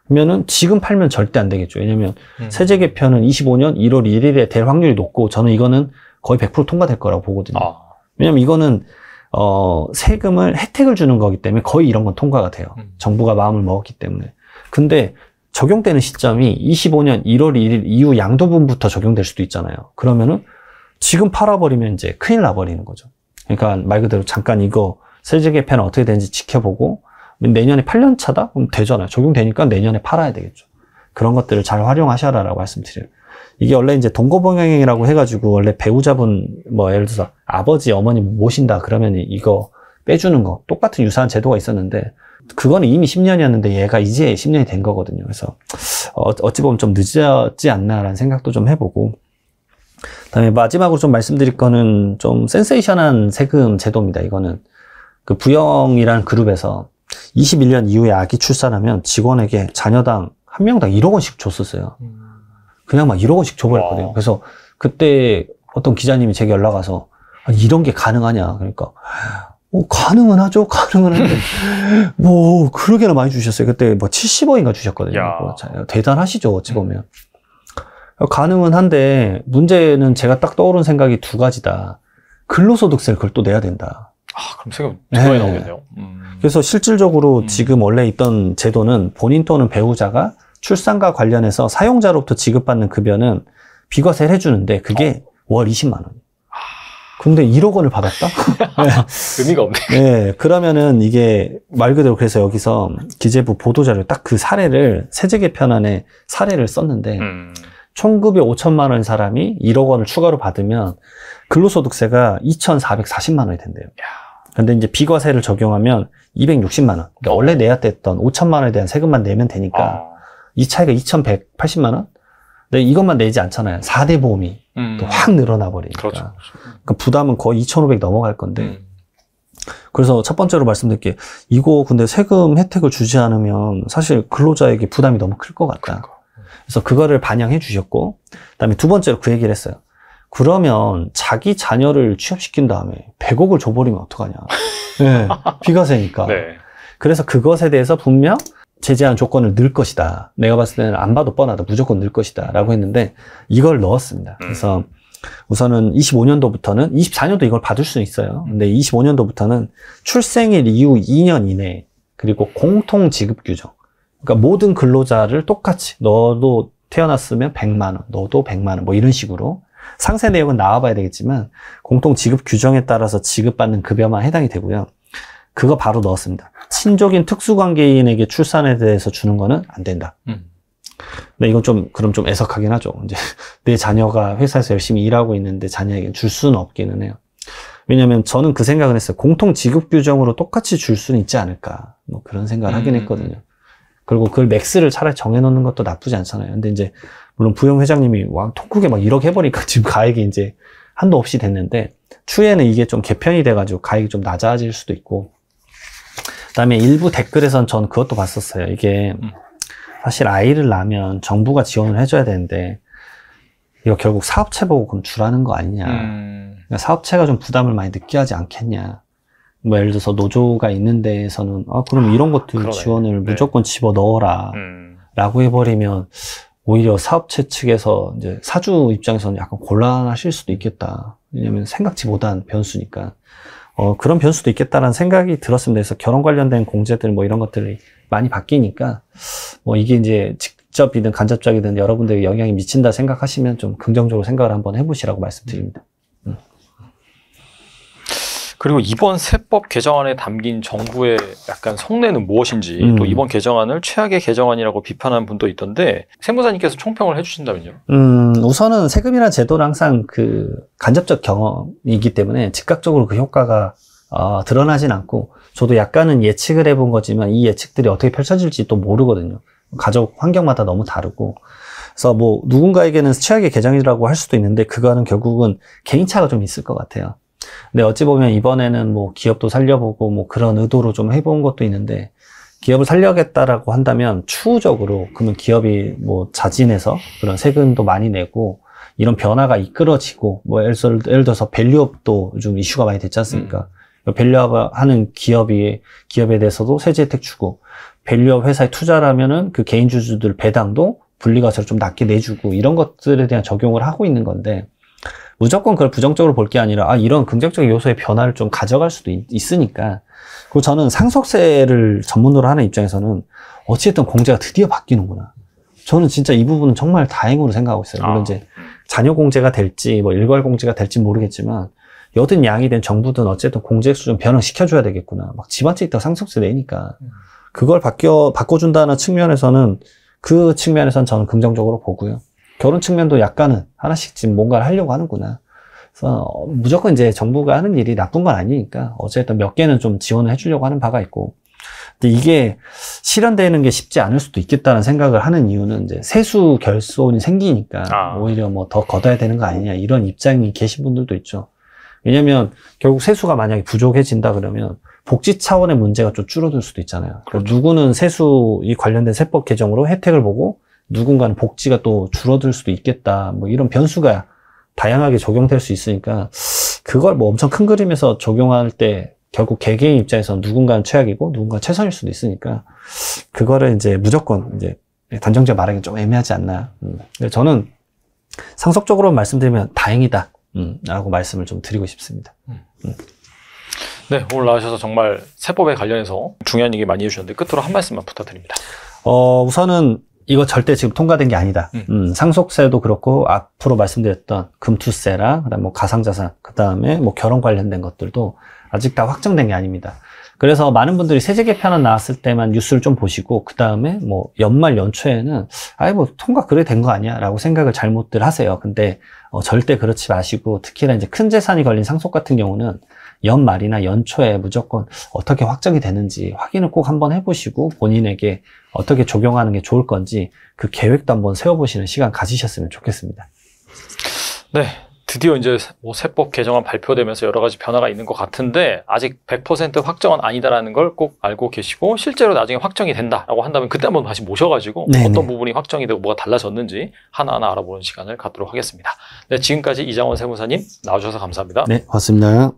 그러면은 지금 팔면 절대 안 되겠죠. 왜냐면 음. 세제 개편은 25년 1월 1일에 될 확률이 높고 저는 이거는 거의 100% 통과될 거라고 보거든요. 아. 왜냐면 이거는 어, 세금을 혜택을 주는 거기 때문에 거의 이런 건 통과가 돼요. 음. 정부가 마음을 먹었기 때문에. 근데 적용되는 시점이 25년 1월 1일 이후 양도분부터 적용될 수도 있잖아요. 그러면은 지금 팔아버리면 이제 큰일 나버리는 거죠. 그러니까 말 그대로 잠깐 이거 세제 개편 어떻게 되는지 지켜보고 내년에 8년 차다? 그럼 되잖아요. 적용되니까 내년에 팔아야 되겠죠. 그런 것들을 잘 활용하셔라라고 말씀드려요. 이게 원래 이제 동거봉양이라고 해가지고 원래 배우자분 뭐 예를 들어서 아버지 어머니 모신다 그러면 이거 빼주는 거 똑같은 유사한 제도가 있었는데 그거는 이미 10년이었는데 얘가 이제 10년이 된 거거든요. 그래서 어, 어찌 보면 좀 늦었지 않나라는 생각도 좀 해보고 그다음에 마지막으로 좀 말씀드릴 거는 좀 센세이션한 세금 제도입니다. 이거는 그 부영이라는 그룹에서 21년 이후에 아기 출산하면 직원에게 자녀당 한 명당 1억 원씩 줬었어요. 음. 그냥 막 1억 원씩 줘버렸거든요. 와. 그래서 그때 어떤 기자님이 제게 연락 와서 아니, 이런 게 가능하냐. 그러니까 어, 가능은 하죠. 가능은 하는데 뭐 그러게나 많이 주셨어요. 그때 뭐 70억인가 주셨거든요. 뭐, 대단하시죠. 어찌 음. 보면. 가능은 한데 문제는 제가 딱 떠오른 생각이 두 가지다. 근로소득세를 그걸 또 내야 된다. 아, 그럼 세금 두 번이 네. 나오겠네요. 음. 그래서 실질적으로 음. 지금 원래 있던 제도는 본인 또는 배우자가 출산과 관련해서 사용자로부터 지급받는 급여는 비과세를 해주는데 그게 어. 월 20만 원. 근데 1억 원을 받았다? 네. 의미가 없네. 네. 그러면은 이게 말 그대로 그래서 여기서 기재부 보도자료 딱 그 사례를 세제 개편안에 사례를 썼는데 음... 총급여 5천만 원인 사람이 1억 원을 추가로 받으면 근로소득세가 2,440만 원이 된대요. 근데 이제 비과세를 적용하면 260만 원. 그러니까 원래 내야 됐던 5천만 원에 대한 세금만 내면 되니까 아... 이 차이가 2,180만 원? 근데 네, 이것만 내지 않잖아요. 4대 보험이 음. 확 늘어나 버리니까. 그렇죠. 그렇죠. 그러니까 부담은 거의 2,500 넘어갈 건데. 음. 그래서 첫 번째로 말씀드릴게 이거 근데 세금 혜택을 주지 않으면 사실 근로자에게 부담이 너무 클 것 같다. 그러니까. 그래서 그거를 반영해 주셨고 그다음에 두 번째로 그 얘기를 했어요. 그러면 자기 자녀를 취업시킨 다음에 100억을 줘버리면 어떡하냐. 네, 비과세니까. 네. 그래서 그것에 대해서 분명 제재한 조건을 넣을 것이다. 내가 봤을 때는 안 봐도 뻔하다. 무조건 넣을 것이다. 라고 했는데 이걸 넣었습니다. 음. 그래서 우선은 25년도부터는 24년도 이걸 받을 수 있어요. 근데 25년도부터는 출생일 이후 2년 이내 그리고 공통 지급 규정. 그러니까 모든 근로자를 똑같이 너도 태어났으면 100만 원, 너도 100만 원 뭐 이런 식으로 상세 내용은 나와봐야 되겠지만 공통 지급 규정에 따라서 지급받는 급여만 해당이 되고요. 그거 바로 넣었습니다. 친족인 특수관계인에게 출산에 대해서 주는 거는 안 된다. 음. 근 이건 좀 그럼 좀 애석하긴 하죠. 이제 내 자녀가 회사에서 열심히 일하고 있는데 자녀에게 줄 수는 없기는 해요. 왜냐면 저는 그 생각을 했어요. 공통 지급 규정으로 똑같이 줄 수는 있지 않을까. 뭐 그런 생각을 하긴 음. 했거든요. 그리고 그걸 맥스를 차라리 정해놓는 것도 나쁘지 않잖아요. 근데 이제 물론 부영 회장님이 왕, 통국에막 이렇게 해버리니까 지금 가액이 이제 한도 없이 됐는데 추에는 이게 좀 개편이 돼가지고 가액이 좀 낮아질 수도 있고 그다음에 일부 댓글에선 전 그것도 봤었어요. 이게 음. 사실 아이를 낳으면 정부가 지원을 해줘야 되는데 이거 결국 사업체 보고 그럼 주라는 거 아니냐. 음. 그러니까 사업체가 좀 부담을 많이 느끼 하지 않겠냐. 뭐 예를 들어서 노조가 있는 데에서는 아 그럼 아, 이런 것들 그 지원을 네. 무조건 집어 넣어라. 음. 라고 해버리면 오히려 사업체 측에서 이제 사주 입장에서는 약간 곤란하실 수도 있겠다. 왜냐면 생각지 못한 변수니까. 어, 그런 변수도 있겠다라는 생각이 들었습니다. 그래서 결혼 관련된 공제들 뭐 이런 것들이 많이 바뀌니까 뭐 이게 이제 직접이든 간접적이든 여러분들에게 영향이 미친다 생각하시면 좀 긍정적으로 생각을 한번 해보시라고 말씀드립니다. 그리고 이번 세법 개정안에 담긴 정부의 약간 속내는 무엇인지 음. 또 이번 개정안을 최악의 개정안이라고 비판한 분도 있던데 세무사님께서 총평을 해주신다면요? 음 우선은 세금이라 제도는 항상 그 간접적 경험이기 때문에 즉각적으로 그 효과가 어, 드러나진 않고 저도 약간은 예측을 해본 거지만 이 예측들이 어떻게 펼쳐질지 또 모르거든요. 가족 환경마다 너무 다르고 그래서 뭐 누군가에게는 최악의 개정이라고 할 수도 있는데 그거는 결국은 개인차가 좀 있을 것 같아요. 근데 어찌 보면 이번에는 뭐 기업도 살려보고 뭐 그런 의도로 좀 해본 것도 있는데 기업을 살려겠다라고 한다면 추후적으로 그러면 기업이 뭐 자진해서 그런 세금도 많이 내고 이런 변화가 이끌어지고 뭐 예를, 예를 들어서 밸류업도 좀 이슈가 많이 됐지 않습니까? 음. 밸류업 하는 기업이 기업에 대해서도 세제 혜택 주고 밸류업 회사에 투자라면은 그 개인 주주들 배당도 분리가세로좀 낮게 내주고 이런 것들에 대한 적용을 하고 있는 건데 무조건 그걸 부정적으로 볼 게 아니라 아 이런 긍정적인 요소의 변화를 좀 가져갈 수도 있, 으니까 그리고 저는 상속세를 전문으로 하는 입장에서는 어찌됐든 공제가 드디어 바뀌는구나. 저는 진짜 이 부분은 정말 다행으로 생각하고 있어요. 물론 아. 이제 자녀 공제가 될지 뭐 일괄 공제가 될지 모르겠지만 여든 양이 된 정부든 어쨌든 공제수준 변형시켜줘야 되겠구나. 막집방채 있다 상속세 내니까. 그걸 바뀌어, 바꿔준다는 측면에서는 그측면에서는 저는 긍정적으로 보고요. 결혼 측면도 약간은 하나씩 지금 뭔가를 하려고 하는구나. 그래서 어, 무조건 이제 정부가 하는 일이 나쁜 건 아니니까 어쨌든 몇 개는 좀 지원을 해주려고 하는 바가 있고. 근데 이게 실현되는 게 쉽지 않을 수도 있겠다는 생각을 하는 이유는 이제 세수 결손이 생기니까 아. 오히려 뭐 더 걷어야 되는 거 아니냐 이런 입장이 계신 분들도 있죠. 왜냐면 결국 세수가 만약에 부족해진다 그러면 복지 차원의 문제가 좀 줄어들 수도 있잖아요. 그렇죠. 누구는 세수이 관련된 세법 개정으로 혜택을 보고 누군가는 복지가 또 줄어들 수도 있겠다. 뭐 이런 변수가 다양하게 적용될 수 있으니까 그걸 뭐 엄청 큰 그림에서 적용할 때 결국 개개인 입장에서 누군가는 최악이고 누군가 최선일 수도 있으니까 그거를 이제 무조건 이제 단정적 말하기 좀 애매하지 않나. 음. 저는 상속적으로 말씀드리면 다행이다. 음, 라고 말씀을 좀 드리고 싶습니다. 음. 네, 오늘 나와주셔서 정말 세법에 관련해서 중요한 얘기 많이 해주셨는데 끝으로 한 말씀만 부탁드립니다. 어, 우선은 이거 절대 지금 통과된 게 아니다. 음. 음, 상속세도 그렇고 앞으로 말씀드렸던 금투세랑 그다음 뭐 가상자산 그다음에 뭐 결혼 관련된 것들도 아직 다 확정된 게 아닙니다. 그래서 많은 분들이 세제 개편안 나왔을 때만 뉴스를 좀 보시고 그 다음에 뭐 연말 연초에는 아예 뭐 통과 그래 된 거 아니야라고 생각을 잘못들 하세요. 근데 어, 절대 그렇지 마시고 특히나 이제 큰 재산이 걸린 상속 같은 경우는 연말이나 연초에 무조건 어떻게 확정이 되는지 확인을 꼭 한번 해보시고 본인에게 어떻게 적용하는 게 좋을 건지 그 계획도 한번 세워보시는 시간 가지셨으면 좋겠습니다. 네. 드디어 이제 뭐 세법 개정안 발표되면서 여러 가지 변화가 있는 것 같은데 아직 100% 확정은 아니다라는 걸 꼭 알고 계시고 실제로 나중에 확정이 된다라고 한다면 그때 한번 다시 모셔가지고 네네. 어떤 네. 부분이 확정이 되고 뭐가 달라졌는지 하나하나 알아보는 시간을 갖도록 하겠습니다. 네, 지금까지 이장원 세무사님 나와주셔서 감사합니다. 네, 고맙습니다.